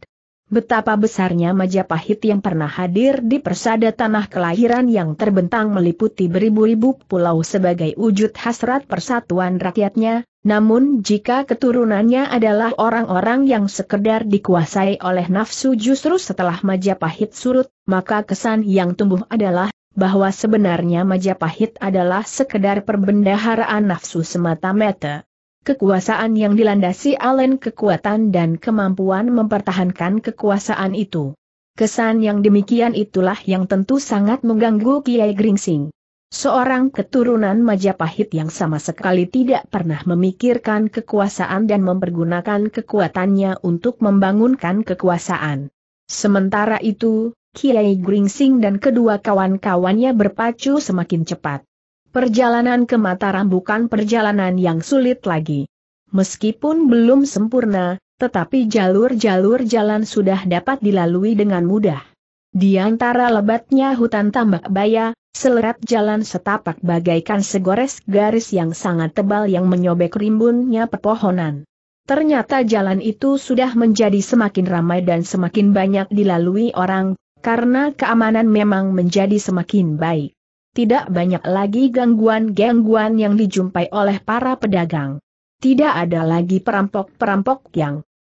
Betapa besarnya Majapahit yang pernah hadir di persada tanah kelahiran yang terbentang meliputi beribu-ribu pulau sebagai wujud hasrat persatuan rakyatnya, namun jika keturunannya adalah orang-orang yang sekedar dikuasai oleh nafsu justru setelah Majapahit surut, maka kesan yang tumbuh adalah bahwa sebenarnya Majapahit adalah sekedar perbendaharaan nafsu semata-mata kekuasaan yang dilandasi Allen kekuatan dan kemampuan mempertahankan kekuasaan itu. Kesan yang demikian itulah yang tentu sangat mengganggu Kiai Gringsing. Seorang keturunan Majapahit yang sama sekali tidak pernah memikirkan kekuasaan dan mempergunakan kekuatannya untuk membangunkan kekuasaan. Sementara itu, Kiai Gringsing dan kedua kawan-kawannya berpacu semakin cepat. Perjalanan ke Mataram bukan perjalanan yang sulit lagi. Meskipun belum sempurna, tetapi jalur-jalur jalan sudah dapat dilalui dengan mudah. Di antara lebatnya hutan tambak baya, selerat jalan setapak bagaikan segores garis yang sangat tebal yang menyobek rimbunnya pepohonan. Ternyata jalan itu sudah menjadi semakin ramai dan semakin banyak dilalui orang, karena keamanan memang menjadi semakin baik tidak banyak lagi gangguan-gangguan yang dijumpai oleh para pedagang. Tidak ada lagi perampok-perampok yang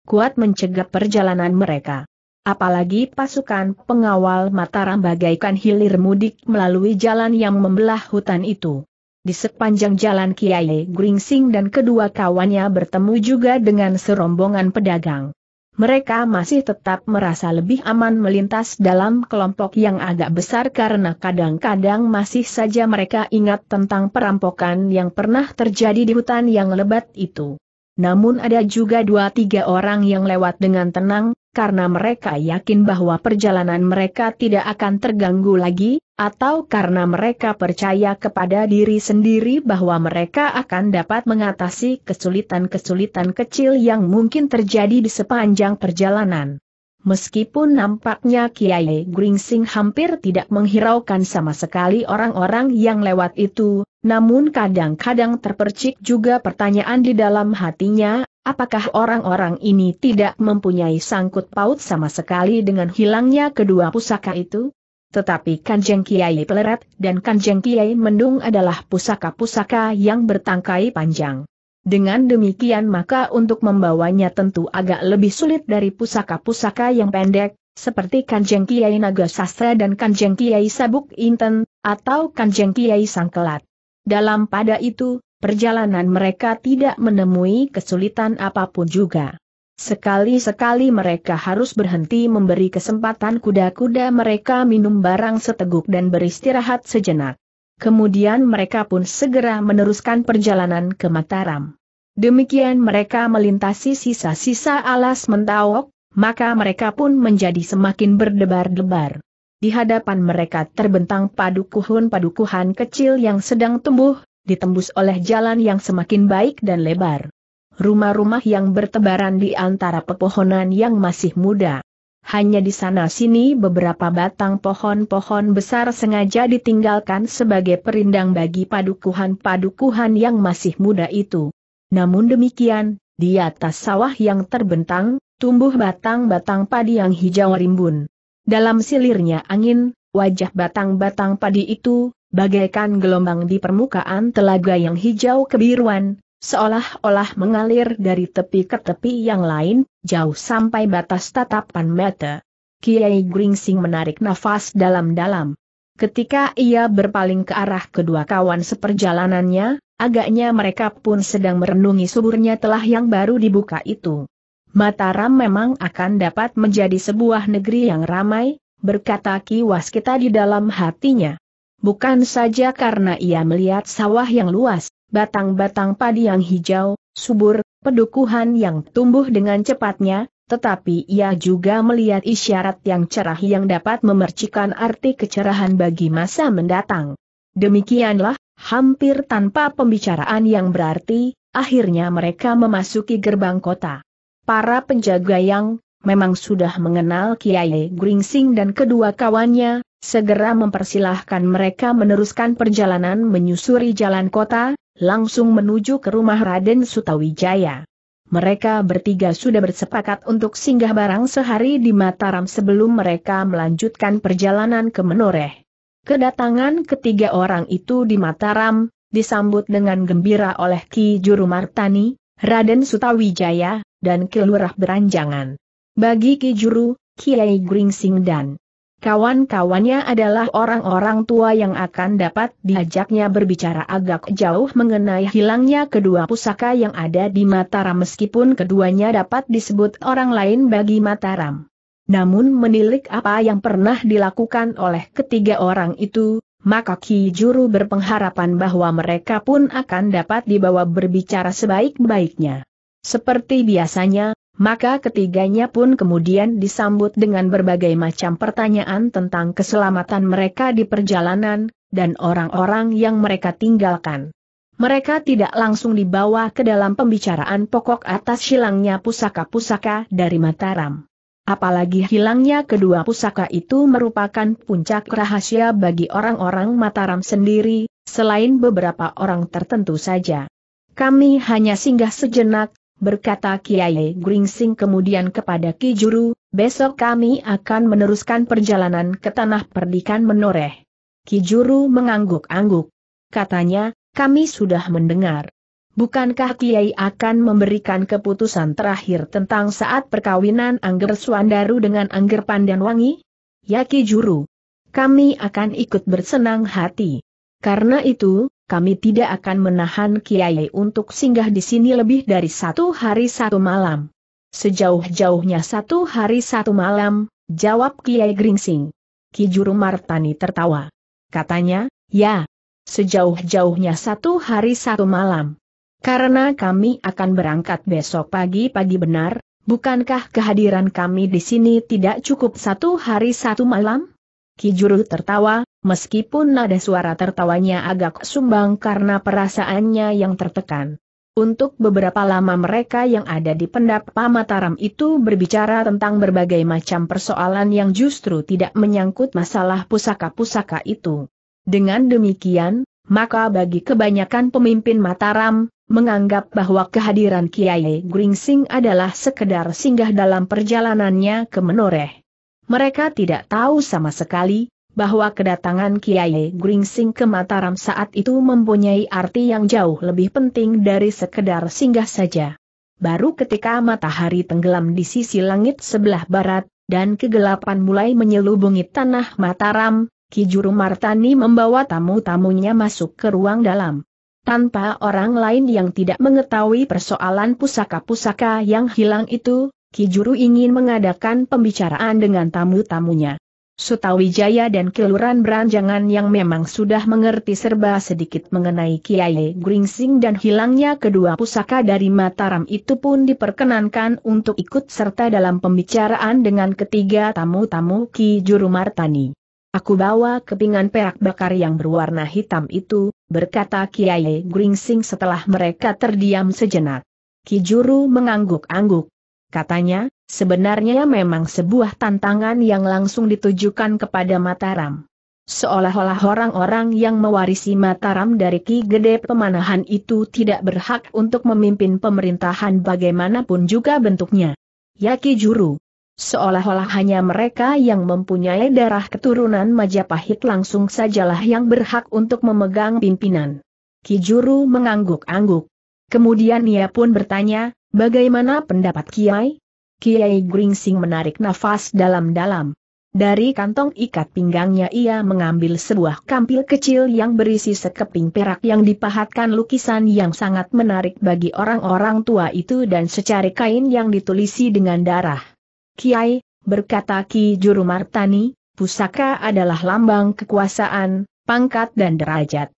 kuat mencegah perjalanan mereka. Apalagi pasukan pengawal Mataram bagaikan hilir mudik melalui jalan yang membelah hutan itu. Di sepanjang jalan Kiai Gringsing dan kedua kawannya bertemu juga dengan serombongan pedagang mereka masih tetap merasa lebih aman melintas dalam kelompok yang agak besar karena kadang-kadang masih saja mereka ingat tentang perampokan yang pernah terjadi di hutan yang lebat itu. Namun ada juga dua tiga orang yang lewat dengan tenang, karena mereka yakin bahwa perjalanan mereka tidak akan terganggu lagi, atau karena mereka percaya kepada diri sendiri bahwa mereka akan dapat mengatasi kesulitan-kesulitan kecil yang mungkin terjadi di sepanjang perjalanan. Meskipun nampaknya Kiai Gringsing hampir tidak menghiraukan sama sekali orang-orang yang lewat itu, namun kadang-kadang terpercik juga pertanyaan di dalam hatinya, Apakah orang-orang ini tidak mempunyai sangkut paut sama sekali dengan hilangnya kedua pusaka itu? Tetapi Kanjeng Kiai Peleret dan Kanjeng Kiai Mendung adalah pusaka-pusaka yang bertangkai panjang. Dengan demikian maka untuk membawanya tentu agak lebih sulit dari pusaka-pusaka yang pendek, seperti Kanjeng Kiai Naga Sastra dan Kanjeng Kiai Sabuk Inten, atau Kanjeng Kiai Sangkelat. Dalam pada itu, perjalanan mereka tidak menemui kesulitan apapun juga. Sekali-sekali mereka harus berhenti memberi kesempatan kuda-kuda mereka minum barang seteguk dan beristirahat sejenak. Kemudian mereka pun segera meneruskan perjalanan ke Mataram. Demikian mereka melintasi sisa-sisa alas mentawok, maka mereka pun menjadi semakin berdebar-debar. Di hadapan mereka terbentang padukuhun-padukuhan kecil yang sedang tumbuh, ditembus oleh jalan yang semakin baik dan lebar. Rumah-rumah yang bertebaran di antara pepohonan yang masih muda. Hanya di sana-sini beberapa batang pohon-pohon besar sengaja ditinggalkan sebagai perindang bagi padukuhan-padukuhan yang masih muda itu. Namun demikian, di atas sawah yang terbentang, tumbuh batang-batang padi yang hijau rimbun. Dalam silirnya angin, wajah batang-batang padi itu, bagaikan gelombang di permukaan telaga yang hijau kebiruan, seolah-olah mengalir dari tepi ke tepi yang lain, jauh sampai batas tatapan mata. Kiai Gringsing menarik nafas dalam-dalam. Ketika ia berpaling ke arah kedua kawan seperjalanannya, agaknya mereka pun sedang merenungi suburnya telah yang baru dibuka itu. Mataram memang akan dapat menjadi sebuah negeri yang ramai, berkata kiwas kita di dalam hatinya. Bukan saja karena ia melihat sawah yang luas, batang-batang padi yang hijau, subur, pedukuhan yang tumbuh dengan cepatnya, tetapi ia juga melihat isyarat yang cerah yang dapat memercikan arti kecerahan bagi masa mendatang. Demikianlah, hampir tanpa pembicaraan yang berarti, akhirnya mereka memasuki gerbang kota. Para penjaga yang memang sudah mengenal Kiai Gringsing dan kedua kawannya, segera mempersilahkan mereka meneruskan perjalanan menyusuri jalan kota, langsung menuju ke rumah Raden Sutawijaya. Mereka bertiga sudah bersepakat untuk singgah barang sehari di Mataram sebelum mereka melanjutkan perjalanan ke Menoreh. Kedatangan ketiga orang itu di Mataram, disambut dengan gembira oleh Ki Juru Martani, Raden Sutawijaya, dan Kilurah Beranjangan. Bagi Ki Juru, Kiai Gringsing dan Kawan-kawannya adalah orang-orang tua yang akan dapat diajaknya berbicara agak jauh mengenai hilangnya kedua pusaka yang ada di Mataram meskipun keduanya dapat disebut orang lain bagi Mataram. Namun menilik apa yang pernah dilakukan oleh ketiga orang itu, maka Ki Juru berpengharapan bahwa mereka pun akan dapat dibawa berbicara sebaik-baiknya. Seperti biasanya, maka ketiganya pun kemudian disambut dengan berbagai macam pertanyaan tentang keselamatan mereka di perjalanan, dan orang-orang yang mereka tinggalkan. Mereka tidak langsung dibawa ke dalam pembicaraan pokok atas hilangnya pusaka-pusaka dari Mataram. Apalagi hilangnya kedua pusaka itu merupakan puncak rahasia bagi orang-orang Mataram sendiri, selain beberapa orang tertentu saja. Kami hanya singgah sejenak, berkata Kiai Gringsing kemudian kepada Ki Juru, besok kami akan meneruskan perjalanan ke tanah perdikan menoreh. Ki Juru mengangguk-angguk. Katanya, kami sudah mendengar. Bukankah Kiai akan memberikan keputusan terakhir tentang saat perkawinan Angger Suandaru dengan Angger Pandanwangi? Ya Ki Juru. Kami akan ikut bersenang hati. Karena itu, kami tidak akan menahan Kiai untuk singgah di sini lebih dari satu hari satu malam. Sejauh-jauhnya satu hari satu malam, jawab Kiai Gringsing. Ki Juru Martani tertawa. Katanya, ya, sejauh-jauhnya satu hari satu malam. Karena kami akan berangkat besok pagi-pagi benar, bukankah kehadiran kami di sini tidak cukup satu hari satu malam? Kijuru tertawa, meskipun nada suara tertawanya agak sumbang karena perasaannya yang tertekan. Untuk beberapa lama mereka yang ada di pendap Mataram itu berbicara tentang berbagai macam persoalan yang justru tidak menyangkut masalah pusaka-pusaka itu. Dengan demikian, maka bagi kebanyakan pemimpin Mataram, menganggap bahwa kehadiran Kiai Gringsing adalah sekedar singgah dalam perjalanannya ke Menoreh. Mereka tidak tahu sama sekali, bahwa kedatangan Kiai Gringsing ke Mataram saat itu mempunyai arti yang jauh lebih penting dari sekedar singgah saja. Baru ketika matahari tenggelam di sisi langit sebelah barat, dan kegelapan mulai menyelubungi tanah Mataram, Ki Juru Martani membawa tamu-tamunya masuk ke ruang dalam. Tanpa orang lain yang tidak mengetahui persoalan pusaka-pusaka yang hilang itu, Kijuru ingin mengadakan pembicaraan dengan tamu-tamunya. Sutawijaya dan Kiluran Beranjangan yang memang sudah mengerti serba sedikit mengenai Kiai Gringsing dan hilangnya kedua pusaka dari Mataram itu pun diperkenankan untuk ikut serta dalam pembicaraan dengan ketiga tamu-tamu Ki Juru Martani. Aku bawa kepingan perak bakar yang berwarna hitam itu, berkata Kiai Gringsing setelah mereka terdiam sejenak. Ki Juru mengangguk-angguk. Katanya, sebenarnya memang sebuah tantangan yang langsung ditujukan kepada Mataram. Seolah-olah orang-orang yang mewarisi Mataram dari Ki Gede Pemanahan itu tidak berhak untuk memimpin pemerintahan bagaimanapun juga bentuknya. Ya Ki Juru. Seolah-olah hanya mereka yang mempunyai darah keturunan Majapahit langsung sajalah yang berhak untuk memegang pimpinan. Ki Juru mengangguk-angguk. Kemudian ia pun bertanya, Bagaimana pendapat Kiai? Kiai Gringsing menarik nafas dalam-dalam. Dari kantong ikat pinggangnya ia mengambil sebuah kampil kecil yang berisi sekeping perak yang dipahatkan lukisan yang sangat menarik bagi orang-orang tua itu dan secari kain yang ditulisi dengan darah. Kiai, berkata Ki Juru Martani, pusaka adalah lambang kekuasaan, pangkat dan derajat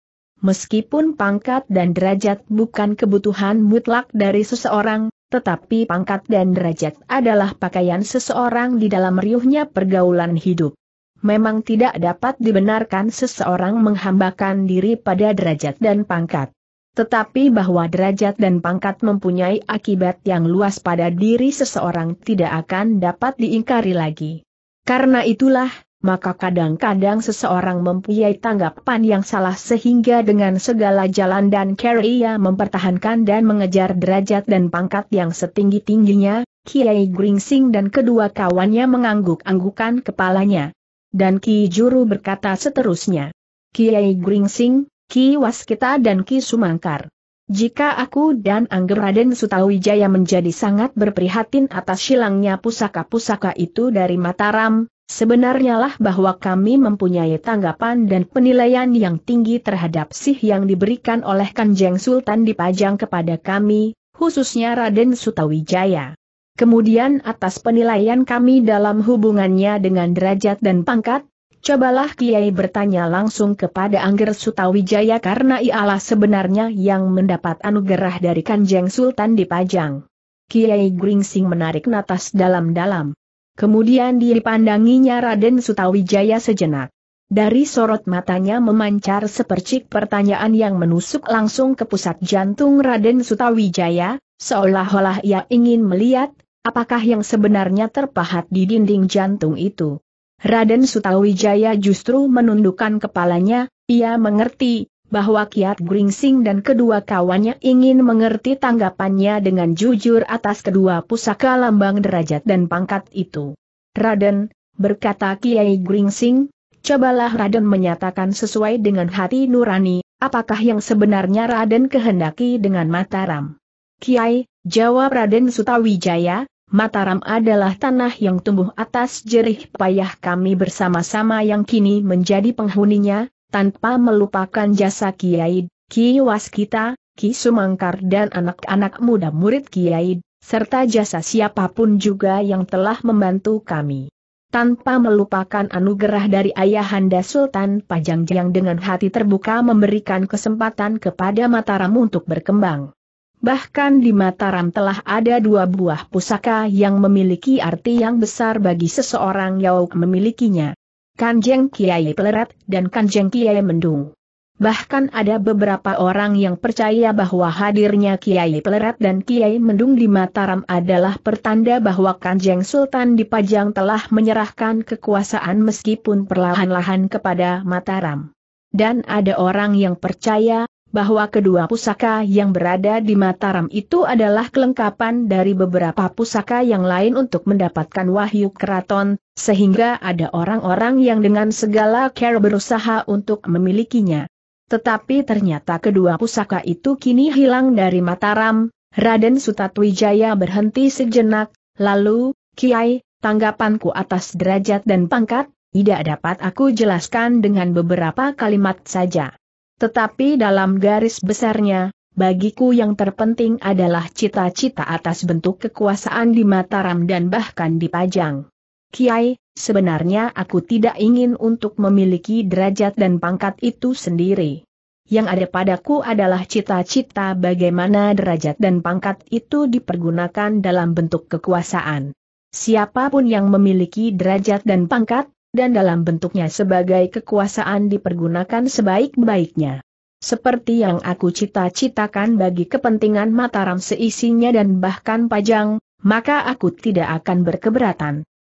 meskipun pangkat dan derajat bukan kebutuhan mutlak dari seseorang, tetapi pangkat dan derajat adalah pakaian seseorang di dalam riuhnya pergaulan hidup. Memang tidak dapat dibenarkan seseorang menghambakan diri pada derajat dan pangkat. Tetapi bahwa derajat dan pangkat mempunyai akibat yang luas pada diri seseorang tidak akan dapat diingkari lagi. Karena itulah, maka kadang-kadang seseorang mempunyai tanggapan yang salah sehingga dengan segala jalan dan cara ia mempertahankan dan mengejar derajat dan pangkat yang setinggi-tingginya, Kiai Gringsing dan kedua kawannya mengangguk-anggukan kepalanya. Dan Ki Juru berkata seterusnya, Kiai Gringsing, Ki Waskita dan Ki Sumangkar. Jika aku dan Angger Raden Sutawijaya menjadi sangat berprihatin atas hilangnya pusaka-pusaka itu dari Mataram, Sebenarnya lah bahwa kami mempunyai tanggapan dan penilaian yang tinggi terhadap sih yang diberikan oleh Kanjeng Sultan dipajang kepada kami, khususnya Raden Sutawijaya. Kemudian atas penilaian kami dalam hubungannya dengan derajat dan pangkat, cobalah Kiai bertanya langsung kepada Angger Sutawijaya karena ialah sebenarnya yang mendapat anugerah dari Kanjeng Sultan dipajang. Kiai Gringsing menarik natas dalam-dalam. Kemudian dipandanginya Raden Sutawijaya sejenak. Dari sorot matanya memancar sepercik pertanyaan yang menusuk langsung ke pusat jantung Raden Sutawijaya, seolah-olah ia ingin melihat, apakah yang sebenarnya terpahat di dinding jantung itu. Raden Sutawijaya justru menundukkan kepalanya, ia mengerti, bahwa Kiat Gringsing dan kedua kawannya ingin mengerti tanggapannya dengan jujur atas kedua pusaka lambang derajat dan pangkat itu. Raden, berkata Kiai Gringsing, cobalah Raden menyatakan sesuai dengan hati nurani, apakah yang sebenarnya Raden kehendaki dengan Mataram. Kiai, jawab Raden Sutawijaya, Mataram adalah tanah yang tumbuh atas jerih payah kami bersama-sama yang kini menjadi penghuninya, tanpa melupakan jasa Kiai, Ki Waskita, Ki Sumangkar dan anak-anak muda murid Kiai, serta jasa siapapun juga yang telah membantu kami. Tanpa melupakan anugerah dari Ayahanda Sultan Pajang yang dengan hati terbuka memberikan kesempatan kepada Mataram untuk berkembang. Bahkan di Mataram telah ada dua buah pusaka yang memiliki arti yang besar bagi seseorang yang memilikinya. Kanjeng Kiai Peleret dan Kanjeng Kiai Mendung. Bahkan ada beberapa orang yang percaya bahwa hadirnya Kiai Peleret dan Kiai Mendung di Mataram adalah pertanda bahwa Kanjeng Sultan di Pajang telah menyerahkan kekuasaan meskipun perlahan-lahan kepada Mataram. Dan ada orang yang percaya bahwa kedua pusaka yang berada di Mataram itu adalah kelengkapan dari beberapa pusaka yang lain untuk mendapatkan wahyu keraton, sehingga ada orang-orang yang dengan segala care berusaha untuk memilikinya. Tetapi ternyata kedua pusaka itu kini hilang dari Mataram, Raden Sutatwijaya berhenti sejenak, lalu, Kiai, tanggapanku atas derajat dan pangkat, tidak dapat aku jelaskan dengan beberapa kalimat saja. Tetapi dalam garis besarnya, bagiku yang terpenting adalah cita-cita atas bentuk kekuasaan di Mataram dan bahkan di Pajang. Kiai, sebenarnya aku tidak ingin untuk memiliki derajat dan pangkat itu sendiri. Yang ada padaku adalah cita-cita bagaimana derajat dan pangkat itu dipergunakan dalam bentuk kekuasaan. Siapapun yang memiliki derajat dan pangkat, dan dalam bentuknya sebagai kekuasaan dipergunakan sebaik-baiknya. Seperti yang aku cita-citakan bagi kepentingan Mataram seisinya dan bahkan Pajang, maka aku tidak akan berkeberatan.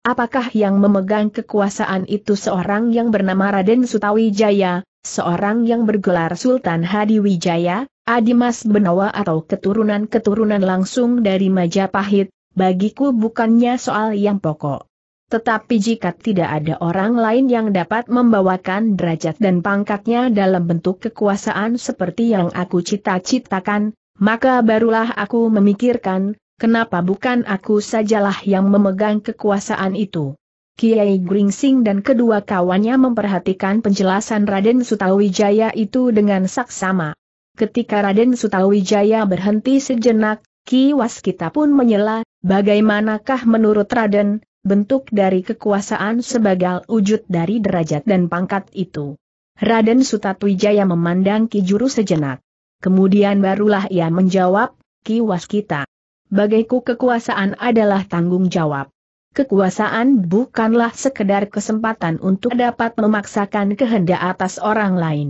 Apakah yang memegang kekuasaan itu seorang yang bernama Raden Sutawijaya, seorang yang bergelar Sultan Hadiwijaya, Adimas Benawa atau keturunan-keturunan langsung dari Majapahit, bagiku bukannya soal yang pokok. Tetapi jika tidak ada orang lain yang dapat membawakan derajat dan pangkatnya dalam bentuk kekuasaan seperti yang aku cita-citakan, maka barulah aku memikirkan, kenapa bukan aku sajalah yang memegang kekuasaan itu. Kiai Gringsing dan kedua kawannya memperhatikan penjelasan Raden Sutawijaya itu dengan saksama. Ketika Raden Sutawijaya berhenti sejenak, Ki Waskita pun menyela, bagaimanakah menurut Raden, bentuk dari kekuasaan sebagai wujud dari derajat dan pangkat itu. Raden Sutatwijaya memandang Ki Juru sejenak. Kemudian barulah ia menjawab, Ki Waskita. Bagiku kekuasaan adalah tanggung jawab. Kekuasaan bukanlah sekedar kesempatan untuk dapat memaksakan kehendak atas orang lain.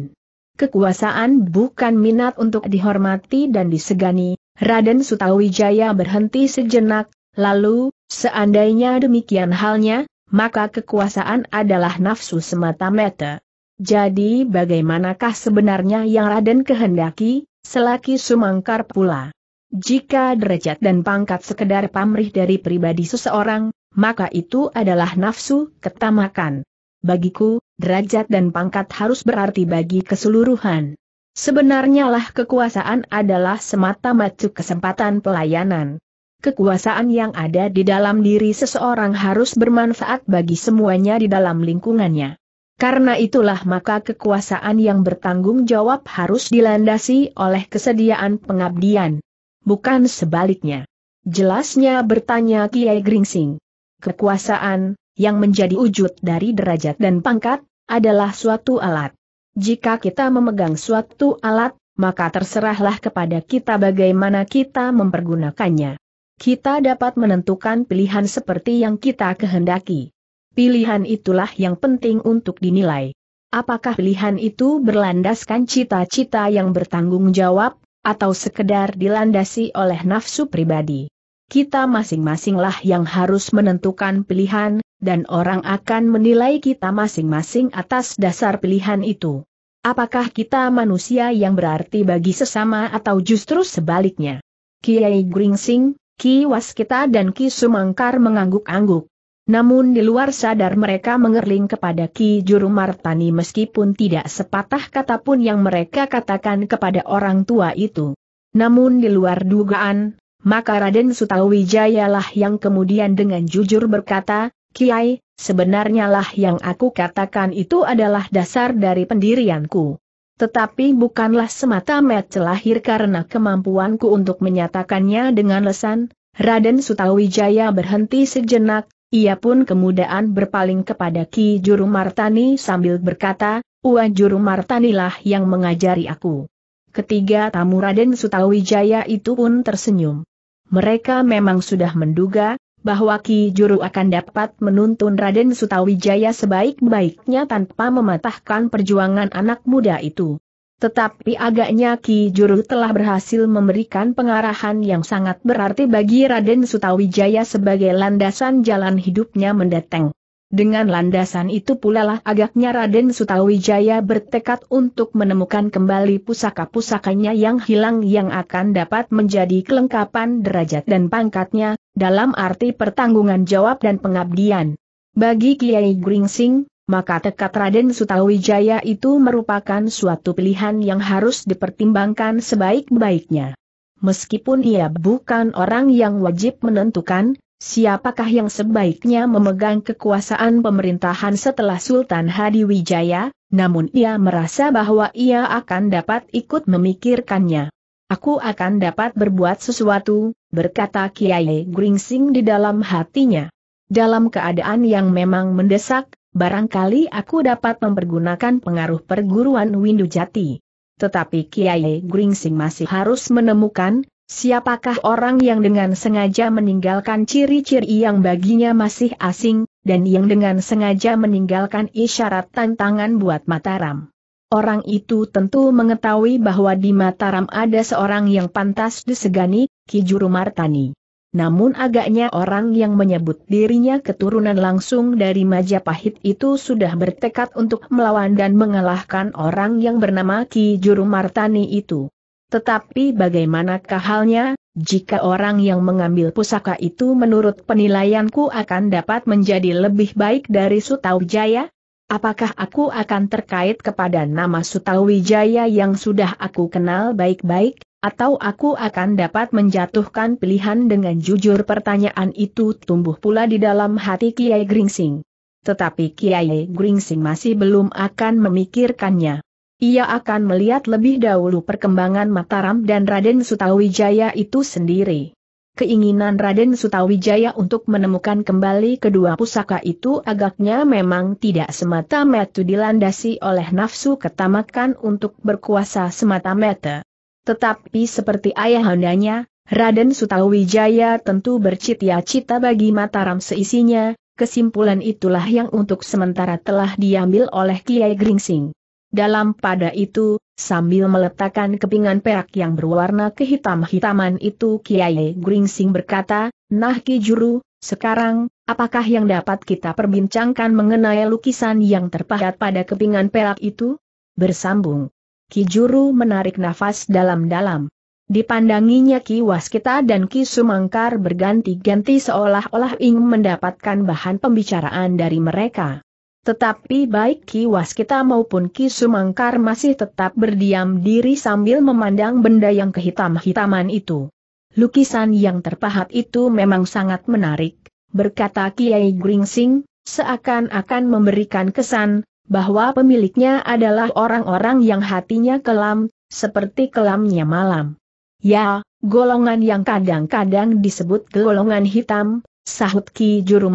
Kekuasaan bukan minat untuk dihormati dan disegani, Raden Sutawijaya berhenti sejenak, lalu, Seandainya demikian halnya, maka kekuasaan adalah nafsu semata-mata. Jadi bagaimanakah sebenarnya yang Raden kehendaki, selaki sumangkar pula? Jika derajat dan pangkat sekedar pamrih dari pribadi seseorang, maka itu adalah nafsu ketamakan. Bagiku, derajat dan pangkat harus berarti bagi keseluruhan. Sebenarnya lah kekuasaan adalah semata-mata kesempatan pelayanan kekuasaan yang ada di dalam diri seseorang harus bermanfaat bagi semuanya di dalam lingkungannya. Karena itulah maka kekuasaan yang bertanggung jawab harus dilandasi oleh kesediaan pengabdian. Bukan sebaliknya. Jelasnya bertanya Kiai Gringsing. Kekuasaan, yang menjadi wujud dari derajat dan pangkat, adalah suatu alat. Jika kita memegang suatu alat, maka terserahlah kepada kita bagaimana kita mempergunakannya kita dapat menentukan pilihan seperti yang kita kehendaki. Pilihan itulah yang penting untuk dinilai. Apakah pilihan itu berlandaskan cita-cita yang bertanggung jawab, atau sekedar dilandasi oleh nafsu pribadi? Kita masing-masinglah yang harus menentukan pilihan, dan orang akan menilai kita masing-masing atas dasar pilihan itu. Apakah kita manusia yang berarti bagi sesama atau justru sebaliknya? Kiai Gringsing, Ki Waskita dan Ki Sumangkar mengangguk-angguk. Namun di luar sadar mereka mengerling kepada Ki Juru Martani meskipun tidak sepatah kata pun yang mereka katakan kepada orang tua itu. Namun di luar dugaan, maka Raden lah yang kemudian dengan jujur berkata, Kiai, sebenarnya lah yang aku katakan itu adalah dasar dari pendirianku. Tetapi bukanlah semata-mata lahir karena kemampuanku untuk menyatakannya dengan lesan, Raden Sutawijaya berhenti sejenak, ia pun kemudahan berpaling kepada Ki Juru Martani sambil berkata, Ua Juru Martanilah yang mengajari aku. Ketiga tamu Raden Sutawijaya itu pun tersenyum. Mereka memang sudah menduga, bahwa Ki Juru akan dapat menuntun Raden Sutawijaya sebaik-baiknya tanpa mematahkan perjuangan anak muda itu. Tetapi agaknya Ki Juru telah berhasil memberikan pengarahan yang sangat berarti bagi Raden Sutawijaya sebagai landasan jalan hidupnya mendatang. Dengan landasan itu pula lah agaknya Raden Sutawijaya bertekad untuk menemukan kembali pusaka-pusakanya yang hilang yang akan dapat menjadi kelengkapan derajat dan pangkatnya, dalam arti pertanggungan jawab dan pengabdian. Bagi Kiai Gringsing, maka tekad Raden Sutawijaya itu merupakan suatu pilihan yang harus dipertimbangkan sebaik-baiknya. Meskipun ia bukan orang yang wajib menentukan, Siapakah yang sebaiknya memegang kekuasaan pemerintahan setelah Sultan Hadi Wijaya, namun ia merasa bahwa ia akan dapat ikut memikirkannya. Aku akan dapat berbuat sesuatu, berkata Kiai Gringsing di dalam hatinya. Dalam keadaan yang memang mendesak, barangkali aku dapat mempergunakan pengaruh perguruan Windu Jati. Tetapi Kiai Gringsing masih harus menemukan, Siapakah orang yang dengan sengaja meninggalkan ciri-ciri yang baginya masih asing, dan yang dengan sengaja meninggalkan isyarat tantangan buat Mataram? Orang itu tentu mengetahui bahwa di Mataram ada seorang yang pantas disegani, Ki Juru Martani. Namun agaknya orang yang menyebut dirinya keturunan langsung dari Majapahit itu sudah bertekad untuk melawan dan mengalahkan orang yang bernama Ki Juru Martani itu. Tetapi bagaimanakah halnya, jika orang yang mengambil pusaka itu menurut penilaianku akan dapat menjadi lebih baik dari Sutawijaya? Apakah aku akan terkait kepada nama Sutawijaya yang sudah aku kenal baik-baik, atau aku akan dapat menjatuhkan pilihan dengan jujur pertanyaan itu tumbuh pula di dalam hati Kiai Gringsing. Tetapi Kiai Gringsing masih belum akan memikirkannya. Ia akan melihat lebih dahulu perkembangan Mataram dan Raden Sutawijaya itu sendiri. Keinginan Raden Sutawijaya untuk menemukan kembali kedua pusaka itu agaknya memang tidak semata-mata dilandasi oleh nafsu ketamakan untuk berkuasa semata-mata. Tetapi seperti ayahandanya, Raden Sutawijaya tentu bercita-cita bagi Mataram seisinya, kesimpulan itulah yang untuk sementara telah diambil oleh Kiai Gringsing. Dalam pada itu, sambil meletakkan kepingan perak yang berwarna kehitam-hitaman itu Kiai Gringsing berkata, Nah Ki Juru, sekarang, apakah yang dapat kita perbincangkan mengenai lukisan yang terpahat pada kepingan perak itu? Bersambung. Ki Juru menarik nafas dalam-dalam. Dipandanginya Ki Waskita dan Ki Sumangkar berganti-ganti seolah-olah ingin mendapatkan bahan pembicaraan dari mereka. Tetapi baik Ki Waskita maupun Ki Sumangkar masih tetap berdiam diri sambil memandang benda yang kehitam-hitaman itu. Lukisan yang terpahat itu memang sangat menarik, berkata Kiai Gringsing, seakan-akan memberikan kesan, bahwa pemiliknya adalah orang-orang yang hatinya kelam, seperti kelamnya malam. Ya, golongan yang kadang-kadang disebut golongan hitam, sahut Ki Juru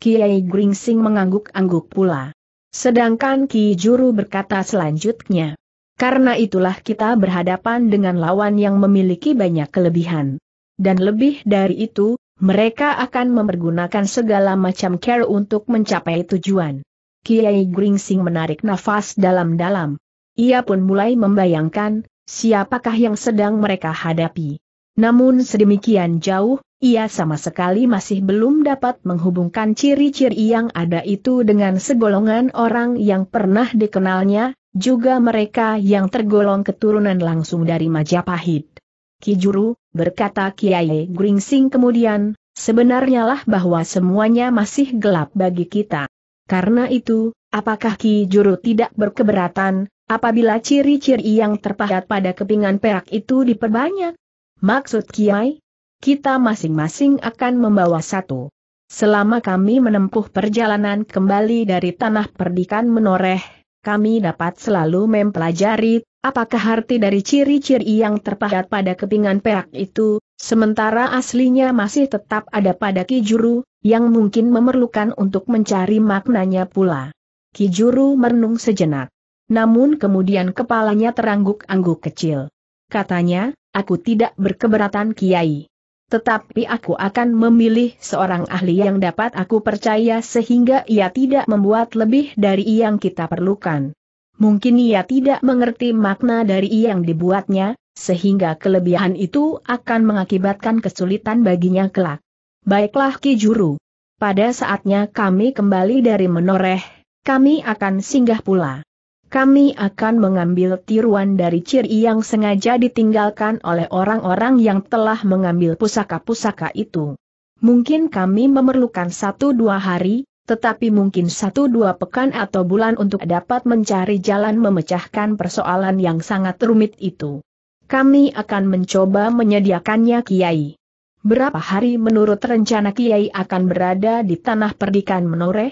Kiai Gringsing mengangguk-angguk pula. Sedangkan Ki Juru berkata selanjutnya. Karena itulah kita berhadapan dengan lawan yang memiliki banyak kelebihan. Dan lebih dari itu, mereka akan mempergunakan segala macam care untuk mencapai tujuan. Kiai Gringsing menarik nafas dalam-dalam. Ia pun mulai membayangkan, siapakah yang sedang mereka hadapi. Namun sedemikian jauh, ia sama sekali masih belum dapat menghubungkan ciri-ciri yang ada itu dengan segolongan orang yang pernah dikenalnya, juga mereka yang tergolong keturunan langsung dari Majapahit. Kijuru, berkata Kiai Gringsing kemudian, sebenarnya lah bahwa semuanya masih gelap bagi kita. Karena itu, apakah Kijuru tidak berkeberatan, apabila ciri-ciri yang terpahat pada kepingan perak itu diperbanyak? Maksud Kiai, kita masing-masing akan membawa satu. Selama kami menempuh perjalanan kembali dari tanah perdikan menoreh, kami dapat selalu mempelajari apakah arti dari ciri-ciri yang terpahat pada kepingan perak itu, sementara aslinya masih tetap ada pada Kijuru, yang mungkin memerlukan untuk mencari maknanya pula. Kijuru merenung sejenak. Namun kemudian kepalanya terangguk-angguk kecil. Katanya, aku tidak berkeberatan Kiai. Tetapi aku akan memilih seorang ahli yang dapat aku percaya sehingga ia tidak membuat lebih dari yang kita perlukan. Mungkin ia tidak mengerti makna dari yang dibuatnya, sehingga kelebihan itu akan mengakibatkan kesulitan baginya kelak. Baiklah Ki Juru. Pada saatnya kami kembali dari menoreh, kami akan singgah pula kami akan mengambil tiruan dari ciri yang sengaja ditinggalkan oleh orang-orang yang telah mengambil pusaka-pusaka itu. Mungkin kami memerlukan satu dua hari, tetapi mungkin satu dua pekan atau bulan untuk dapat mencari jalan memecahkan persoalan yang sangat rumit itu. Kami akan mencoba menyediakannya Kiai. Berapa hari menurut rencana Kiai akan berada di tanah perdikan menoreh?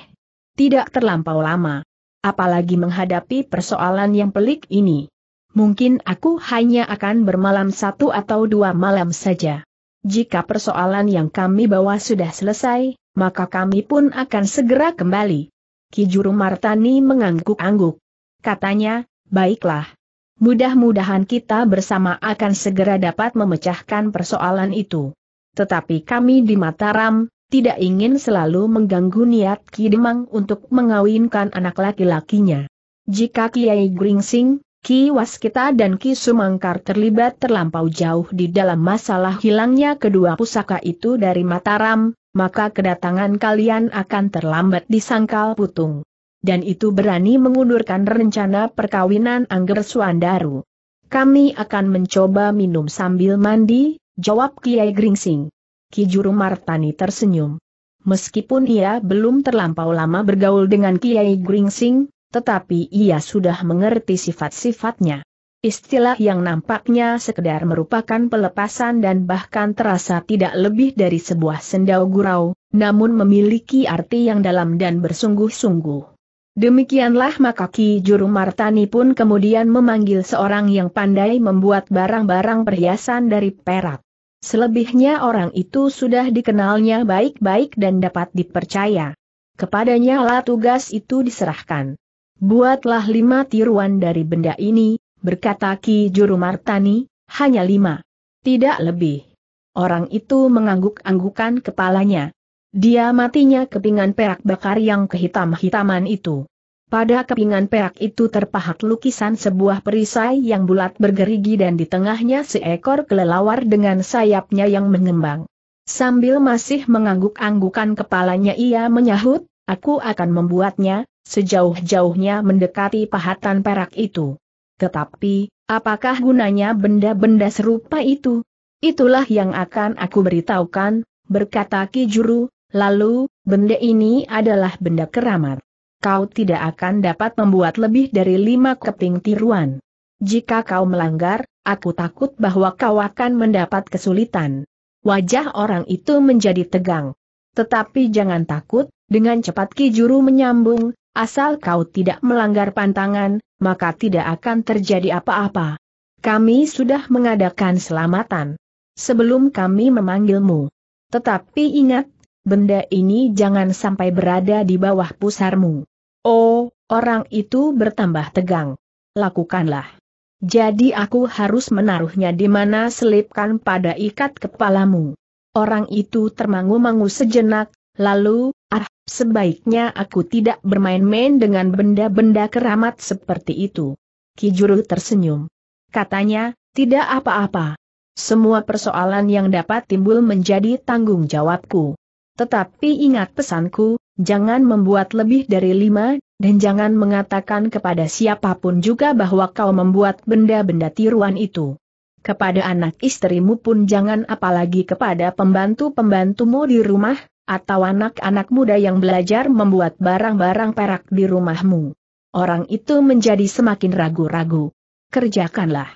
Tidak terlampau lama apalagi menghadapi persoalan yang pelik ini. Mungkin aku hanya akan bermalam satu atau dua malam saja. Jika persoalan yang kami bawa sudah selesai, maka kami pun akan segera kembali. Kijuru Martani mengangguk-angguk. Katanya, baiklah. Mudah-mudahan kita bersama akan segera dapat memecahkan persoalan itu. Tetapi kami di Mataram, tidak ingin selalu mengganggu niat Ki Demang untuk mengawinkan anak laki-lakinya. Jika Kiai Gringsing, Ki Waskita dan Ki Sumangkar terlibat terlampau jauh di dalam masalah hilangnya kedua pusaka itu dari Mataram, maka kedatangan kalian akan terlambat di Sangkal Putung. Dan itu berani mengundurkan rencana perkawinan Angger Suandaru. Kami akan mencoba minum sambil mandi, jawab Kiai Gringsing. Ki Juru Martani tersenyum. Meskipun ia belum terlampau lama bergaul dengan Kiai Gringsing, tetapi ia sudah mengerti sifat-sifatnya. Istilah yang nampaknya sekedar merupakan pelepasan dan bahkan terasa tidak lebih dari sebuah sendau gurau, namun memiliki arti yang dalam dan bersungguh-sungguh. Demikianlah maka Ki Juru Martani pun kemudian memanggil seorang yang pandai membuat barang-barang perhiasan dari perak. Selebihnya orang itu sudah dikenalnya baik-baik dan dapat dipercaya. Kepadanya lah tugas itu diserahkan. Buatlah lima tiruan dari benda ini, berkata Ki Juru Martani, hanya lima. Tidak lebih. Orang itu mengangguk-anggukan kepalanya. Dia matinya kepingan perak bakar yang kehitam-hitaman itu. Pada kepingan perak itu terpahat lukisan sebuah perisai yang bulat bergerigi dan di tengahnya seekor kelelawar dengan sayapnya yang mengembang. Sambil masih mengangguk-anggukan kepalanya ia menyahut, aku akan membuatnya, sejauh-jauhnya mendekati pahatan perak itu. Tetapi, apakah gunanya benda-benda serupa itu? Itulah yang akan aku beritahukan, berkata Ki Juru, lalu, benda ini adalah benda keramat kau tidak akan dapat membuat lebih dari lima keping tiruan. Jika kau melanggar, aku takut bahwa kau akan mendapat kesulitan. Wajah orang itu menjadi tegang. Tetapi jangan takut, dengan cepat Ki Juru menyambung, asal kau tidak melanggar pantangan, maka tidak akan terjadi apa-apa. Kami sudah mengadakan selamatan. Sebelum kami memanggilmu. Tetapi ingat, benda ini jangan sampai berada di bawah pusarmu. Oh, orang itu bertambah tegang. Lakukanlah. Jadi aku harus menaruhnya di mana selipkan pada ikat kepalamu. Orang itu termangu-mangu sejenak, lalu, ah, sebaiknya aku tidak bermain-main dengan benda-benda keramat seperti itu. Kijuru tersenyum. Katanya, tidak apa-apa. Semua persoalan yang dapat timbul menjadi tanggung jawabku. Tetapi ingat pesanku, jangan membuat lebih dari lima, dan jangan mengatakan kepada siapapun juga bahwa kau membuat benda-benda tiruan itu. Kepada anak istrimu pun jangan apalagi kepada pembantu-pembantumu di rumah, atau anak-anak muda yang belajar membuat barang-barang perak di rumahmu. Orang itu menjadi semakin ragu-ragu. Kerjakanlah.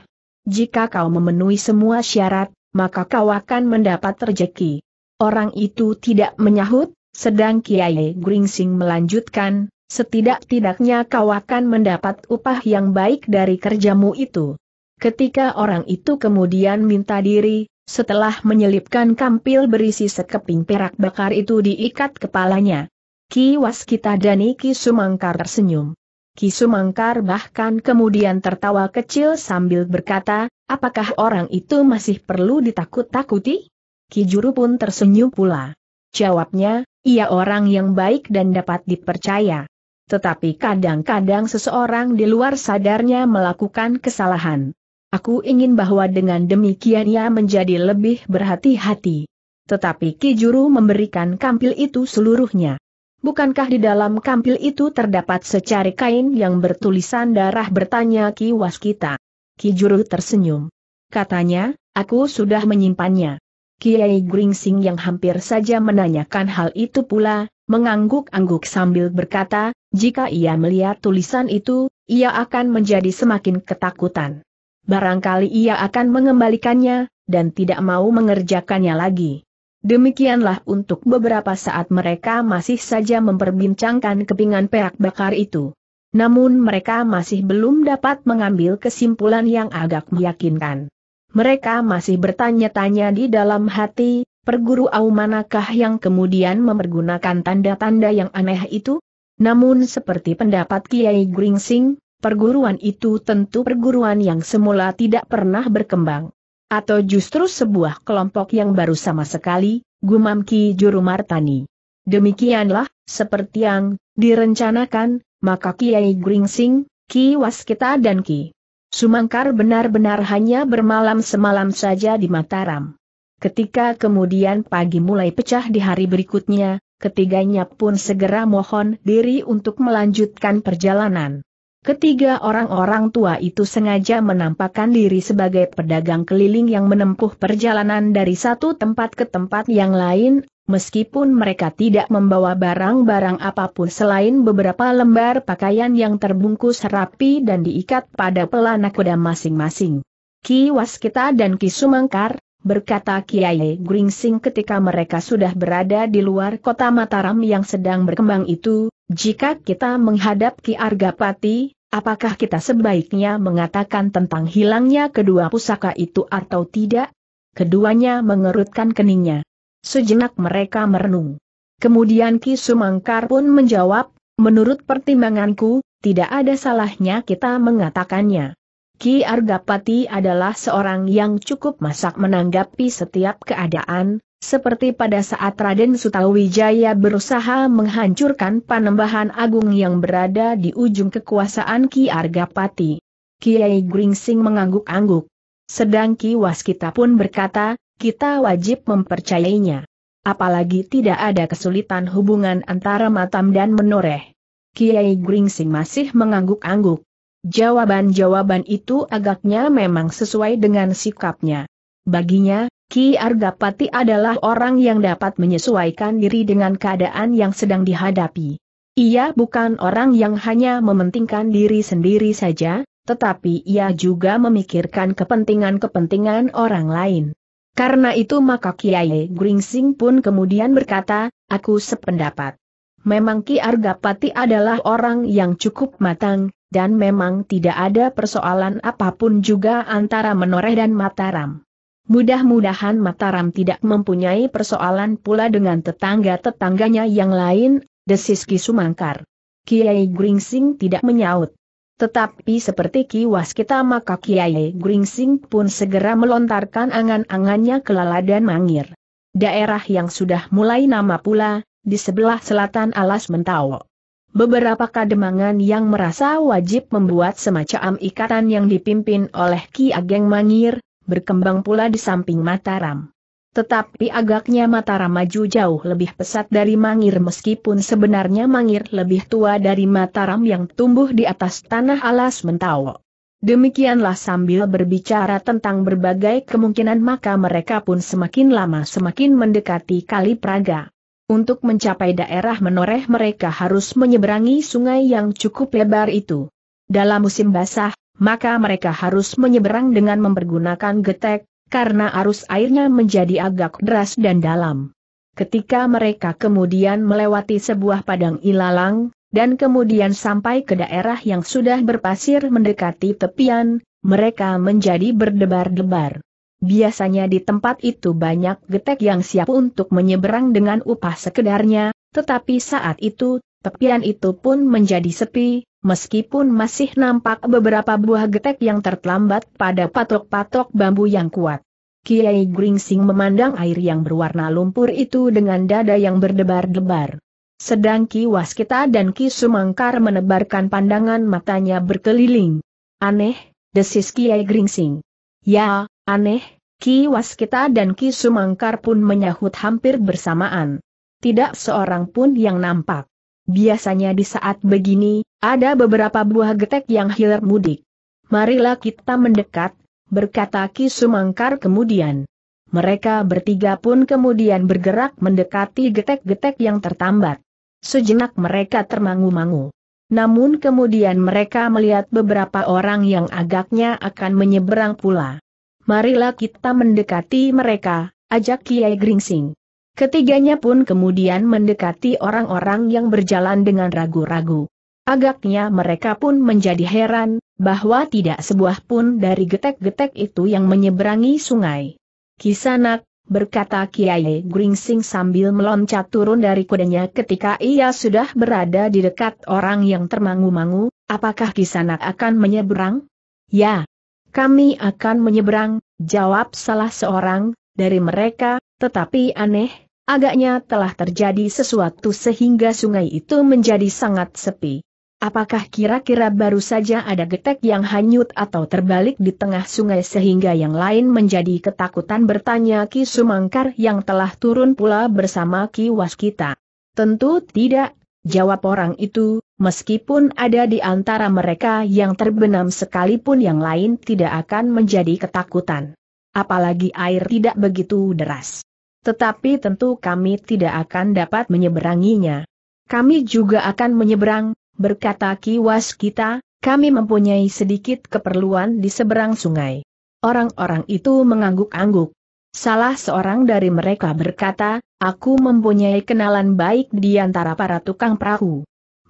Jika kau memenuhi semua syarat, maka kau akan mendapat rejeki. Orang itu tidak menyahut, sedang Kiai Gringsing melanjutkan, setidak-tidaknya kau akan mendapat upah yang baik dari kerjamu itu. Ketika orang itu kemudian minta diri, setelah menyelipkan kampil berisi sekeping perak bakar itu diikat kepalanya. Ki Waskita dan Ki Sumangkar tersenyum. Ki Sumangkar bahkan kemudian tertawa kecil sambil berkata, apakah orang itu masih perlu ditakut-takuti? Ki Juru pun tersenyum pula. Jawabnya, ia orang yang baik dan dapat dipercaya. Tetapi kadang-kadang seseorang di luar sadarnya melakukan kesalahan. Aku ingin bahwa dengan demikian ia menjadi lebih berhati-hati. Tetapi Ki Juru memberikan kampil itu seluruhnya. Bukankah di dalam kampil itu terdapat secari kain yang bertulisan darah bertanya Ki Waskita? Juru tersenyum. Katanya, aku sudah menyimpannya. Kiai Gringsing yang hampir saja menanyakan hal itu pula, mengangguk-angguk sambil berkata, jika ia melihat tulisan itu, ia akan menjadi semakin ketakutan. Barangkali ia akan mengembalikannya, dan tidak mau mengerjakannya lagi. Demikianlah untuk beberapa saat mereka masih saja memperbincangkan kepingan perak bakar itu. Namun mereka masih belum dapat mengambil kesimpulan yang agak meyakinkan. Mereka masih bertanya-tanya di dalam hati, perguru manakah yang kemudian memergunakan tanda-tanda yang aneh itu? Namun seperti pendapat Kiai Gringsing, perguruan itu tentu perguruan yang semula tidak pernah berkembang. Atau justru sebuah kelompok yang baru sama sekali, gumam Ki Juru Martani. Demikianlah, seperti yang direncanakan, maka Kiai Gringsing, Ki Waskita dan Ki Sumangkar benar-benar hanya bermalam semalam saja di Mataram. Ketika kemudian pagi mulai pecah di hari berikutnya, ketiganya pun segera mohon diri untuk melanjutkan perjalanan. Ketiga orang-orang tua itu sengaja menampakkan diri sebagai pedagang keliling yang menempuh perjalanan dari satu tempat ke tempat yang lain Meskipun mereka tidak membawa barang-barang apapun selain beberapa lembar pakaian yang terbungkus rapi dan diikat pada pelana kuda masing-masing. Ki Waskita dan Ki Sumangkar berkata Kiai Gringsing ketika mereka sudah berada di luar kota Mataram yang sedang berkembang itu, jika kita menghadap Ki Argapati, apakah kita sebaiknya mengatakan tentang hilangnya kedua pusaka itu atau tidak? Keduanya mengerutkan keningnya. Sejenak mereka merenung. Kemudian Ki Sumangkar pun menjawab, menurut pertimbanganku, tidak ada salahnya kita mengatakannya. Ki Argapati adalah seorang yang cukup masak menanggapi setiap keadaan, seperti pada saat Raden Sutawijaya berusaha menghancurkan panembahan agung yang berada di ujung kekuasaan Ki Argapati. Kiai Gringsing mengangguk-angguk. Sedang Ki Waskita pun berkata, kita wajib mempercayainya. Apalagi tidak ada kesulitan hubungan antara Matam dan Menoreh. Kiai Gringsing masih mengangguk-angguk. Jawaban-jawaban itu agaknya memang sesuai dengan sikapnya. Baginya, Ki Argapati adalah orang yang dapat menyesuaikan diri dengan keadaan yang sedang dihadapi. Ia bukan orang yang hanya mementingkan diri sendiri saja, tetapi ia juga memikirkan kepentingan-kepentingan orang lain. Karena itu maka Kiai Gringsing pun kemudian berkata, aku sependapat. Memang Ki Argapati adalah orang yang cukup matang, dan memang tidak ada persoalan apapun juga antara Menoreh dan Mataram. Mudah-mudahan Mataram tidak mempunyai persoalan pula dengan tetangga-tetangganya yang lain, desis Ki Sumangkar. Kiai Gringsing tidak menyaut. Tetapi seperti kiwas kita maka Kiai Gringsing pun segera melontarkan angan-angannya ke Lala dan Mangir. Daerah yang sudah mulai nama pula, di sebelah selatan alas Mentawo. Beberapa kademangan yang merasa wajib membuat semacam ikatan yang dipimpin oleh Ki Ageng Mangir, berkembang pula di samping Mataram. Tetapi agaknya Mataram maju jauh lebih pesat dari Mangir meskipun sebenarnya Mangir lebih tua dari Mataram yang tumbuh di atas tanah alas mentawa. Demikianlah sambil berbicara tentang berbagai kemungkinan maka mereka pun semakin lama semakin mendekati Kali Praga. Untuk mencapai daerah menoreh mereka harus menyeberangi sungai yang cukup lebar itu. Dalam musim basah, maka mereka harus menyeberang dengan mempergunakan getek, karena arus airnya menjadi agak deras dan dalam. Ketika mereka kemudian melewati sebuah padang ilalang, dan kemudian sampai ke daerah yang sudah berpasir mendekati tepian, mereka menjadi berdebar-debar. Biasanya di tempat itu banyak getek yang siap untuk menyeberang dengan upah sekedarnya, tetapi saat itu, tepian itu pun menjadi sepi, meskipun masih nampak beberapa buah getek yang tertelambat pada patok-patok bambu yang kuat. Kiai Gringsing memandang air yang berwarna lumpur itu dengan dada yang berdebar-debar. Sedang Ki Waskita dan Ki Sumangkar menebarkan pandangan matanya berkeliling. Aneh, desis Kiai Gringsing. Ya, aneh, Ki Waskita dan Ki Sumangkar pun menyahut hampir bersamaan. Tidak seorang pun yang nampak. Biasanya di saat begini, ada beberapa buah getek yang hilir mudik. Marilah kita mendekat, berkata Ki Sumangkar kemudian. Mereka bertiga pun kemudian bergerak mendekati getek-getek yang tertambat. Sejenak mereka termangu-mangu. Namun kemudian mereka melihat beberapa orang yang agaknya akan menyeberang pula. Marilah kita mendekati mereka, ajak Kiai Gringsing. Ketiganya pun kemudian mendekati orang-orang yang berjalan dengan ragu-ragu. Agaknya mereka pun menjadi heran, bahwa tidak sebuah pun dari getek-getek itu yang menyeberangi sungai. Kisanak, berkata Kiai Gringsing sambil meloncat turun dari kudanya ketika ia sudah berada di dekat orang yang termangu-mangu, apakah Kisanak akan menyeberang? Ya, kami akan menyeberang, jawab salah seorang dari mereka, tetapi aneh, agaknya telah terjadi sesuatu sehingga sungai itu menjadi sangat sepi. Apakah kira-kira baru saja ada getek yang hanyut atau terbalik di tengah sungai sehingga yang lain menjadi ketakutan bertanya Ki Sumangkar yang telah turun pula bersama Ki Waskita. Tentu tidak, jawab orang itu, meskipun ada di antara mereka yang terbenam sekalipun yang lain tidak akan menjadi ketakutan. Apalagi air tidak begitu deras. Tetapi tentu kami tidak akan dapat menyeberanginya. Kami juga akan menyeberang, berkata kiwas kita, kami mempunyai sedikit keperluan di seberang sungai. Orang-orang itu mengangguk-angguk. Salah seorang dari mereka berkata, aku mempunyai kenalan baik di antara para tukang perahu.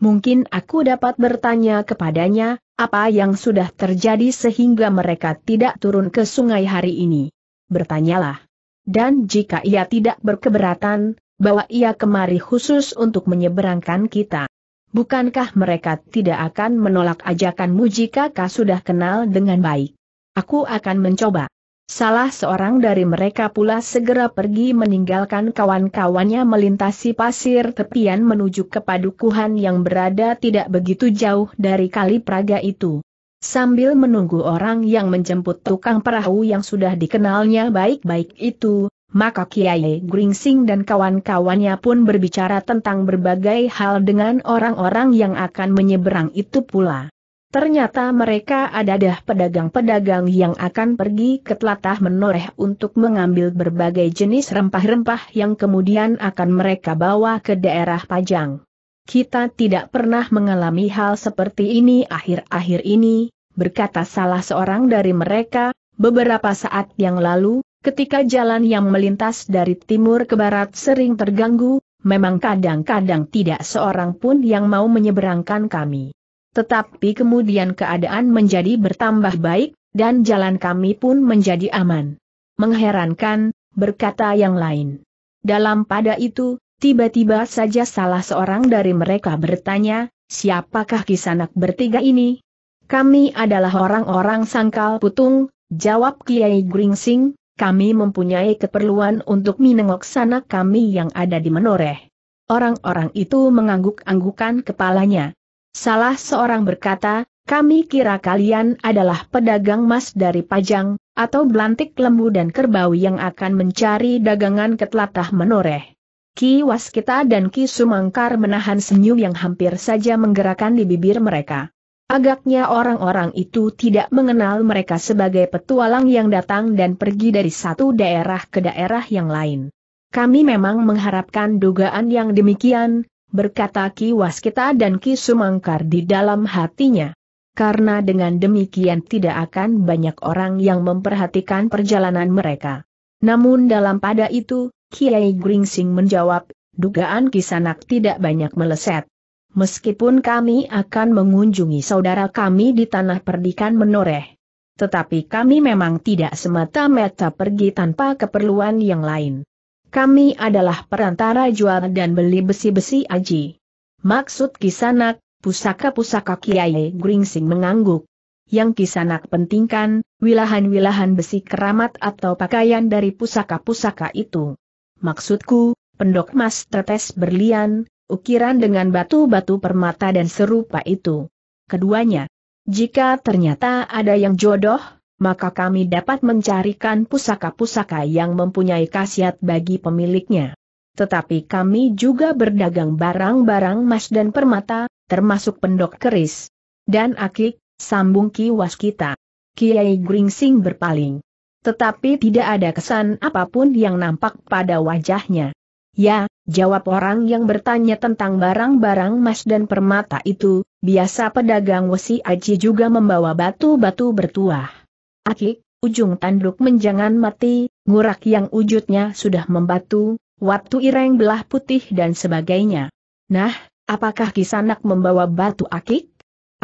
Mungkin aku dapat bertanya kepadanya, apa yang sudah terjadi sehingga mereka tidak turun ke sungai hari ini. Bertanyalah. Dan jika ia tidak berkeberatan, bawa ia kemari khusus untuk menyeberangkan kita. Bukankah mereka tidak akan menolak ajakanmu jika kau sudah kenal dengan baik? Aku akan mencoba. Salah seorang dari mereka pula segera pergi meninggalkan kawan-kawannya melintasi pasir tepian menuju ke padukuhan yang berada tidak begitu jauh dari kali Praga itu. Sambil menunggu orang yang menjemput tukang perahu yang sudah dikenalnya baik-baik itu, maka Kiai Gringsing dan kawan-kawannya pun berbicara tentang berbagai hal dengan orang-orang yang akan menyeberang itu pula. Ternyata mereka adalah pedagang-pedagang yang akan pergi ke telatah menoreh untuk mengambil berbagai jenis rempah-rempah yang kemudian akan mereka bawa ke daerah Pajang. Kita tidak pernah mengalami hal seperti ini akhir-akhir ini, berkata salah seorang dari mereka, beberapa saat yang lalu, ketika jalan yang melintas dari timur ke barat sering terganggu, memang kadang-kadang tidak seorang pun yang mau menyeberangkan kami. Tetapi kemudian keadaan menjadi bertambah baik, dan jalan kami pun menjadi aman. Mengherankan, berkata yang lain. Dalam pada itu, tiba-tiba saja salah seorang dari mereka bertanya, siapakah kisanak bertiga ini? Kami adalah orang-orang sangkal putung, jawab Kiai Gringsing, kami mempunyai keperluan untuk menengok sana kami yang ada di menoreh. Orang-orang itu mengangguk-anggukan kepalanya. Salah seorang berkata, kami kira kalian adalah pedagang emas dari Pajang, atau belantik lembu dan kerbau yang akan mencari dagangan ke telatah menoreh. Ki Waskita dan Ki Sumangkar menahan senyum yang hampir saja menggerakkan di bibir mereka. Agaknya orang-orang itu tidak mengenal mereka sebagai petualang yang datang dan pergi dari satu daerah ke daerah yang lain. Kami memang mengharapkan dugaan yang demikian, berkata Ki Waskita dan Ki Sumangkar di dalam hatinya. Karena dengan demikian tidak akan banyak orang yang memperhatikan perjalanan mereka. Namun dalam pada itu, Kiai Gringsing menjawab, dugaan Kisanak tidak banyak meleset. Meskipun kami akan mengunjungi saudara kami di tanah perdikan menoreh. Tetapi kami memang tidak semata-mata pergi tanpa keperluan yang lain. Kami adalah perantara jual dan beli besi-besi aji. Maksud kisanak, pusaka-pusaka Kiai Gringsing mengangguk. Yang kisanak pentingkan, wilahan-wilahan besi keramat atau pakaian dari pusaka-pusaka itu. Maksudku, pendok mas tetes berlian, ukiran dengan batu-batu permata dan serupa itu. Keduanya, jika ternyata ada yang jodoh, maka kami dapat mencarikan pusaka-pusaka yang mempunyai khasiat bagi pemiliknya. Tetapi kami juga berdagang barang-barang emas dan permata, termasuk pendok keris dan akik, sambung kiwas kita. Kiai Gringsing berpaling. Tetapi tidak ada kesan apapun yang nampak pada wajahnya. Ya, jawab orang yang bertanya tentang barang-barang emas dan permata itu, biasa pedagang Wesi Aji juga membawa batu-batu bertuah. Akik, ujung tanduk menjangan mati, ngurak yang wujudnya sudah membatu, waktu ireng belah putih dan sebagainya. Nah, apakah kisanak membawa batu akik?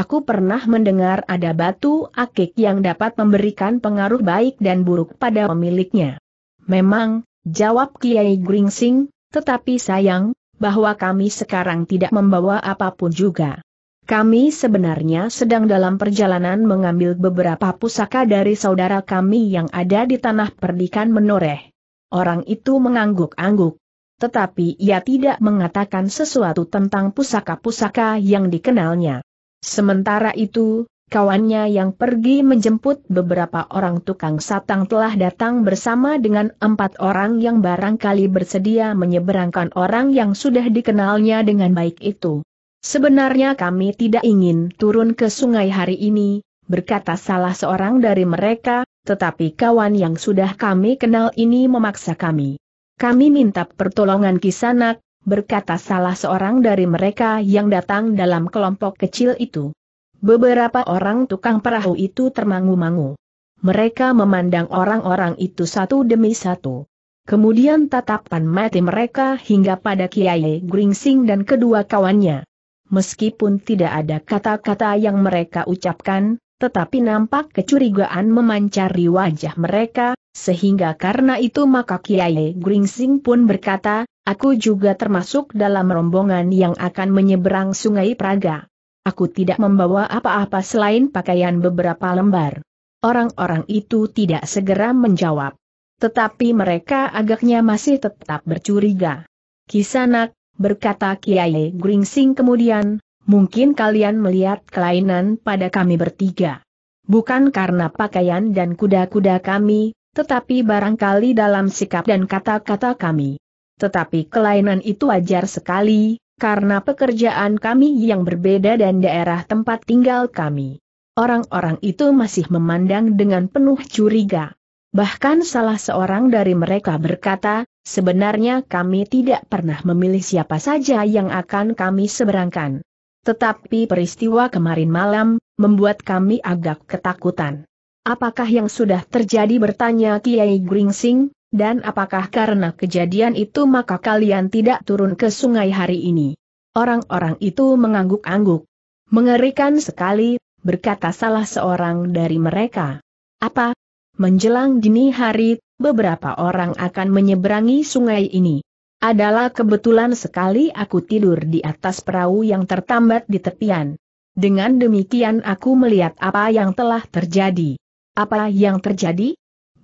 Aku pernah mendengar ada batu akik yang dapat memberikan pengaruh baik dan buruk pada pemiliknya. Memang, jawab Kiai Gringsing, tetapi sayang, bahwa kami sekarang tidak membawa apapun juga. Kami sebenarnya sedang dalam perjalanan mengambil beberapa pusaka dari saudara kami yang ada di tanah perdikan menoreh. Orang itu mengangguk-angguk. Tetapi ia tidak mengatakan sesuatu tentang pusaka-pusaka yang dikenalnya. Sementara itu, kawannya yang pergi menjemput beberapa orang tukang satang telah datang bersama dengan empat orang yang barangkali bersedia menyeberangkan orang yang sudah dikenalnya dengan baik itu. Sebenarnya kami tidak ingin turun ke sungai hari ini, berkata salah seorang dari mereka, tetapi kawan yang sudah kami kenal ini memaksa kami. Kami minta pertolongan Kisanak, berkata salah seorang dari mereka yang datang dalam kelompok kecil itu. Beberapa orang tukang perahu itu termangu-mangu. Mereka memandang orang-orang itu satu demi satu. Kemudian tatapan mati mereka hingga pada Kiai Gringsing dan kedua kawannya. Meskipun tidak ada kata-kata yang mereka ucapkan, tetapi nampak kecurigaan memancari wajah mereka, sehingga karena itu maka Kiai Gringsing pun berkata, aku juga termasuk dalam rombongan yang akan menyeberang sungai Praga. Aku tidak membawa apa-apa selain pakaian beberapa lembar. Orang-orang itu tidak segera menjawab. Tetapi mereka agaknya masih tetap bercuriga. Kisanak, berkata Kiai Gringsing kemudian, mungkin kalian melihat kelainan pada kami bertiga. Bukan karena pakaian dan kuda-kuda kami, tetapi barangkali dalam sikap dan kata-kata kami. Tetapi kelainan itu wajar sekali, karena pekerjaan kami yang berbeda dan daerah tempat tinggal kami. Orang-orang itu masih memandang dengan penuh curiga. Bahkan salah seorang dari mereka berkata, sebenarnya kami tidak pernah memilih siapa saja yang akan kami seberangkan. Tetapi peristiwa kemarin malam, membuat kami agak ketakutan. Apakah yang sudah terjadi bertanya Kiai Gringsing, dan apakah karena kejadian itu maka kalian tidak turun ke sungai hari ini? Orang-orang itu mengangguk-angguk. Mengerikan sekali, berkata salah seorang dari mereka. Apa? Menjelang dini hari, beberapa orang akan menyeberangi sungai ini. Adalah kebetulan sekali aku tidur di atas perahu yang tertambat di tepian. Dengan demikian aku melihat apa yang telah terjadi. Apa yang terjadi?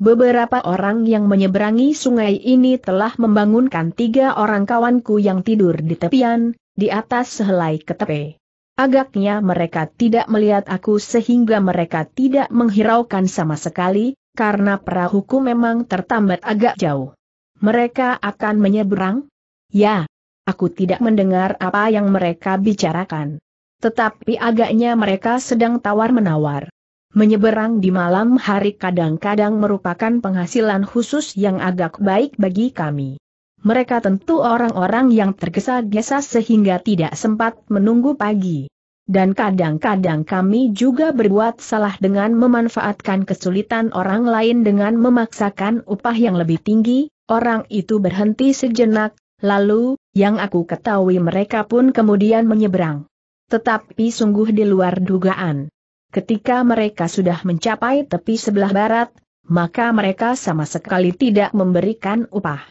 Beberapa orang yang menyeberangi sungai ini telah membangunkan tiga orang kawanku yang tidur di tepian, di atas sehelai ketepe. Agaknya mereka tidak melihat aku sehingga mereka tidak menghiraukan sama sekali, karena perahuku memang tertambat agak jauh. Mereka akan menyeberang? Ya. Aku tidak mendengar apa yang mereka bicarakan. Tetapi agaknya mereka sedang tawar-menawar. Menyeberang di malam hari kadang-kadang merupakan penghasilan khusus yang agak baik bagi kami. Mereka tentu orang-orang yang tergesa-gesa sehingga tidak sempat menunggu pagi. Dan kadang-kadang kami juga berbuat salah dengan memanfaatkan kesulitan orang lain dengan memaksakan upah yang lebih tinggi, orang itu berhenti sejenak, lalu, yang aku ketahui mereka pun kemudian menyeberang. Tetapi sungguh di luar dugaan. Ketika mereka sudah mencapai tepi sebelah barat, maka mereka sama sekali tidak memberikan upah.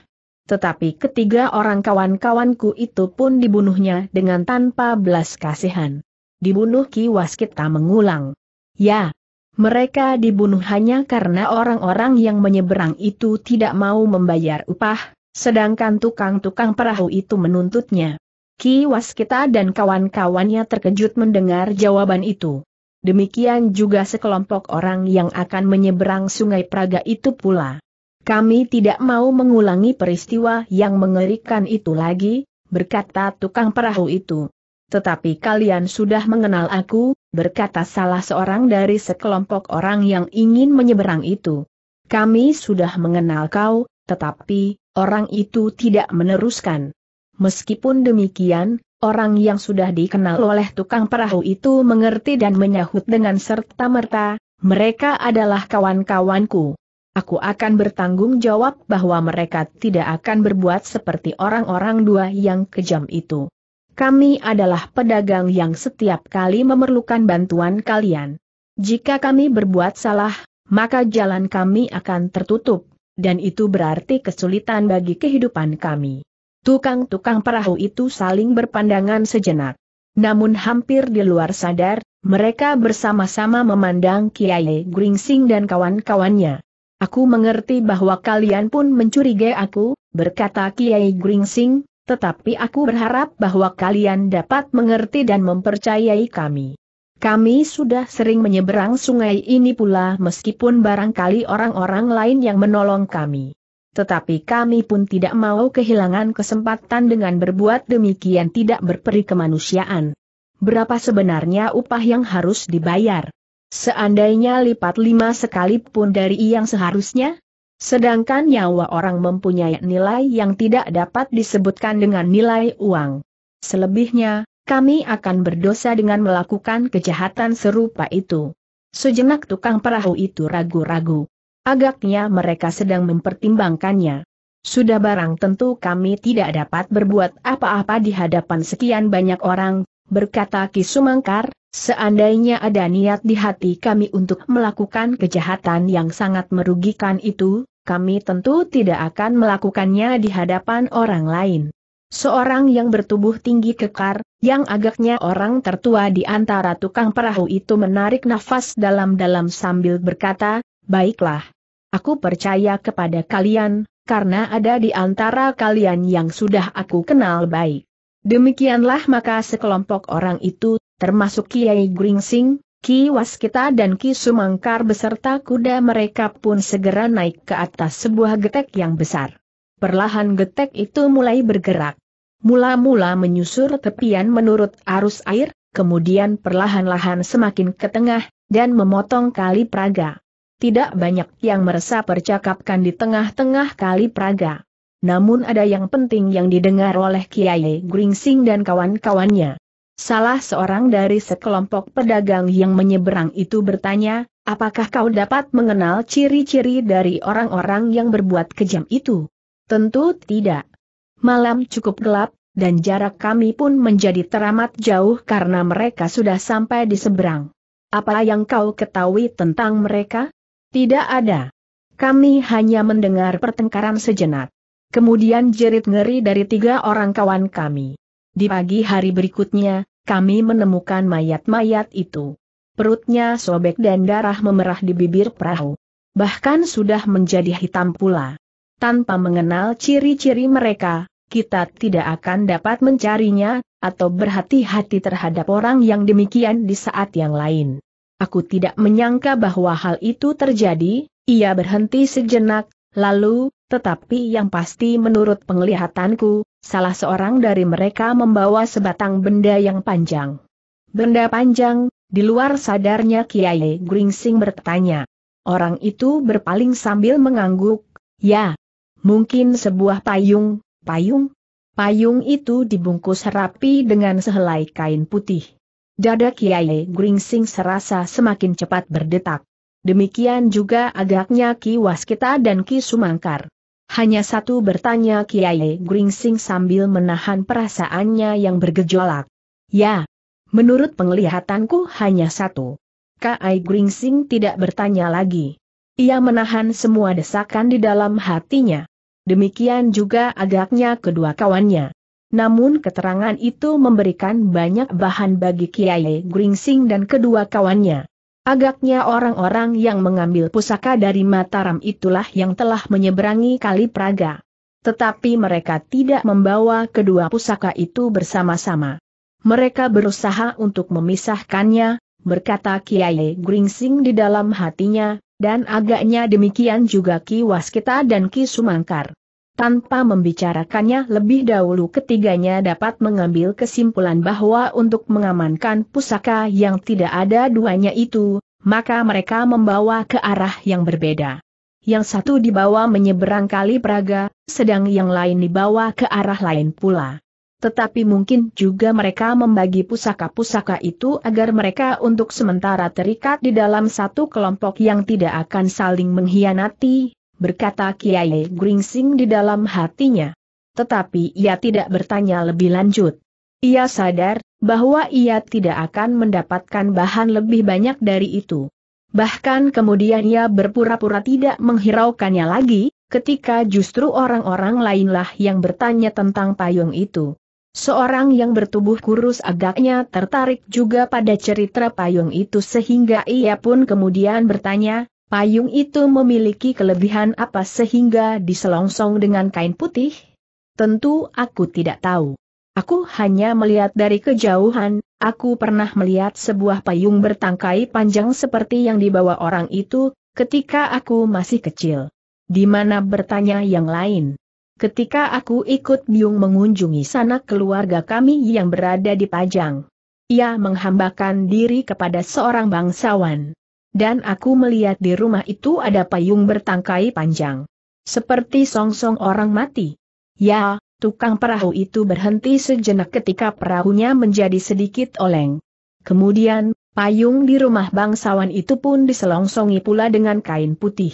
Tetapi ketiga orang kawan-kawanku itu pun dibunuhnya dengan tanpa belas kasihan. Dibunuh Ki Waskita mengulang. Ya, mereka dibunuh hanya karena orang-orang yang menyeberang itu tidak mau membayar upah, sedangkan tukang-tukang perahu itu menuntutnya. Ki Waskita dan kawan-kawannya terkejut mendengar jawaban itu demikian juga sekelompok orang yang akan menyeberang sungai Praga itu pula. Kami tidak mau mengulangi peristiwa yang mengerikan itu lagi, berkata tukang perahu itu. Tetapi kalian sudah mengenal aku, berkata salah seorang dari sekelompok orang yang ingin menyeberang itu. Kami sudah mengenal kau, tetapi orang itu tidak meneruskan. Meskipun demikian, Orang yang sudah dikenal oleh tukang perahu itu mengerti dan menyahut dengan serta-merta, mereka adalah kawan-kawanku. Aku akan bertanggung jawab bahwa mereka tidak akan berbuat seperti orang-orang dua yang kejam itu. Kami adalah pedagang yang setiap kali memerlukan bantuan kalian. Jika kami berbuat salah, maka jalan kami akan tertutup, dan itu berarti kesulitan bagi kehidupan kami. Tukang-tukang perahu itu saling berpandangan sejenak. Namun hampir di luar sadar, mereka bersama-sama memandang Kiai Gringsing dan kawan-kawannya. Aku mengerti bahwa kalian pun mencurigai aku, berkata Kiai Gringsing, tetapi aku berharap bahwa kalian dapat mengerti dan mempercayai kami. Kami sudah sering menyeberang sungai ini pula meskipun barangkali orang-orang lain yang menolong kami tetapi kami pun tidak mau kehilangan kesempatan dengan berbuat demikian tidak berperi kemanusiaan. Berapa sebenarnya upah yang harus dibayar? Seandainya lipat lima sekalipun dari yang seharusnya? Sedangkan nyawa orang mempunyai nilai yang tidak dapat disebutkan dengan nilai uang. Selebihnya, kami akan berdosa dengan melakukan kejahatan serupa itu. Sejenak tukang perahu itu ragu-ragu. Agaknya mereka sedang mempertimbangkannya. Sudah barang tentu kami tidak dapat berbuat apa-apa di hadapan sekian banyak orang, berkata Ki Sumangkar, seandainya ada niat di hati kami untuk melakukan kejahatan yang sangat merugikan itu, kami tentu tidak akan melakukannya di hadapan orang lain. Seorang yang bertubuh tinggi kekar, yang agaknya orang tertua di antara tukang perahu itu menarik nafas dalam-dalam sambil berkata, Baiklah, Aku percaya kepada kalian, karena ada di antara kalian yang sudah aku kenal baik. Demikianlah maka sekelompok orang itu, termasuk Kiai Gringsing, Ki Waskita dan Ki Sumangkar beserta kuda mereka pun segera naik ke atas sebuah getek yang besar. Perlahan getek itu mulai bergerak. Mula-mula menyusur tepian menurut arus air, kemudian perlahan-lahan semakin ke tengah, dan memotong kali Praga tidak banyak yang merasa percakapkan di tengah-tengah kali Praga. Namun ada yang penting yang didengar oleh Kiai Gringsing dan kawan-kawannya. Salah seorang dari sekelompok pedagang yang menyeberang itu bertanya, apakah kau dapat mengenal ciri-ciri dari orang-orang yang berbuat kejam itu? Tentu tidak. Malam cukup gelap, dan jarak kami pun menjadi teramat jauh karena mereka sudah sampai di seberang. Apa yang kau ketahui tentang mereka? Tidak ada. Kami hanya mendengar pertengkaran sejenak. Kemudian jerit ngeri dari tiga orang kawan kami. Di pagi hari berikutnya, kami menemukan mayat-mayat itu. Perutnya sobek dan darah memerah di bibir perahu. Bahkan sudah menjadi hitam pula. Tanpa mengenal ciri-ciri mereka, kita tidak akan dapat mencarinya, atau berhati-hati terhadap orang yang demikian di saat yang lain. Aku tidak menyangka bahwa hal itu terjadi, ia berhenti sejenak, lalu, tetapi yang pasti menurut penglihatanku, salah seorang dari mereka membawa sebatang benda yang panjang. Benda panjang, di luar sadarnya Kiai Gringsing bertanya. Orang itu berpaling sambil mengangguk, ya, mungkin sebuah payung, payung? Payung itu dibungkus rapi dengan sehelai kain putih. Dada Kiai Gringsing serasa semakin cepat berdetak. Demikian juga agaknya Ki Waskita dan Ki Sumangkar. Hanya satu bertanya Kiai Gringsing sambil menahan perasaannya yang bergejolak. Ya, menurut penglihatanku hanya satu. Kiai Gringsing tidak bertanya lagi. Ia menahan semua desakan di dalam hatinya. Demikian juga agaknya kedua kawannya. Namun keterangan itu memberikan banyak bahan bagi Kiai Gringsing dan kedua kawannya. Agaknya orang-orang yang mengambil pusaka dari Mataram itulah yang telah menyeberangi Kali Praga. Tetapi mereka tidak membawa kedua pusaka itu bersama-sama. Mereka berusaha untuk memisahkannya, berkata Kiai Gringsing di dalam hatinya, dan agaknya demikian juga Ki Waskita dan Ki Sumangkar. Tanpa membicarakannya lebih dahulu ketiganya dapat mengambil kesimpulan bahwa untuk mengamankan pusaka yang tidak ada duanya itu, maka mereka membawa ke arah yang berbeda. Yang satu dibawa menyeberang kali Praga, sedang yang lain dibawa ke arah lain pula. Tetapi mungkin juga mereka membagi pusaka-pusaka itu agar mereka untuk sementara terikat di dalam satu kelompok yang tidak akan saling mengkhianati, berkata Kiai Gringsing di dalam hatinya. Tetapi ia tidak bertanya lebih lanjut. Ia sadar bahwa ia tidak akan mendapatkan bahan lebih banyak dari itu. Bahkan kemudian ia berpura-pura tidak menghiraukannya lagi, ketika justru orang-orang lainlah yang bertanya tentang payung itu. Seorang yang bertubuh kurus agaknya tertarik juga pada cerita payung itu sehingga ia pun kemudian bertanya, Payung itu memiliki kelebihan apa sehingga diselongsong dengan kain putih? Tentu aku tidak tahu. Aku hanya melihat dari kejauhan, aku pernah melihat sebuah payung bertangkai panjang seperti yang dibawa orang itu, ketika aku masih kecil. Di mana bertanya yang lain. Ketika aku ikut biung mengunjungi sanak keluarga kami yang berada di Pajang. Ia menghambakan diri kepada seorang bangsawan. Dan aku melihat di rumah itu ada payung bertangkai panjang. Seperti songsong -song orang mati. Ya, tukang perahu itu berhenti sejenak ketika perahunya menjadi sedikit oleng. Kemudian, payung di rumah bangsawan itu pun diselongsongi pula dengan kain putih.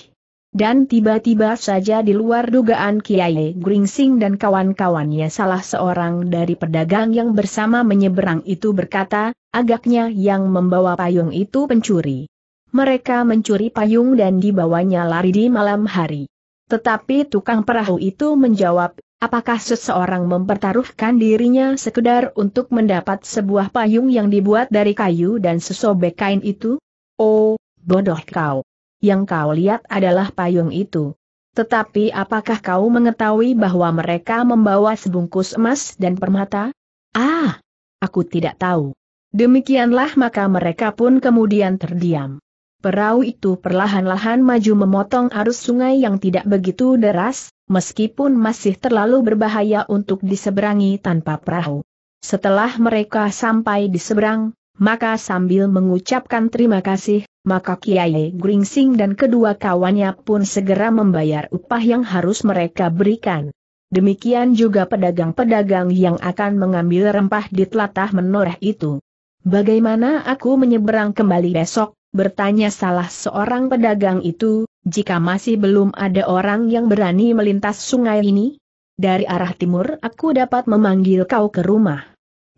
Dan tiba-tiba saja di luar dugaan Kiai Gringsing dan kawan-kawannya salah seorang dari pedagang yang bersama menyeberang itu berkata, agaknya yang membawa payung itu pencuri mereka mencuri payung dan dibawanya lari di malam hari. Tetapi tukang perahu itu menjawab, apakah seseorang mempertaruhkan dirinya sekedar untuk mendapat sebuah payung yang dibuat dari kayu dan sesobek kain itu? Oh, bodoh kau. Yang kau lihat adalah payung itu. Tetapi apakah kau mengetahui bahwa mereka membawa sebungkus emas dan permata? Ah, aku tidak tahu. Demikianlah maka mereka pun kemudian terdiam. Perahu itu perlahan-lahan maju memotong arus sungai yang tidak begitu deras, meskipun masih terlalu berbahaya untuk diseberangi tanpa perahu. Setelah mereka sampai di seberang, maka sambil mengucapkan terima kasih, maka Kiai Gringsing dan kedua kawannya pun segera membayar upah yang harus mereka berikan. Demikian juga pedagang-pedagang yang akan mengambil rempah di telatah menoreh itu. Bagaimana aku menyeberang kembali besok? bertanya salah seorang pedagang itu, jika masih belum ada orang yang berani melintas sungai ini? Dari arah timur aku dapat memanggil kau ke rumah.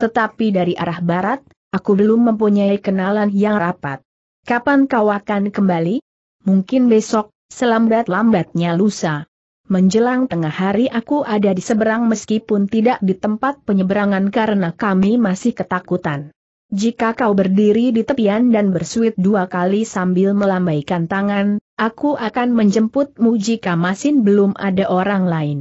Tetapi dari arah barat, aku belum mempunyai kenalan yang rapat. Kapan kau akan kembali? Mungkin besok, selambat-lambatnya lusa. Menjelang tengah hari aku ada di seberang meskipun tidak di tempat penyeberangan karena kami masih ketakutan. Jika kau berdiri di tepian dan bersuit dua kali sambil melambaikan tangan, aku akan menjemputmu jika masih belum ada orang lain.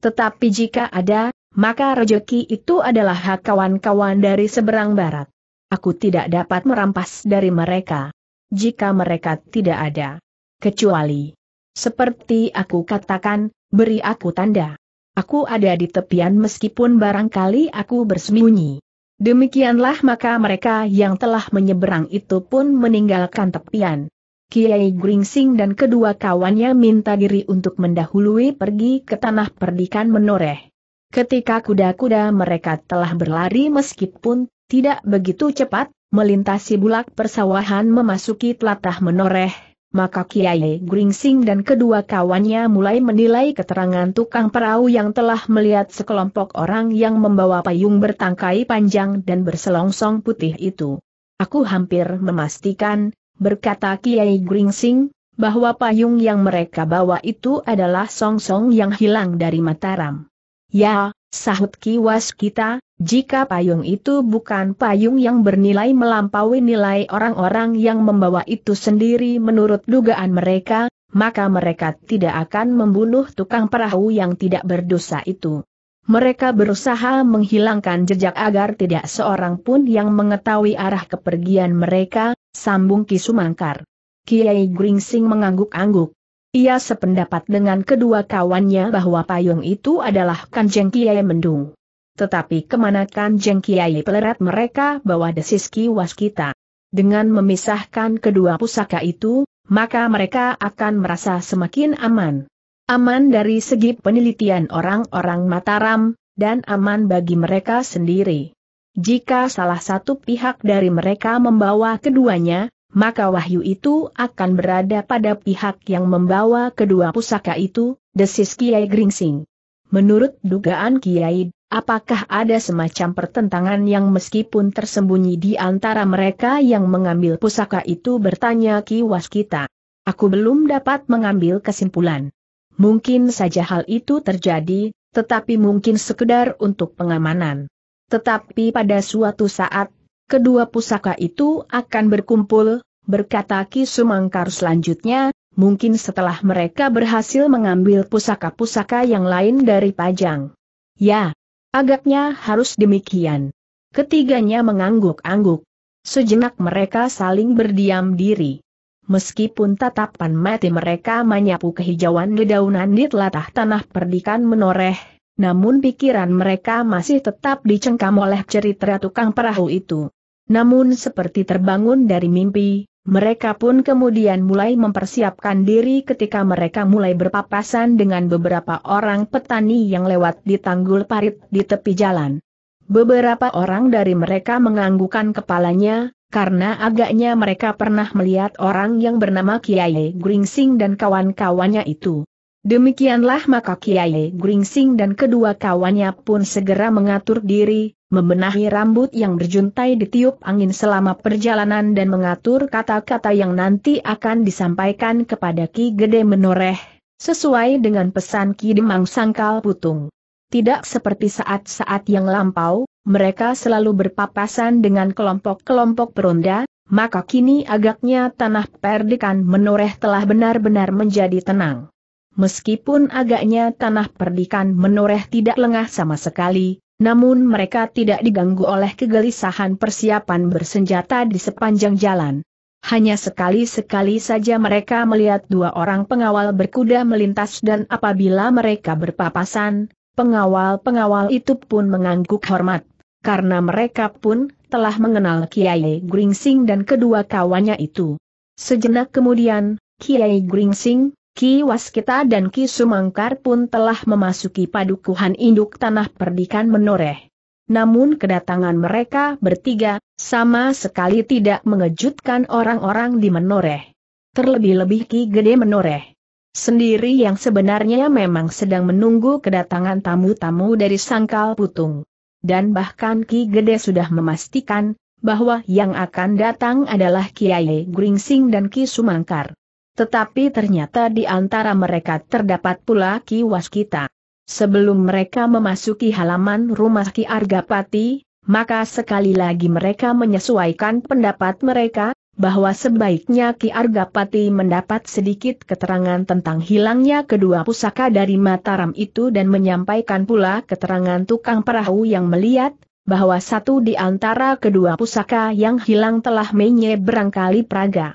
Tetapi jika ada, maka rejeki itu adalah hak kawan-kawan dari seberang barat. Aku tidak dapat merampas dari mereka. Jika mereka tidak ada. Kecuali. Seperti aku katakan, beri aku tanda. Aku ada di tepian meskipun barangkali aku bersembunyi. Demikianlah maka mereka yang telah menyeberang itu pun meninggalkan tepian. Kiai Gringsing dan kedua kawannya minta diri untuk mendahului pergi ke tanah perdikan menoreh. Ketika kuda-kuda mereka telah berlari meskipun tidak begitu cepat, melintasi bulak persawahan memasuki telatah menoreh, maka Kiai Gringsing dan kedua kawannya mulai menilai keterangan tukang perahu yang telah melihat sekelompok orang yang membawa payung bertangkai panjang dan berselongsong putih itu. Aku hampir memastikan, berkata Kiai Gringsing, bahwa payung yang mereka bawa itu adalah songsong -song yang hilang dari Mataram. Ya, sahut kiwas kita, jika payung itu bukan payung yang bernilai melampaui nilai orang-orang yang membawa itu sendiri menurut dugaan mereka, maka mereka tidak akan membunuh tukang perahu yang tidak berdosa itu. Mereka berusaha menghilangkan jejak agar tidak seorang pun yang mengetahui arah kepergian mereka, sambung Ki Sumangkar. Kiai Gringsing mengangguk-angguk. Ia sependapat dengan kedua kawannya bahwa payung itu adalah Kanjeng Kiai Mendung. Tetapi kemana Kanjeng Kiai pelerat mereka bawa desis kiwas kita? Dengan memisahkan kedua pusaka itu, maka mereka akan merasa semakin aman. Aman dari segi penelitian orang-orang Mataram, dan aman bagi mereka sendiri. Jika salah satu pihak dari mereka membawa keduanya, maka wahyu itu akan berada pada pihak yang membawa kedua pusaka itu, desis Kiai Gringsing. Menurut dugaan Kiai, apakah ada semacam pertentangan yang meskipun tersembunyi di antara mereka yang mengambil pusaka itu bertanya Ki Waskita. Aku belum dapat mengambil kesimpulan. Mungkin saja hal itu terjadi, tetapi mungkin sekedar untuk pengamanan. Tetapi pada suatu saat kedua pusaka itu akan berkumpul, berkata Ki Sumangkar selanjutnya, mungkin setelah mereka berhasil mengambil pusaka-pusaka yang lain dari Pajang. Ya, agaknya harus demikian. Ketiganya mengangguk-angguk. Sejenak mereka saling berdiam diri. Meskipun tatapan mati mereka menyapu kehijauan dedaunan di telatah tanah perdikan menoreh, namun pikiran mereka masih tetap dicengkam oleh cerita tukang perahu itu. Namun seperti terbangun dari mimpi, mereka pun kemudian mulai mempersiapkan diri ketika mereka mulai berpapasan dengan beberapa orang petani yang lewat di tanggul parit di tepi jalan. Beberapa orang dari mereka menganggukan kepalanya, karena agaknya mereka pernah melihat orang yang bernama Kiai Gringsing dan kawan-kawannya itu. Demikianlah maka Kiai Gringsing dan kedua kawannya pun segera mengatur diri, membenahi rambut yang berjuntai ditiup angin selama perjalanan dan mengatur kata-kata yang nanti akan disampaikan kepada Ki Gede Menoreh, sesuai dengan pesan Ki Demang Sangkal Putung. Tidak seperti saat-saat yang lampau, mereka selalu berpapasan dengan kelompok-kelompok peronda, maka kini agaknya tanah perdikan menoreh telah benar-benar menjadi tenang. Meskipun agaknya tanah perdikan menoreh tidak lengah sama sekali, namun mereka tidak diganggu oleh kegelisahan persiapan bersenjata di sepanjang jalan. Hanya sekali-sekali saja mereka melihat dua orang pengawal berkuda melintas dan apabila mereka berpapasan, pengawal-pengawal itu pun mengangguk hormat, karena mereka pun telah mengenal Kiai Gringsing dan kedua kawannya itu. Sejenak kemudian, Kiai Gringsing, Ki Waskita dan Ki Sumangkar pun telah memasuki padukuhan induk tanah perdikan menoreh. Namun kedatangan mereka bertiga, sama sekali tidak mengejutkan orang-orang di menoreh. Terlebih-lebih Ki Gede menoreh sendiri yang sebenarnya memang sedang menunggu kedatangan tamu-tamu dari Sangkal Putung. Dan bahkan Ki Gede sudah memastikan, bahwa yang akan datang adalah Kiai Gringsing dan Ki Sumangkar. Tetapi ternyata di antara mereka terdapat pula Ki Waskita. Sebelum mereka memasuki halaman rumah Ki Argapati, maka sekali lagi mereka menyesuaikan pendapat mereka, bahwa sebaiknya Ki Argapati mendapat sedikit keterangan tentang hilangnya kedua pusaka dari Mataram itu dan menyampaikan pula keterangan tukang perahu yang melihat, bahwa satu di antara kedua pusaka yang hilang telah menyeberang kali Praga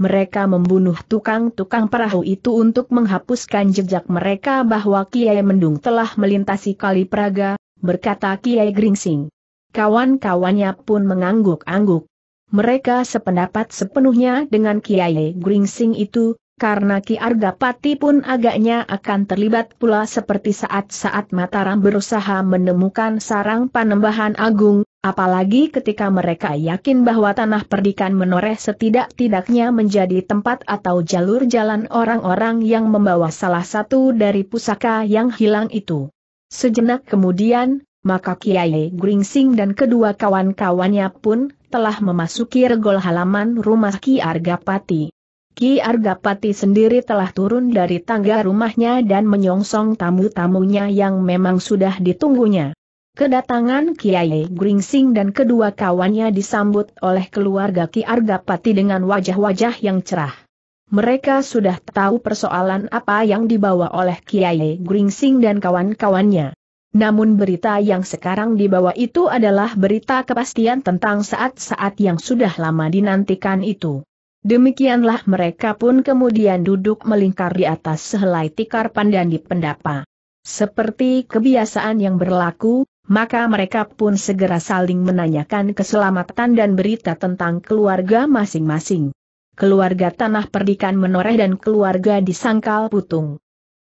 mereka membunuh tukang-tukang perahu itu untuk menghapuskan jejak mereka bahwa Kiai Mendung telah melintasi Kali Praga, berkata Kiai Gringsing. Kawan-kawannya pun mengangguk-angguk. Mereka sependapat sepenuhnya dengan Kiai Gringsing itu, karena Ki Arga Pati pun agaknya akan terlibat pula seperti saat-saat Mataram berusaha menemukan sarang panembahan agung, apalagi ketika mereka yakin bahwa tanah perdikan menoreh setidak-tidaknya menjadi tempat atau jalur jalan orang-orang yang membawa salah satu dari pusaka yang hilang itu. Sejenak kemudian, maka Kiai Gringsing dan kedua kawan-kawannya pun telah memasuki regol halaman rumah Ki Arga Pati. Ki Argapati sendiri telah turun dari tangga rumahnya dan menyongsong tamu-tamunya yang memang sudah ditunggunya. Kedatangan Kiai Gringsing dan kedua kawannya disambut oleh keluarga Ki Argapati dengan wajah-wajah yang cerah. Mereka sudah tahu persoalan apa yang dibawa oleh Kiai Gringsing dan kawan-kawannya. Namun berita yang sekarang dibawa itu adalah berita kepastian tentang saat-saat yang sudah lama dinantikan itu. Demikianlah mereka pun kemudian duduk melingkar di atas sehelai tikar pandan di pendapa. Seperti kebiasaan yang berlaku, maka mereka pun segera saling menanyakan keselamatan dan berita tentang keluarga masing-masing. Keluarga Tanah Perdikan menoreh dan keluarga di Sangkal Putung.